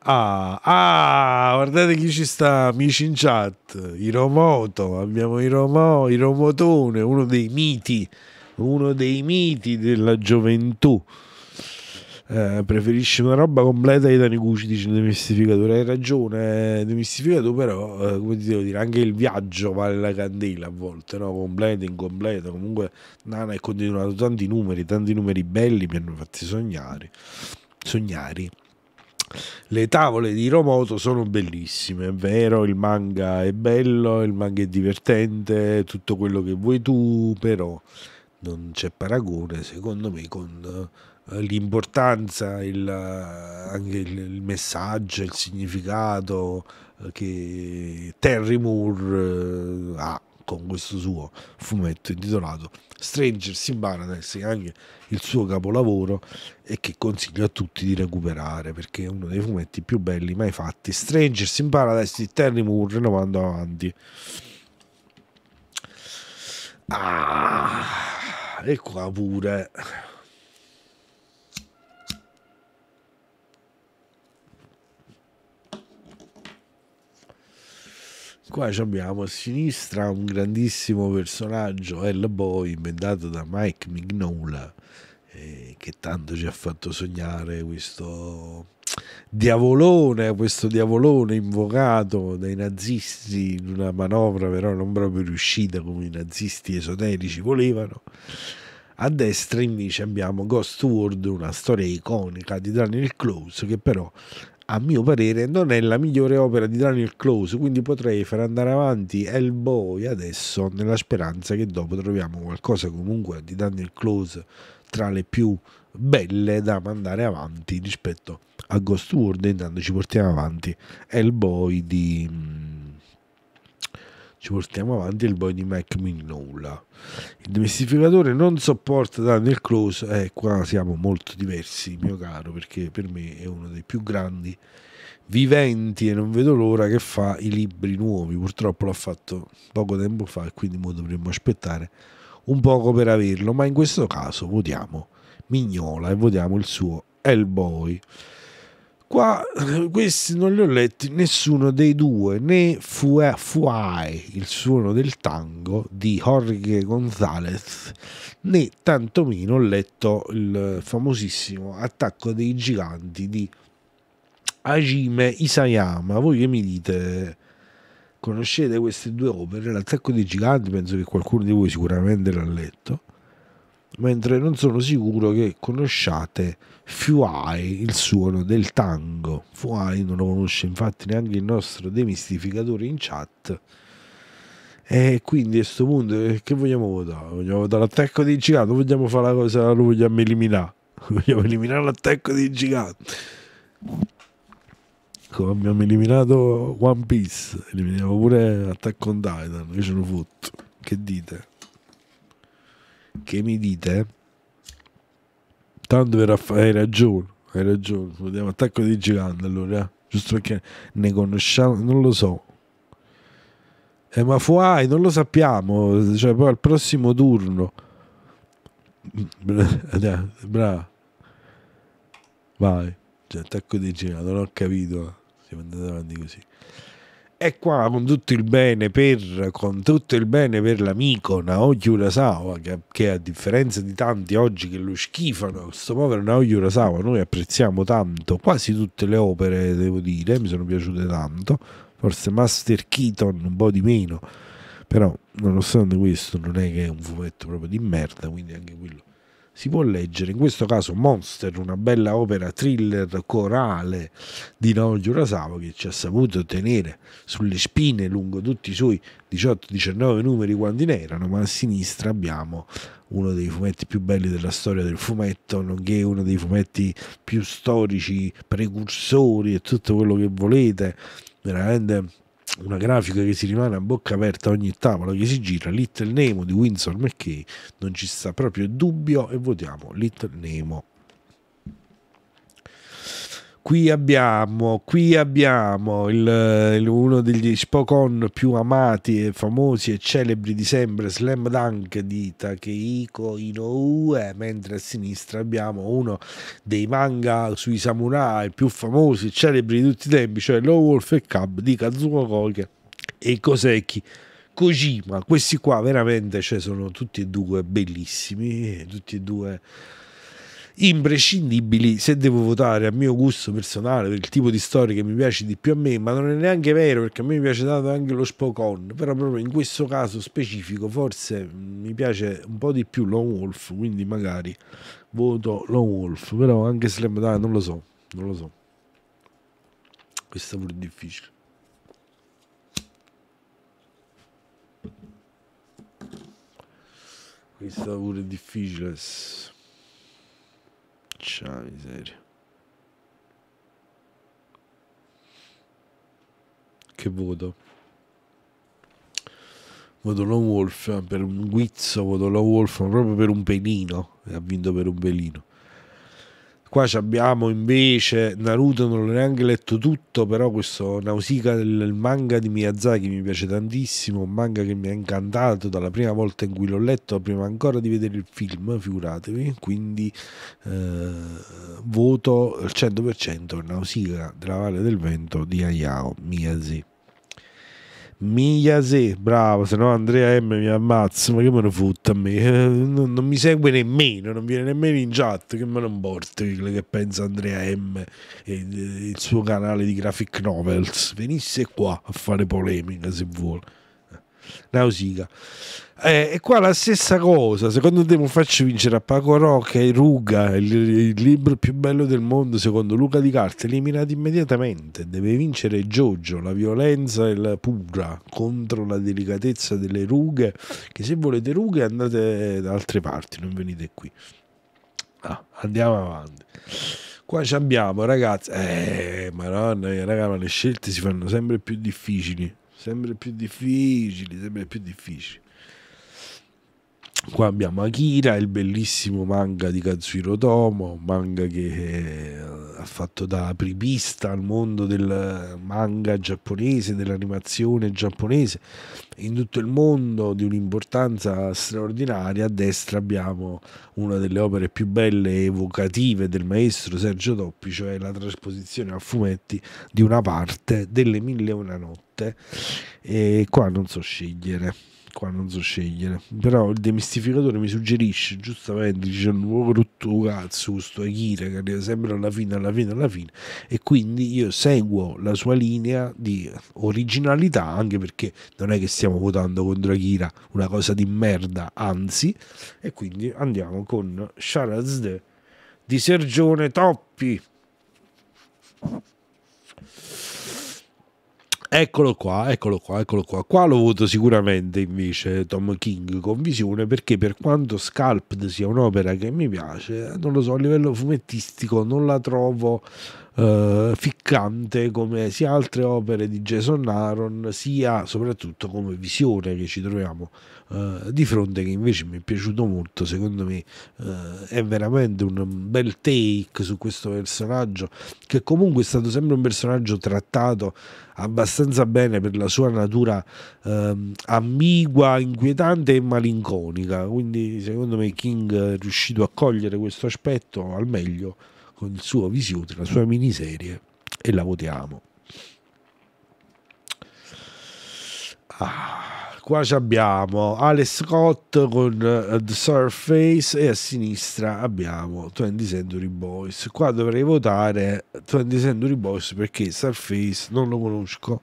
Ah, ah, guardate chi ci sta, amici in chat. Hiromoto, abbiamo Hiromo, Hiromotone, uno dei miti, uno dei miti della gioventù eh, preferisce una roba completa di Dani Cuci dice il demistificatore hai ragione eh, demistificatore però eh, come ti devo dire anche il viaggio vale la candela a volte no? completo incompleto comunque Nana è continuato tanti numeri tanti numeri belli mi hanno fatti sognare sognare le tavole di Romoto sono bellissime, è vero, il manga è bello, il manga è divertente, tutto quello che vuoi tu, però non c'è paragone secondo me con eh, l'importanza, il, eh, anche il, il, messaggio, il significato eh, che Terry Moore ha con questo suo fumetto intitolato Stranger in Paradise, che è anche il suo capolavoro e che consiglio a tutti di recuperare perché è uno dei fumetti più belli mai fatti. Stranger in Paradise di Terry Moore, lo mando avanti. Ah, e qua pure qua abbiamo a sinistra un grandissimo personaggio, Hellboy, inventato da Mike Mignola, eh, che tanto ci ha fatto sognare questo diavolone, questo diavolone invocato dai nazisti in una manovra però non proprio riuscita come i nazisti esoterici volevano. A destra invece abbiamo Ghost World, una storia iconica di Daniel Close che però a mio parere non è la migliore opera di Daniel Close, quindi potrei far andare avanti Hellboy adesso nella speranza che dopo troviamo qualcosa comunque di Daniel Close tra le più belle da mandare avanti rispetto a Ghost World, intanto ci portiamo avanti Hellboy di mm, ci portiamo avanti il boy di Mac Mignola. Il domestificatore non sopporta Daniel close, e eh, qua siamo molto diversi, mio caro, perché per me è uno dei più grandi viventi e non vedo l'ora che fa i libri nuovi. Purtroppo l'ha fatto poco tempo fa e quindi dovremmo aspettare un poco per averlo, ma in questo caso votiamo Mignola e votiamo il suo Hellboy. Boy. Qua questi non li ho letti nessuno dei due, né Fue, Fuai, il suono del tango di Jorge Gonzalez, né tantomeno ho letto il famosissimo Attacco dei giganti di Hajime Isayama. Voi che mi dite? Conoscete queste due opere? L'attacco dei giganti penso che qualcuno di voi sicuramente l'ha letto, mentre non sono sicuro che conosciate Fuai, il suono del tango. Fuai non lo conosce infatti neanche il nostro demistificatore in chat. E quindi a questo punto eh, che vogliamo votare? Vogliamo votare l'attacco di gigante? Vogliamo fare la cosa, lo vogliamo eliminare? Vogliamo eliminare l'attacco di gigante? Come abbiamo eliminato One Piece, eliminiamo pure Attack on Titan, che ce l'ho fatto. Che dite? Che mi dite? Tanto per Raffaele, hai ragione, hai ragione. Vediamo attacco di gigante allora, eh? giusto perché ne conosciamo, non lo so. Eh, ma Fuai non lo sappiamo, cioè poi al prossimo turno. Bravo. Vai, cioè, attacco di gigante, non ho capito. Siamo andati avanti così. E qua con tutto il bene per, con tutto il bene per l'amico Naoki Urasawa, che, che, a differenza di tanti oggi che lo schifano, questo povero Naoki Urasawa, noi apprezziamo tanto, quasi tutte le opere, devo dire, mi sono piaciute tanto, forse Master Keaton un po' di meno, però nonostante questo non è che è un fumetto proprio di merda, quindi anche quello si può leggere in questo caso Monster, una bella opera thriller corale di Naoki Urasawa che ci ha saputo tenere sulle spine lungo tutti i suoi 18-19 numeri quando ne erano, ma a sinistra abbiamo uno dei fumetti più belli della storia del fumetto, nonché uno dei fumetti più storici, precursori e tutto quello che volete, veramente una grafica che si rimane a bocca aperta ogni tavolo che si gira, Little Nemo di Winsor McKay, non ci sta proprio dubbio e votiamo Little Nemo qui abbiamo, qui abbiamo il, il, uno degli Spokon più amati e famosi e celebri di sempre, Slam Dunk di Takehiko Inoue, mentre a sinistra abbiamo uno dei manga sui samurai più famosi e celebri di tutti i tempi, cioè Low Wolf e Cub di Kazuo Koike e Koseki. Kojima, questi qua veramente cioè, sono tutti e due bellissimi, tutti e due imprescindibili se devo votare a mio gusto personale per il tipo di storia che mi piace di più a me ma non è neanche vero perché a me mi piace tanto anche lo Spokon però proprio in questo caso specifico forse mi piace un po' di più Lone Wolf quindi magari voto Lone Wolf però anche Slam Dai non lo so non lo so questo è pure difficile questo è pure è difficile Porca miseria. Che voto? Voto Lone Wolf per un guizzo, voto Lone Wolf ma proprio per un pelino. e Ha vinto per un pelino. Qua abbiamo invece Naruto, non l'ho neanche letto tutto, però questo Nausicaa del manga di Miyazaki mi piace tantissimo, un manga che mi ha incantato dalla prima volta in cui l'ho letto, prima ancora di vedere il film, figuratevi, quindi eh, voto il 100% Nausicaa della Valle del Vento di Hayao Miyazaki. Miglia se, bravo, se no Andrea M mi ammazza, ma che me lo futta a me? Eh, non, non, mi segue nemmeno, non viene nemmeno in chat, che me lo importa quello che pensa Andrea M e eh, il suo canale di graphic novels. Venisse qua a fare polemica se vuole. Nausica. Eh, e qua la stessa cosa, secondo te non faccio vincere a Paco Roca e Ruga, il, il, libro più bello del mondo secondo Luca di Carte, eliminato immediatamente, deve vincere Giorgio, la violenza e la pura contro la delicatezza delle rughe, che se volete rughe andate da altre parti, non venite qui. Ah, andiamo avanti. Qua ci abbiamo ragazzi, eh, madonna, raga, ma le scelte si fanno sempre più difficili Sempre più é difficile, sempre più é difficile. Qua abbiamo Akira, il bellissimo manga di Kazuhiro Tomo, manga che eh, ha fatto da apripista al mondo del manga giapponese, dell'animazione giapponese in tutto il mondo di un'importanza straordinaria. A destra abbiamo una delle opere più belle e evocative del maestro Sergio Toppi, cioè la trasposizione a fumetti di una parte delle Mille e una notte. E qua non so scegliere qua non so scegliere. Però il demistificatore mi suggerisce giustamente, c'è un nuovo cazzo susto, Akira che arriva sempre alla fine, alla fine, alla fine. E quindi io seguo la sua linea di originalità, anche perché non è che stiamo votando contro Akira una cosa di merda, anzi. E quindi andiamo con Sharazde di Sergione Toppi. Eccolo qua, eccolo qua, eccolo qua. Qua lo voto sicuramente invece Tom King con visione perché per quanto Sculpt sia un'opera che mi piace, non lo so, a livello fumettistico non la trovo eh, ficcante come sia altre opere di Jason Aaron, sia soprattutto come visione che ci troviamo eh, di fronte che invece mi è piaciuto molto, secondo me eh, è veramente un bel take su questo personaggio che comunque è stato sempre un personaggio trattato abbastanza bene per la sua natura eh, ambigua, inquietante e malinconica, quindi secondo me King è riuscito a cogliere questo aspetto al meglio con il suo visione la sua miniserie e la votiamo. Ah qua abbiamo Alex Scott con eh, The Surface e a sinistra abbiamo 20 Century Boys. Qua dovrei votare 20 Century Boys perché Surface non lo conosco.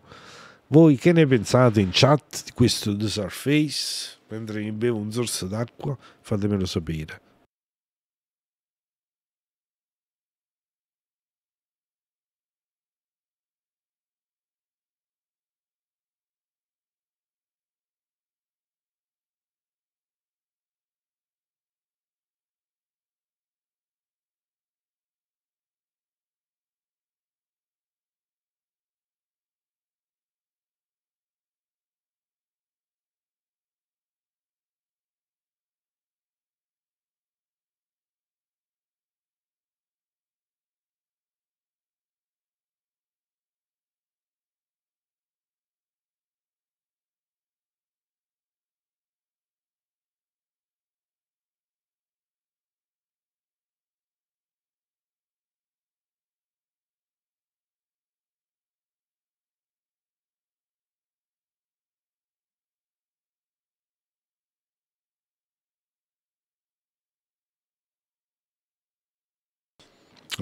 Voi che ne pensate in chat di questo The Surface? Mentre mi bevo un sorso d'acqua, fatemelo sapere.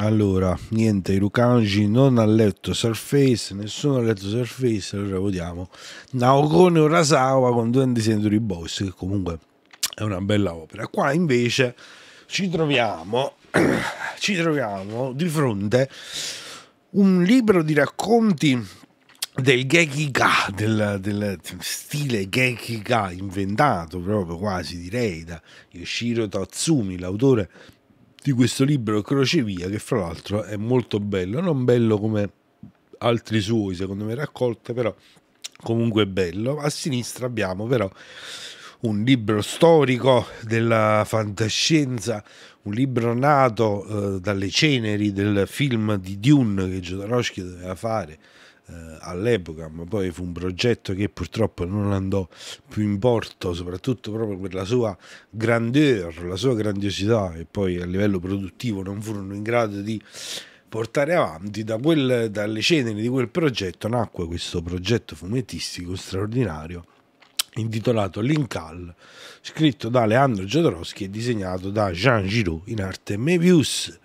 Allora, niente, Rukanji non ha letto Surface, nessuno ha letto Surface, allora votiamo Naokone Urasawa con 20 Century Boys, che comunque è una bella opera. Qua invece ci troviamo, ci troviamo di fronte un libro di racconti del Gekiga, del, del stile Gekiga inventato proprio quasi direi da Yoshiro Tatsumi, l'autore di questo libro Crocevia, che fra l'altro è molto bello, non bello come altri suoi, secondo me raccolte, però comunque bello. A sinistra abbiamo però un libro storico della fantascienza, un libro nato eh, dalle ceneri del film di Dune che Jodorowsky doveva fare eh, all'epoca, ma poi fu un progetto che purtroppo non andò più in porto, soprattutto proprio per la sua grandeur, la sua grandiosità e poi a livello produttivo non furono in grado di portare avanti. Da quel, dalle ceneri di quel progetto nacque questo progetto fumettistico straordinario intitolato L'Incal scritto da Leandro Jodorowsky e disegnato da Jean Giraud in arte Mebius,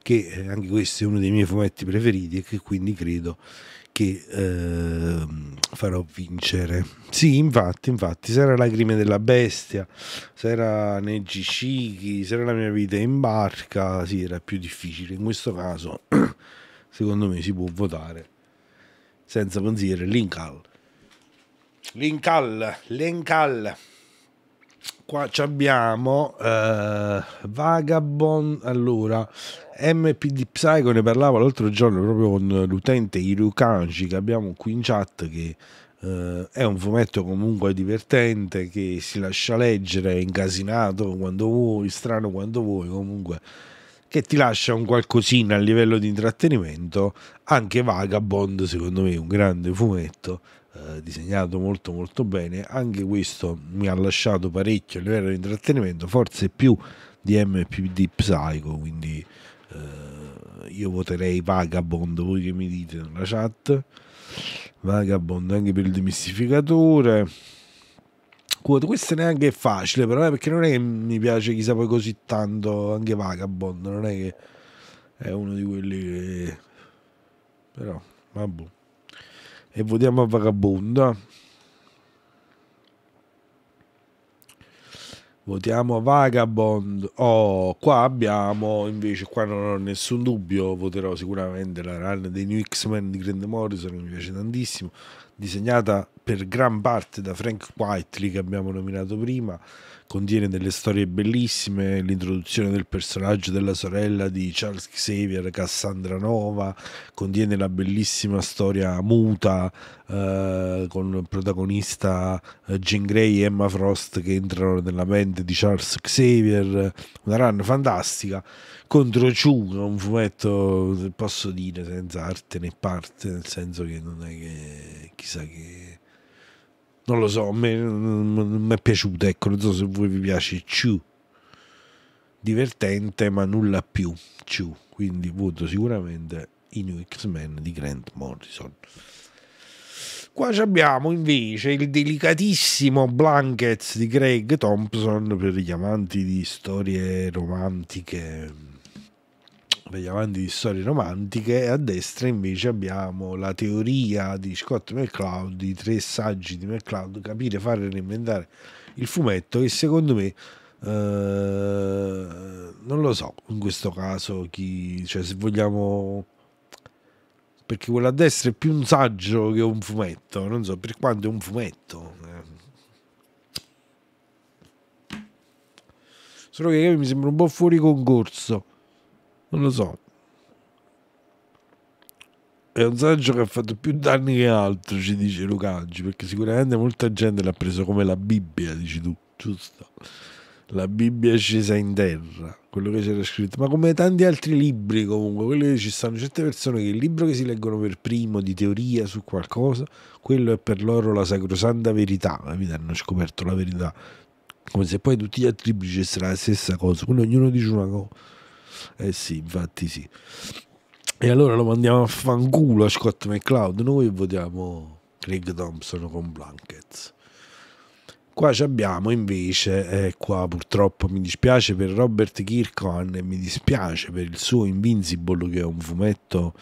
che eh, anche questo è uno dei miei fumetti preferiti e che quindi credo che eh, farò vincere. Sì, infatti, infatti, se era Lacrime della Bestia, se era Neggi se era la mia vita in barca, sì, era più difficile. In questo caso, secondo me, si può votare senza consigliere Linkal. Linkal, Linkal. Qua abbiamo eh, Vagabond, allora, MPD Psycho ne parlavo l'altro giorno proprio con l'utente Hiru che abbiamo qui in chat che eh, è un fumetto comunque divertente che si lascia leggere, è incasinato quando vuoi, strano quando vuoi, comunque che ti lascia un qualcosina a livello di intrattenimento, anche Vagabond secondo me è un grande fumetto eh, disegnato molto molto bene, anche questo mi ha lasciato parecchio a livello di intrattenimento, forse più di MPD Psycho, quindi eh, io voterei Vagabond, voi che mi dite nella chat. Vagabond anche per il demistificatore. Questo neanche è facile per me eh, perché non è che mi piace chissà poi così tanto anche Vagabond, non è che è uno di quelli che... però vabbè. E votiamo a Vagabond. Votiamo Vagabond. Oh, qua abbiamo invece, qua non ho nessun dubbio, voterò sicuramente la run dei New X-Men di Grand Morrison, mi piace tantissimo, disegnata per gran parte da Frank Whiteley che abbiamo nominato prima contiene delle storie bellissime, l'introduzione del personaggio della sorella di Charles Xavier, Cassandra Nova, contiene la bellissima storia muta eh, con il protagonista eh, Jean Grey e Emma Frost che entrano nella mente di Charles Xavier, una run fantastica contro Ciuga, un fumetto posso dire senza arte né parte, nel senso che non è che chissà che non lo so, non mm, mi è piaciuta, ecco, non so se voi vi piace Ciu, divertente ma nulla più Ciu, quindi voto sicuramente i New X-Men di Grant Morrison. Qua abbiamo invece il delicatissimo Blankets di Greg Thompson per gli amanti di storie romantiche degli amanti di storie romantiche e a destra invece abbiamo la teoria di Scott McCloud, i tre saggi di McCloud, capire, fare e reinventare il fumetto che secondo me eh, non lo so in questo caso chi, cioè se vogliamo perché quello a destra è più un saggio che un fumetto, non so per quanto è un fumetto. Eh. Solo che mi sembra un po' fuori concorso non lo so. È un saggio che ha fatto più danni che altro, ci dice Lucaggi, perché sicuramente molta gente l'ha preso come la Bibbia, dici tu, giusto? La Bibbia scesa in terra, quello che c'era scritto, ma come tanti altri libri comunque, quelli ci stanno certe persone che il libro che si leggono per primo di teoria su qualcosa, quello è per loro la sacrosanta verità, capite? Hanno scoperto la verità, come se poi tutti gli altri libri dicessero la stessa cosa, quindi ognuno dice una cosa. Eh sì, infatti sì. E allora lo mandiamo a fanculo a Scott McCloud. Noi votiamo Craig Thompson con Blankets. Qua ci abbiamo invece, eh, qua purtroppo mi dispiace per Robert Kirkon e mi dispiace per il suo Invincible che è un fumetto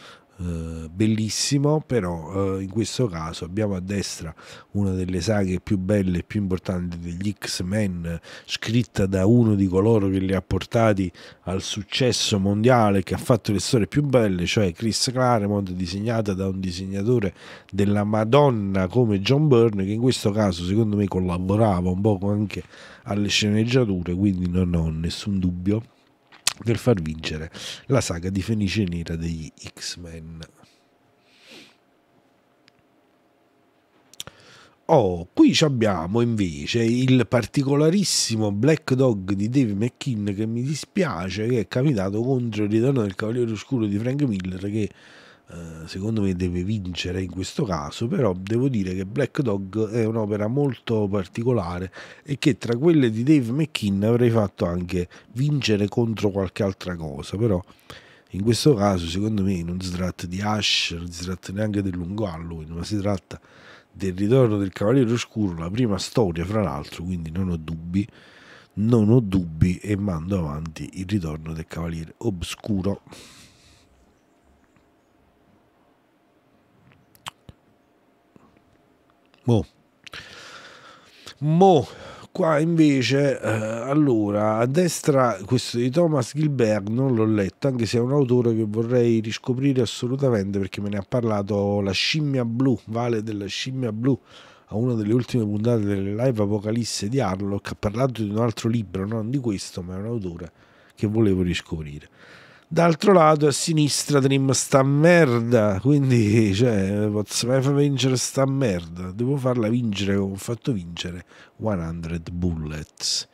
eh, bellissimo, però eh, in questo caso abbiamo a destra una delle saghe più belle e più importanti degli X-Men, scritta da uno di coloro che li ha portati al successo mondiale, che ha fatto le storie più belle, cioè Chris Claremont, disegnata da un disegnatore della Madonna come John Byrne, che in questo caso secondo me collaborava un po' anche alle sceneggiature, quindi non ho nessun dubbio per far vincere la saga di Fenice Nera degli X-Men. Oh, qui abbiamo invece il particolarissimo Black Dog di Dave McKean che mi dispiace che è capitato contro il ritorno del Cavaliere Oscuro di Frank Miller che eh, secondo me deve vincere in questo caso, però devo dire che Black Dog è un'opera molto particolare e che tra quelle di Dave McKean avrei fatto anche vincere contro qualche altra cosa, però in questo caso secondo me non si tratta di Ash, non si tratta neanche del lungo Halloween, ma si tratta del ritorno del Cavaliere Oscuro, la prima storia fra l'altro, quindi non ho dubbi, non ho dubbi e mando avanti il ritorno del Cavaliere Obscuro. Mo. Mo. Qua invece, eh, allora, a destra questo di Thomas Gilbert non l'ho letto, anche se è un autore che vorrei riscoprire assolutamente perché me ne ha parlato La scimmia blu, Vale della scimmia blu, a una delle ultime puntate delle live Apocalisse di Harlock, ha parlato di un altro libro, non di questo, ma è un autore che volevo riscoprire. D'altro lato a sinistra Dream sta merda, quindi cioè, posso mai far vincere sta merda, devo farla vincere come ho fatto vincere 100 Bullets.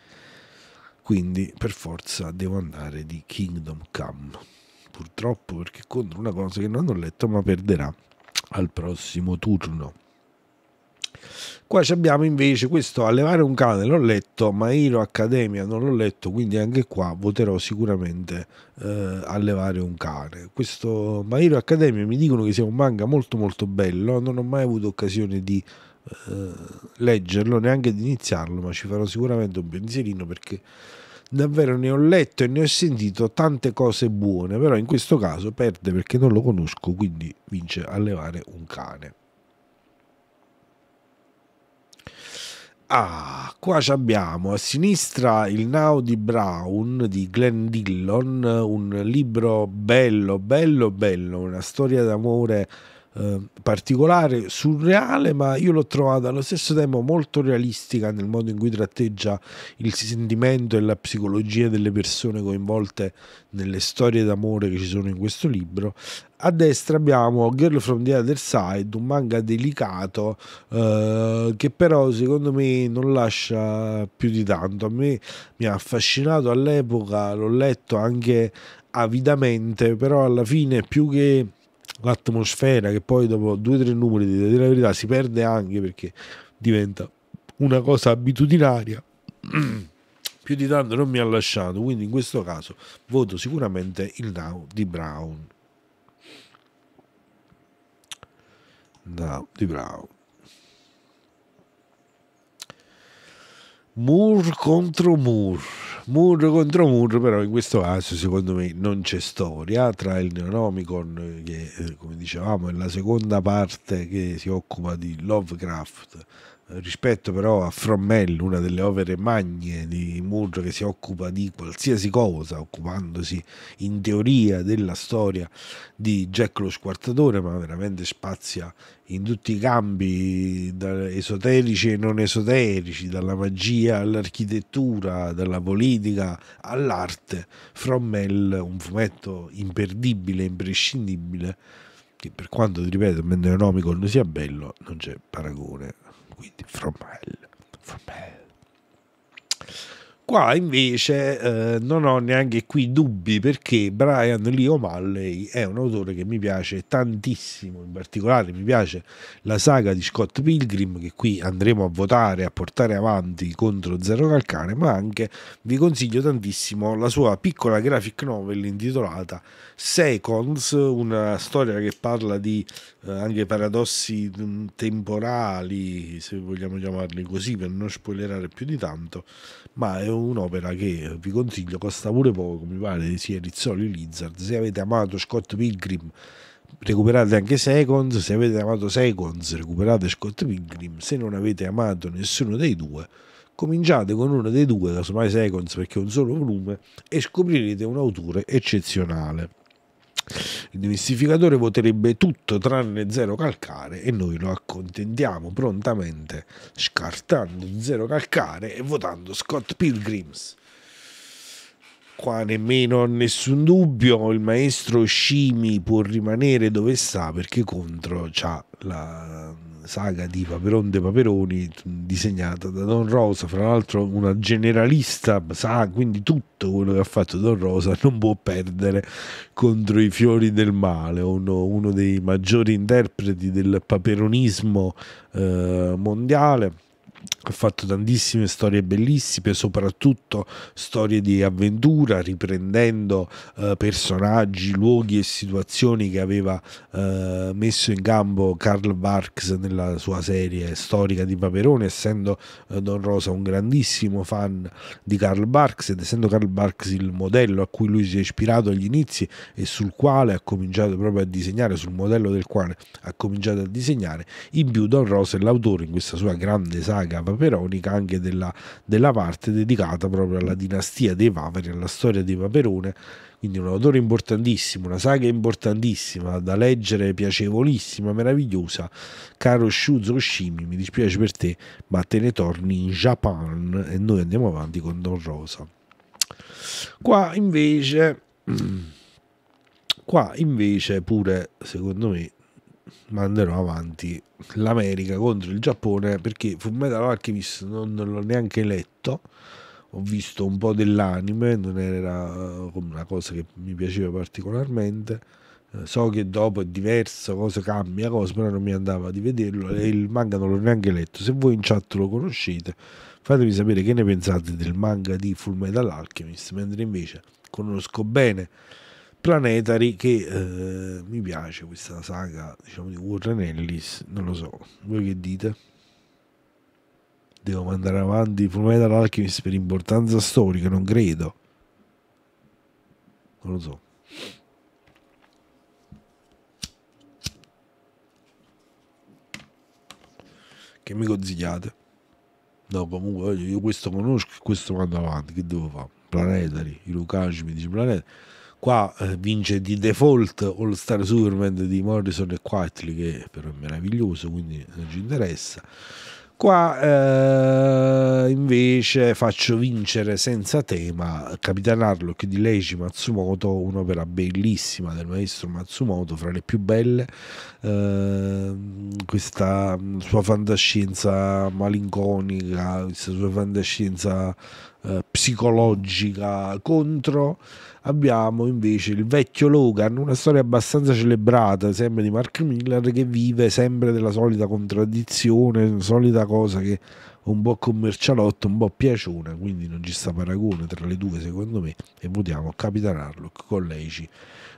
Quindi per forza devo andare di Kingdom Come, purtroppo perché contro una cosa che non ho letto ma perderà al prossimo turno. Qua abbiamo invece questo allevare un cane, l'ho letto, ma Hero Academia non l'ho letto, quindi anche qua voterò sicuramente eh, allevare un cane. Questo ma Hero Academia mi dicono che sia un manga molto molto bello, eh, non ho mai avuto occasione di eh, leggerlo, neanche di iniziarlo, ma ci farò sicuramente un pensierino perché davvero ne ho letto e ne ho sentito tante cose buone, però in questo caso perde perché non lo conosco, quindi vince allevare un cane. Ah, qua abbiamo a sinistra il Now di Brown di Glenn Dillon, un libro bello, bello, bello, una storia d'amore Ehm, particolare, surreale, ma io l'ho trovata allo stesso tempo molto realistica nel modo in cui tratteggia il sentimento e la psicologia delle persone coinvolte nelle storie d'amore che ci sono in questo libro. A destra abbiamo Girl from the Other Side, un manga delicato eh, che però secondo me non lascia più di tanto. A me mi ha affascinato all'epoca, l'ho letto anche avidamente, però alla fine più che l'atmosfera che poi dopo due o tre numeri di dire la verità si perde anche perché diventa una cosa abitudinaria più di tanto non mi ha lasciato quindi in questo caso voto sicuramente il now di Brown now di Brown Moore contro Moore Murro contro Murro, però in questo caso secondo me non c'è storia tra il Neonomicon, che eh, come dicevamo è la seconda parte che si occupa di Lovecraft rispetto però a Frommel, una delle opere magne di Murgia che si occupa di qualsiasi cosa, occupandosi in teoria della storia di Jack lo Squartatore, ma veramente spazia in tutti i campi, da esoterici e non esoterici, dalla magia all'architettura, dalla politica all'arte. Frommel, un fumetto imperdibile, imprescindibile, che per quanto, ripeto, meno mendenomi non sia bello, non c'è paragone from hell, from hell. Qua invece eh, non ho neanche qui dubbi perché Brian Lee O'Malley è un autore che mi piace tantissimo, in particolare mi piace la saga di Scott Pilgrim che qui andremo a votare, a portare avanti contro Zero Calcane, ma anche vi consiglio tantissimo la sua piccola graphic novel intitolata Seconds, una storia che parla di eh, anche paradossi mm, temporali, se vogliamo chiamarli così per non spoilerare più di tanto, ma è un un'opera che vi consiglio, costa pure poco, mi pare sia Rizzoli Lizard. Se avete amato Scott Pilgrim, recuperate anche Seconds. Se avete amato Seconds, recuperate Scott Pilgrim. Se non avete amato nessuno dei due, cominciate con uno dei due, casomai Seconds perché è un solo volume, e scoprirete un autore eccezionale. Il demistificatore voterebbe tutto tranne zero calcare e noi lo accontentiamo prontamente scartando zero calcare e votando Scott Pilgrims. Qua nemmeno ho nessun dubbio, il maestro Scimi può rimanere dove sta perché contro c'ha la saga di Paperon de Paperoni disegnata da Don Rosa, fra l'altro una generalista, sa, quindi tutto quello che ha fatto Don Rosa non può perdere contro i fiori del male, uno, uno dei maggiori interpreti del paperonismo eh, mondiale ha fatto tantissime storie bellissime, soprattutto storie di avventura, riprendendo eh, personaggi, luoghi e situazioni che aveva eh, messo in campo Karl Barks nella sua serie storica di Paperone, essendo eh, Don Rosa un grandissimo fan di Karl Barks ed essendo Karl Barks il modello a cui lui si è ispirato agli inizi e sul quale ha cominciato proprio a disegnare, sul modello del quale ha cominciato a disegnare, in più Don Rosa è l'autore in questa sua grande saga Paperone, paperonica anche della, della parte dedicata proprio alla dinastia dei Paperi, alla storia dei Paperone quindi un autore importantissimo, una saga importantissima, da leggere piacevolissima, meravigliosa. Caro Shuzo Oshimi, mi dispiace per te, ma te ne torni in Japan e noi andiamo avanti con Don Rosa. Qua invece, qua invece pure, secondo me, manderò avanti l'America contro il Giappone perché Fullmetal Alchemist non, l'ho neanche letto ho visto un po' dell'anime non era eh, una cosa che mi piaceva particolarmente eh, so che dopo è diverso cosa cambia cosa però non mi andava di vederlo e il manga non l'ho neanche letto se voi in chat lo conoscete fatemi sapere che ne pensate del manga di Fullmetal Alchemist mentre invece conosco bene Planetari che eh, mi piace questa saga diciamo di Warren Ellis non lo so voi che dite devo mandare avanti Fullmetal Alchemist per importanza storica non credo non lo so che mi consigliate no comunque io questo conosco e questo mando avanti che devo fare Planetari i Lucage mi dice Planetari qua eh, vince di default All Star Superman di Morrison e Quitely che però è meraviglioso quindi non ci interessa qua eh, invece faccio vincere senza tema Capitan Harlock di Leiji Matsumoto un'opera bellissima del maestro Matsumoto fra le più belle eh, questa sua fantascienza malinconica questa sua fantascienza eh, psicologica contro abbiamo invece il vecchio Logan, una storia abbastanza celebrata, sempre di Mark Miller, che vive sempre della solita contraddizione, solita cosa che un po' commercialotto, un po' piaciona, quindi non ci sta paragone tra le due secondo me e votiamo Capitan Harlock con Leici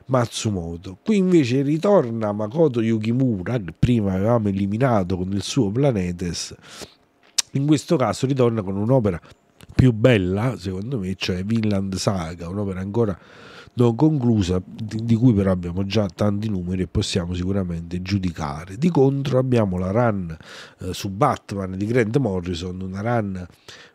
Matsumoto. Qui invece ritorna Makoto Yukimura, che prima avevamo eliminato con il suo Planetes, in questo caso ritorna con un'opera più bella, secondo me, cioè Vinland Saga, un'opera ancora non conclusa, di, cui però abbiamo già tanti numeri e possiamo sicuramente giudicare. Di contro abbiamo la run eh, su Batman di Grant Morrison, una run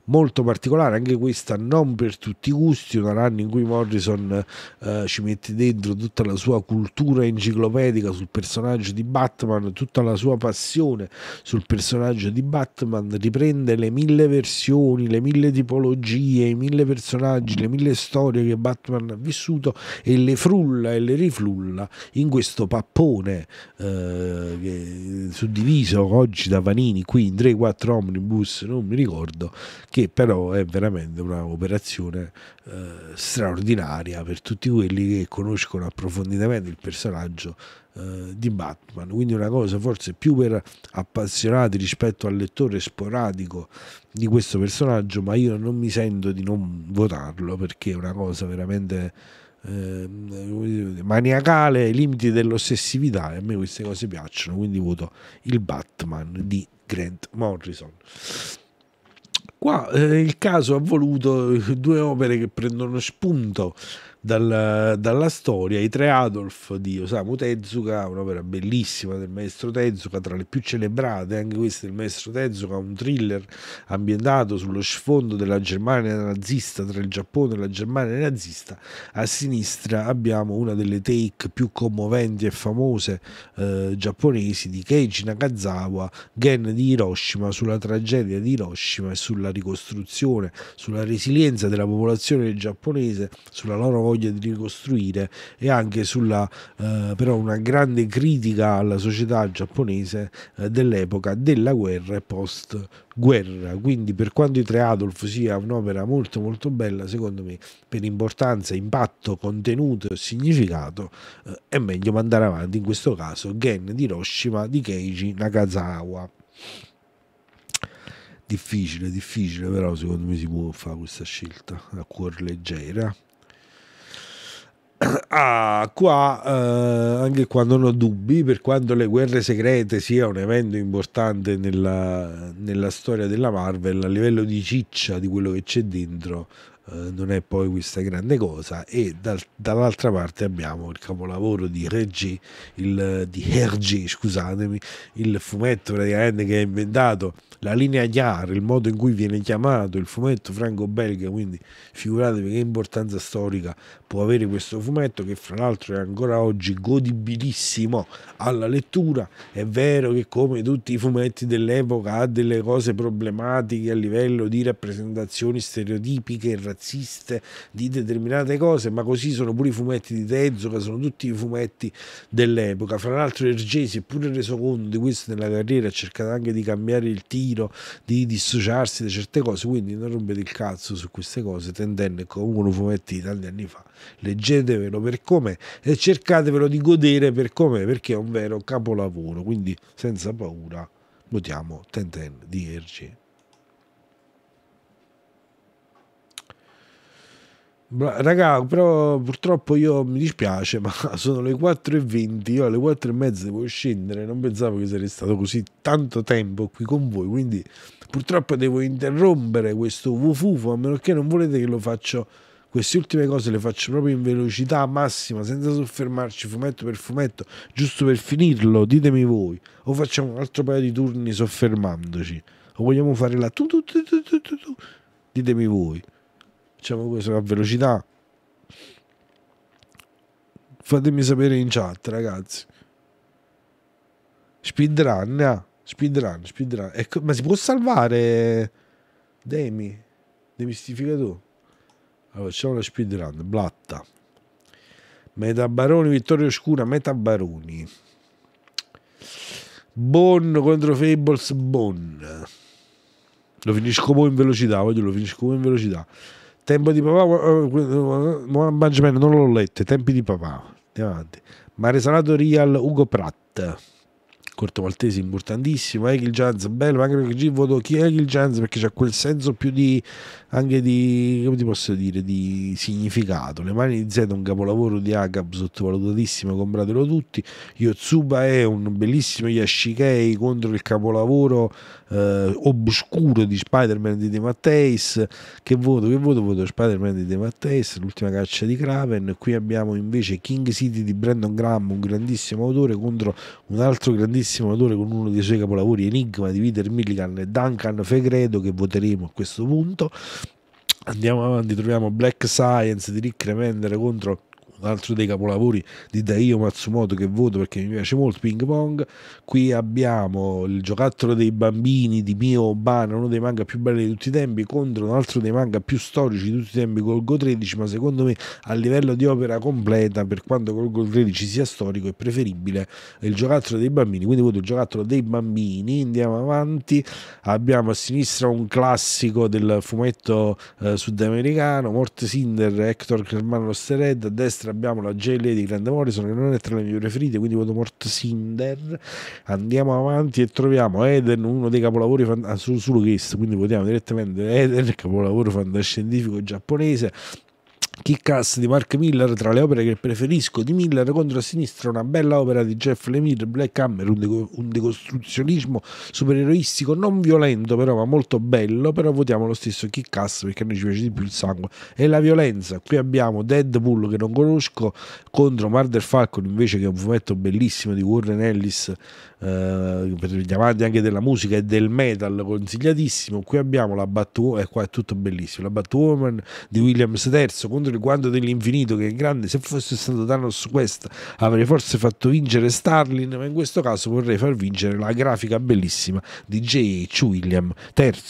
molto particolare, anche questa non per tutti i gusti, una run in cui Morrison eh, ci mette dentro tutta la sua cultura enciclopedica sul personaggio di Batman, tutta la sua passione sul personaggio di Batman, riprende le mille versioni, le mille tipologie, i mille personaggi, le mille storie che Batman ha vissuto e le frulla e le riflulla in questo pappone eh, suddiviso oggi da Vanini qui in 3-4 omnibus, non mi ricordo, che però è veramente un'operazione eh, straordinaria per tutti quelli che conoscono approfonditamente il personaggio eh, di Batman, quindi una cosa forse più per appassionati rispetto al lettore sporadico di questo personaggio, ma io non mi sento di non votarlo perché è una cosa veramente eh, maniacale, ai limiti dell'ossessività e a me queste cose piacciono, quindi voto il Batman di Grant Morrison. Qua eh, il caso ha voluto eh, due opere che prendono spunto dal, dalla storia I tre Adolf di Osamu Tezuka, un'opera bellissima del maestro Tezuka, tra le più celebrate, anche questa del maestro Tezuka, un thriller ambientato sullo sfondo della Germania nazista, tra il Giappone e la Germania nazista. A sinistra abbiamo una delle take più commoventi e famose eh, giapponesi di Keiji Nakazawa, Gen di Hiroshima, sulla tragedia di Hiroshima e sulla ricostruzione, sulla resilienza della popolazione giapponese, sulla loro voglia di ricostruire e anche sulla eh, però una grande critica alla società giapponese eh, dell'epoca della guerra e post guerra quindi per quanto i tre Adolf sia un'opera molto molto bella secondo me per importanza impatto contenuto e significato eh, è meglio mandare avanti in questo caso Gen di Hiroshima di Keiji Nakazawa difficile difficile però secondo me si può fare questa scelta a cuor leggera ah, qua eh, anche qua non ho dubbi per quanto le guerre segrete sia un evento importante nella, nella storia della Marvel a livello di ciccia di quello che c'è dentro eh, non è poi questa grande cosa e dal, dall'altra parte abbiamo il capolavoro di Reggie il, di Hergé scusatemi il fumetto praticamente che ha inventato la linea chiara, il modo in cui viene chiamato il fumetto franco-belga, quindi figuratevi che importanza storica può avere questo fumetto che fra l'altro è ancora oggi godibilissimo alla lettura. È vero che come tutti i fumetti dell'epoca ha delle cose problematiche a livello di rappresentazioni stereotipiche e razziste di determinate cose, ma così sono pure i fumetti di Tezuka, sono tutti i fumetti dell'epoca. Fra l'altro Ergesi è pure reso conto di questo nella carriera, ha cercato anche di cambiare il tiro, di dissociarsi da certe cose, quindi non rompete il cazzo su queste cose, tendendo comunque fumetti tanti anni fa leggetevelo per come e cercatevelo di godere per come, perché è un vero capolavoro, quindi senza paura votiamo Ten Ten di Ergi. Raga, però purtroppo io mi dispiace, ma sono le 4.20, io alle 4.30 devo scendere, non pensavo che sarei stato così tanto tempo qui con voi, quindi purtroppo devo interrompere questo wufufo, a meno che non volete che lo faccio queste ultime cose le faccio proprio in velocità massima, senza soffermarci fumetto per fumetto, giusto per finirlo, ditemi voi, o facciamo un altro paio di turni soffermandoci, o vogliamo fare la tu tu tu tu tu tu, tu. ditemi voi, facciamo questo a velocità. Fatemi sapere in chat, ragazzi. Speedrun, ah. speedrun, speedrun. Ecco, ma si può salvare Demi, demistificatore. Allora, facciamo la speedrun. Blatta. Metabaroni, vittoria oscura, Metabaroni. Bon contro Fables, Bon. Lo finisco poi in velocità, voglio lo finisco poi in velocità. Tempo di papà, eh, Moan Benjamin, non l'ho letto, tempi di papà. Andiamo avanti. Mare Salato Real, Ugo Pratt. Corto Maltese importantissimo, Egil Jans, bello, anche perché G voto chi Egil Jans perché c'ha quel senso più di anche di, come ti posso dire, di significato. Le mani di Z è un capolavoro di Agab sottovalutatissimo, compratelo tutti. Yotsuba è un bellissimo Yashikei contro il capolavoro eh, obscuro di Spider-Man di De Matteis. Che voto? Che voto? Voto Spider-Man di De Matteis, l'ultima caccia di Kraven. Qui abbiamo invece King City di Brandon Graham, un grandissimo autore, contro un altro grandissimo autore con uno dei suoi capolavori Enigma di Peter Milligan e Duncan Fegredo che voteremo a questo punto. Andiamo avanti, troviamo Black Science di Rick Remender contro altro dei capolavori di Daio Matsumoto che voto perché mi piace molto, Ping Pong. Qui abbiamo il giocattolo dei bambini di Mio Obana, uno dei manga più belli di tutti i tempi, contro un altro dei manga più storici di tutti i tempi, Golgo 13, ma secondo me a livello di opera completa, per quanto Golgo 13 sia storico, è preferibile il giocattolo dei bambini. Quindi voto il giocattolo dei bambini, andiamo avanti, abbiamo a sinistra un classico del fumetto eh, sudamericano, Morte Cinder, Hector Germano Rosterred, a destra abbiamo la GLE di Grande Morrison che non è tra le mie preferite, quindi voto Mort Cinder. Andiamo avanti e troviamo Eden, uno dei capolavori fan- ah, su, su quindi votiamo direttamente Eden, capolavoro fantascientifico giapponese. Kick Ass di Mark Miller tra le opere che preferisco di Miller contro a sinistra una bella opera di Jeff Lemire Black Hammer un, de- un decostruzionismo supereroistico non violento però ma molto bello però votiamo lo stesso Kick Ass perché a noi ci piace di più il sangue e la violenza qui abbiamo Deadpool che non conosco contro Murder Falcon invece che è un fumetto bellissimo di Warren Ellis eh, per gli amanti anche della musica e del metal consigliatissimo qui abbiamo la Batwoman e eh, qua è tutto bellissimo la Batwoman di Williams III contro il guanto dell'infinito che è grande, se fosse stato Thanos questa avrei forse fatto vincere Starlin, ma in questo caso vorrei far vincere la grafica bellissima di J.H. William III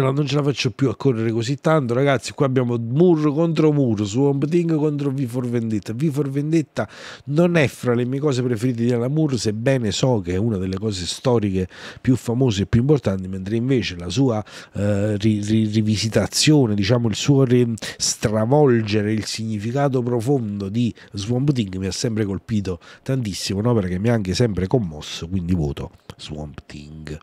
non ce la faccio più a correre così tanto, ragazzi. Qua abbiamo muro contro muro, Swamp Thing contro V for Vendetta. V for Vendetta non è fra le mie cose preferite di Alan Moore, sebbene so che è una delle cose storiche più famose e più importanti, mentre invece la sua eh, ri, ri, rivisitazione, diciamo il suo re, stravolgere il significato profondo di Swamp Thing mi ha sempre colpito tantissimo, un'opera che mi ha anche sempre commosso, quindi voto Swamp Thing.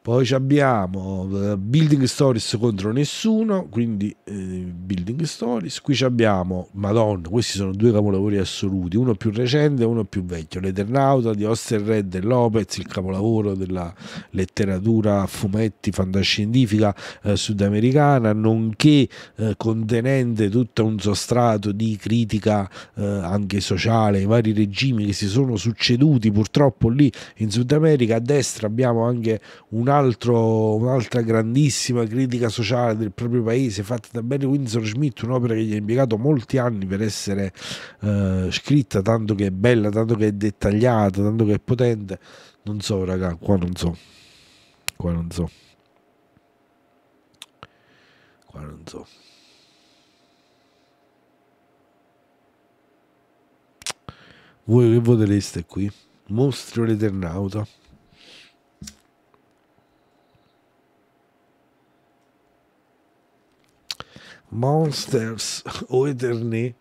Poi abbiamo eh, Building Stories contro nessuno, quindi eh, Building Stories. Qui abbiamo, madonna, questi sono due capolavori assoluti, uno più recente e uno più vecchio. L'Eternauta di Osterred e Lopez, il capolavoro della letteratura a fumetti fantascientifica eh, sudamericana, nonché eh, contenente tutto un sostrato di critica eh, anche sociale, i vari regimi che si sono succeduti purtroppo lì in Sud America. A destra abbiamo anche un altro, un'altra grandissima critica sociale del proprio paese fatta da Barry Winsor Smith, un'opera che gli ha impiegato molti anni per essere eh, scritta, tanto che è bella, tanto che è dettagliata, tanto che è potente. Non so, raga, qua non so. Qua non so. Qua non so. Voi che votereste qui? Mostri o l'Eternauta? Monsters o Eterni.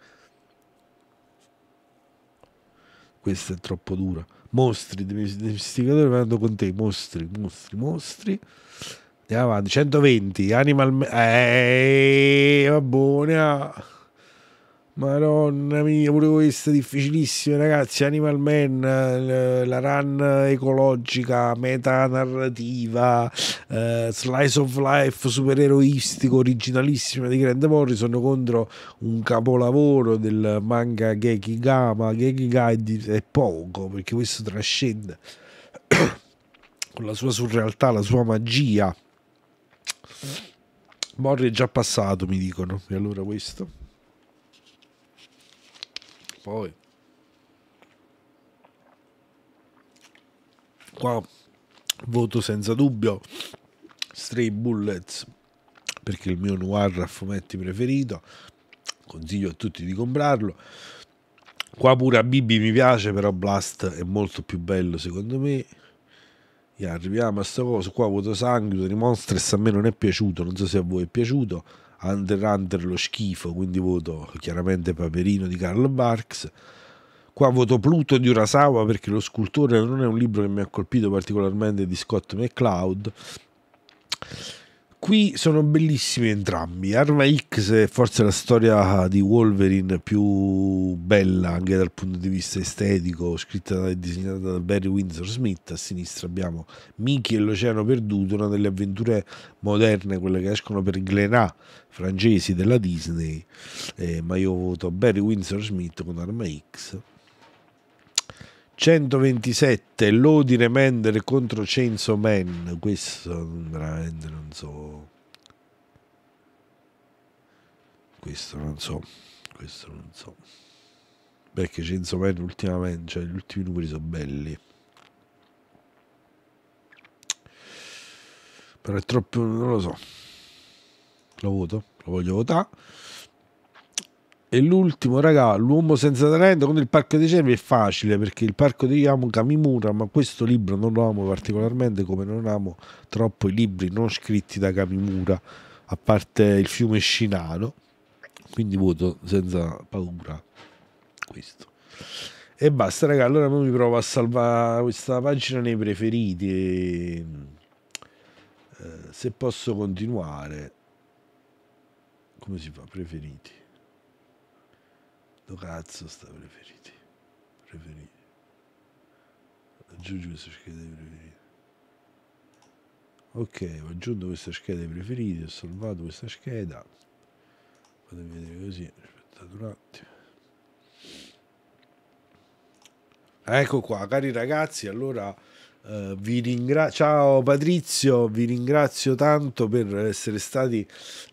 questa è troppo dura mostri domesticatori vanno con te mostri mostri mostri andiamo avanti 120 animal eh, vabbè Madonna mia, pure questa è difficilissima, ragazzi. Animal Man, eh, la run ecologica, metanarrativa, eh, slice of life supereroistico, originalissima di Grant Morrison contro un capolavoro del manga Gekigama. Gekigai è poco perché questo trascende con la sua surrealtà, la sua magia. Morri è già passato, mi dicono, e allora questo poi. Qua voto senza dubbio Stray Bullets perché il mio noir a fumetti preferito. Consiglio a tutti di comprarlo. Qua pure a Bibi mi piace, però Blast è molto più bello secondo me. e arriviamo a sta cosa. Qua voto sangue, di Monstress a me non è piaciuto, non so se a voi è piaciuto Under Under lo schifo, quindi voto chiaramente Paperino di Karl Barks. Qua voto Pluto di Urasawa perché Lo scultore non è un libro che mi ha colpito particolarmente di Scott McCloud qui sono bellissimi entrambi. Arma X è forse la storia di Wolverine più bella anche dal punto di vista estetico, scritta e disegnata da Barry Windsor Smith. A sinistra abbiamo Mickey e l'Oceano Perduto, una delle avventure moderne, quelle che escono per Glenà, francesi della Disney. Eh, ma io voto Barry Windsor Smith con Arma X. 127 Lodine Mender contro Censo Man questo veramente non so questo non so questo non so perché Censo Man ultimamente cioè gli ultimi numeri sono belli però è troppo non lo so lo voto lo voglio votare e l'ultimo, raga, l'uomo senza talento con il parco dei cervi è facile perché il parco di amo Kamimura, ma questo libro non lo amo particolarmente come non amo troppo i libri non scritti da Kamimura, a parte il fiume Shinano Quindi voto senza paura questo. E basta, raga, allora mi provo a salvare questa pagina nei preferiti. E... Eh, se posso continuare. Come si fa? Preferiti. Do cazzo sta preferiti? Preferiti. Aggiungi questa scheda dei preferiti. Ok, ho aggiunto questa scheda dei preferiti, ho salvato questa scheda. Fatemi vedere così, aspettate un attimo. Ecco qua, cari ragazzi, allora Uh, vi ringra- Ciao Patrizio, vi ringrazio tanto per essere stati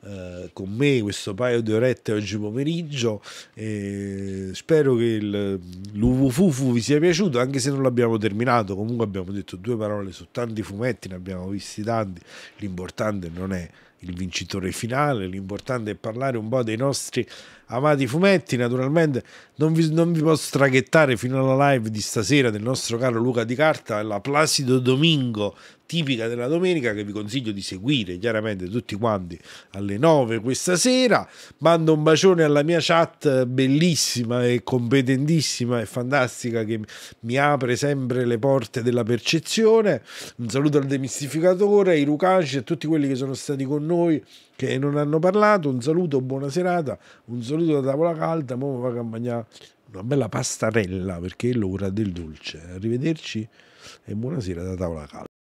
uh, con me questo paio di orette oggi pomeriggio. E spero che il, l'Uvufufu vi sia piaciuto, anche se non l'abbiamo terminato. Comunque abbiamo detto due parole su tanti fumetti, ne abbiamo visti tanti. L'importante non è il vincitore finale, l'importante è parlare un po' dei nostri amati fumetti, naturalmente non vi, non vi posso traghettare fino alla live di stasera del nostro caro Luca Di Carta, la Placido Domingo tipica della domenica che vi consiglio di seguire chiaramente tutti quanti alle 9 questa sera. Mando un bacione alla mia chat bellissima e competentissima e fantastica che mi apre sempre le porte della percezione. Un saluto al demistificatore, ai Lucaci e a tutti quelli che sono stati con noi che non hanno parlato. Un saluto, buona serata, un saluto da tavola calda, mo va a mangiare una bella pastarella perché è l'ora del dolce. Arrivederci e buonasera da tavola calda.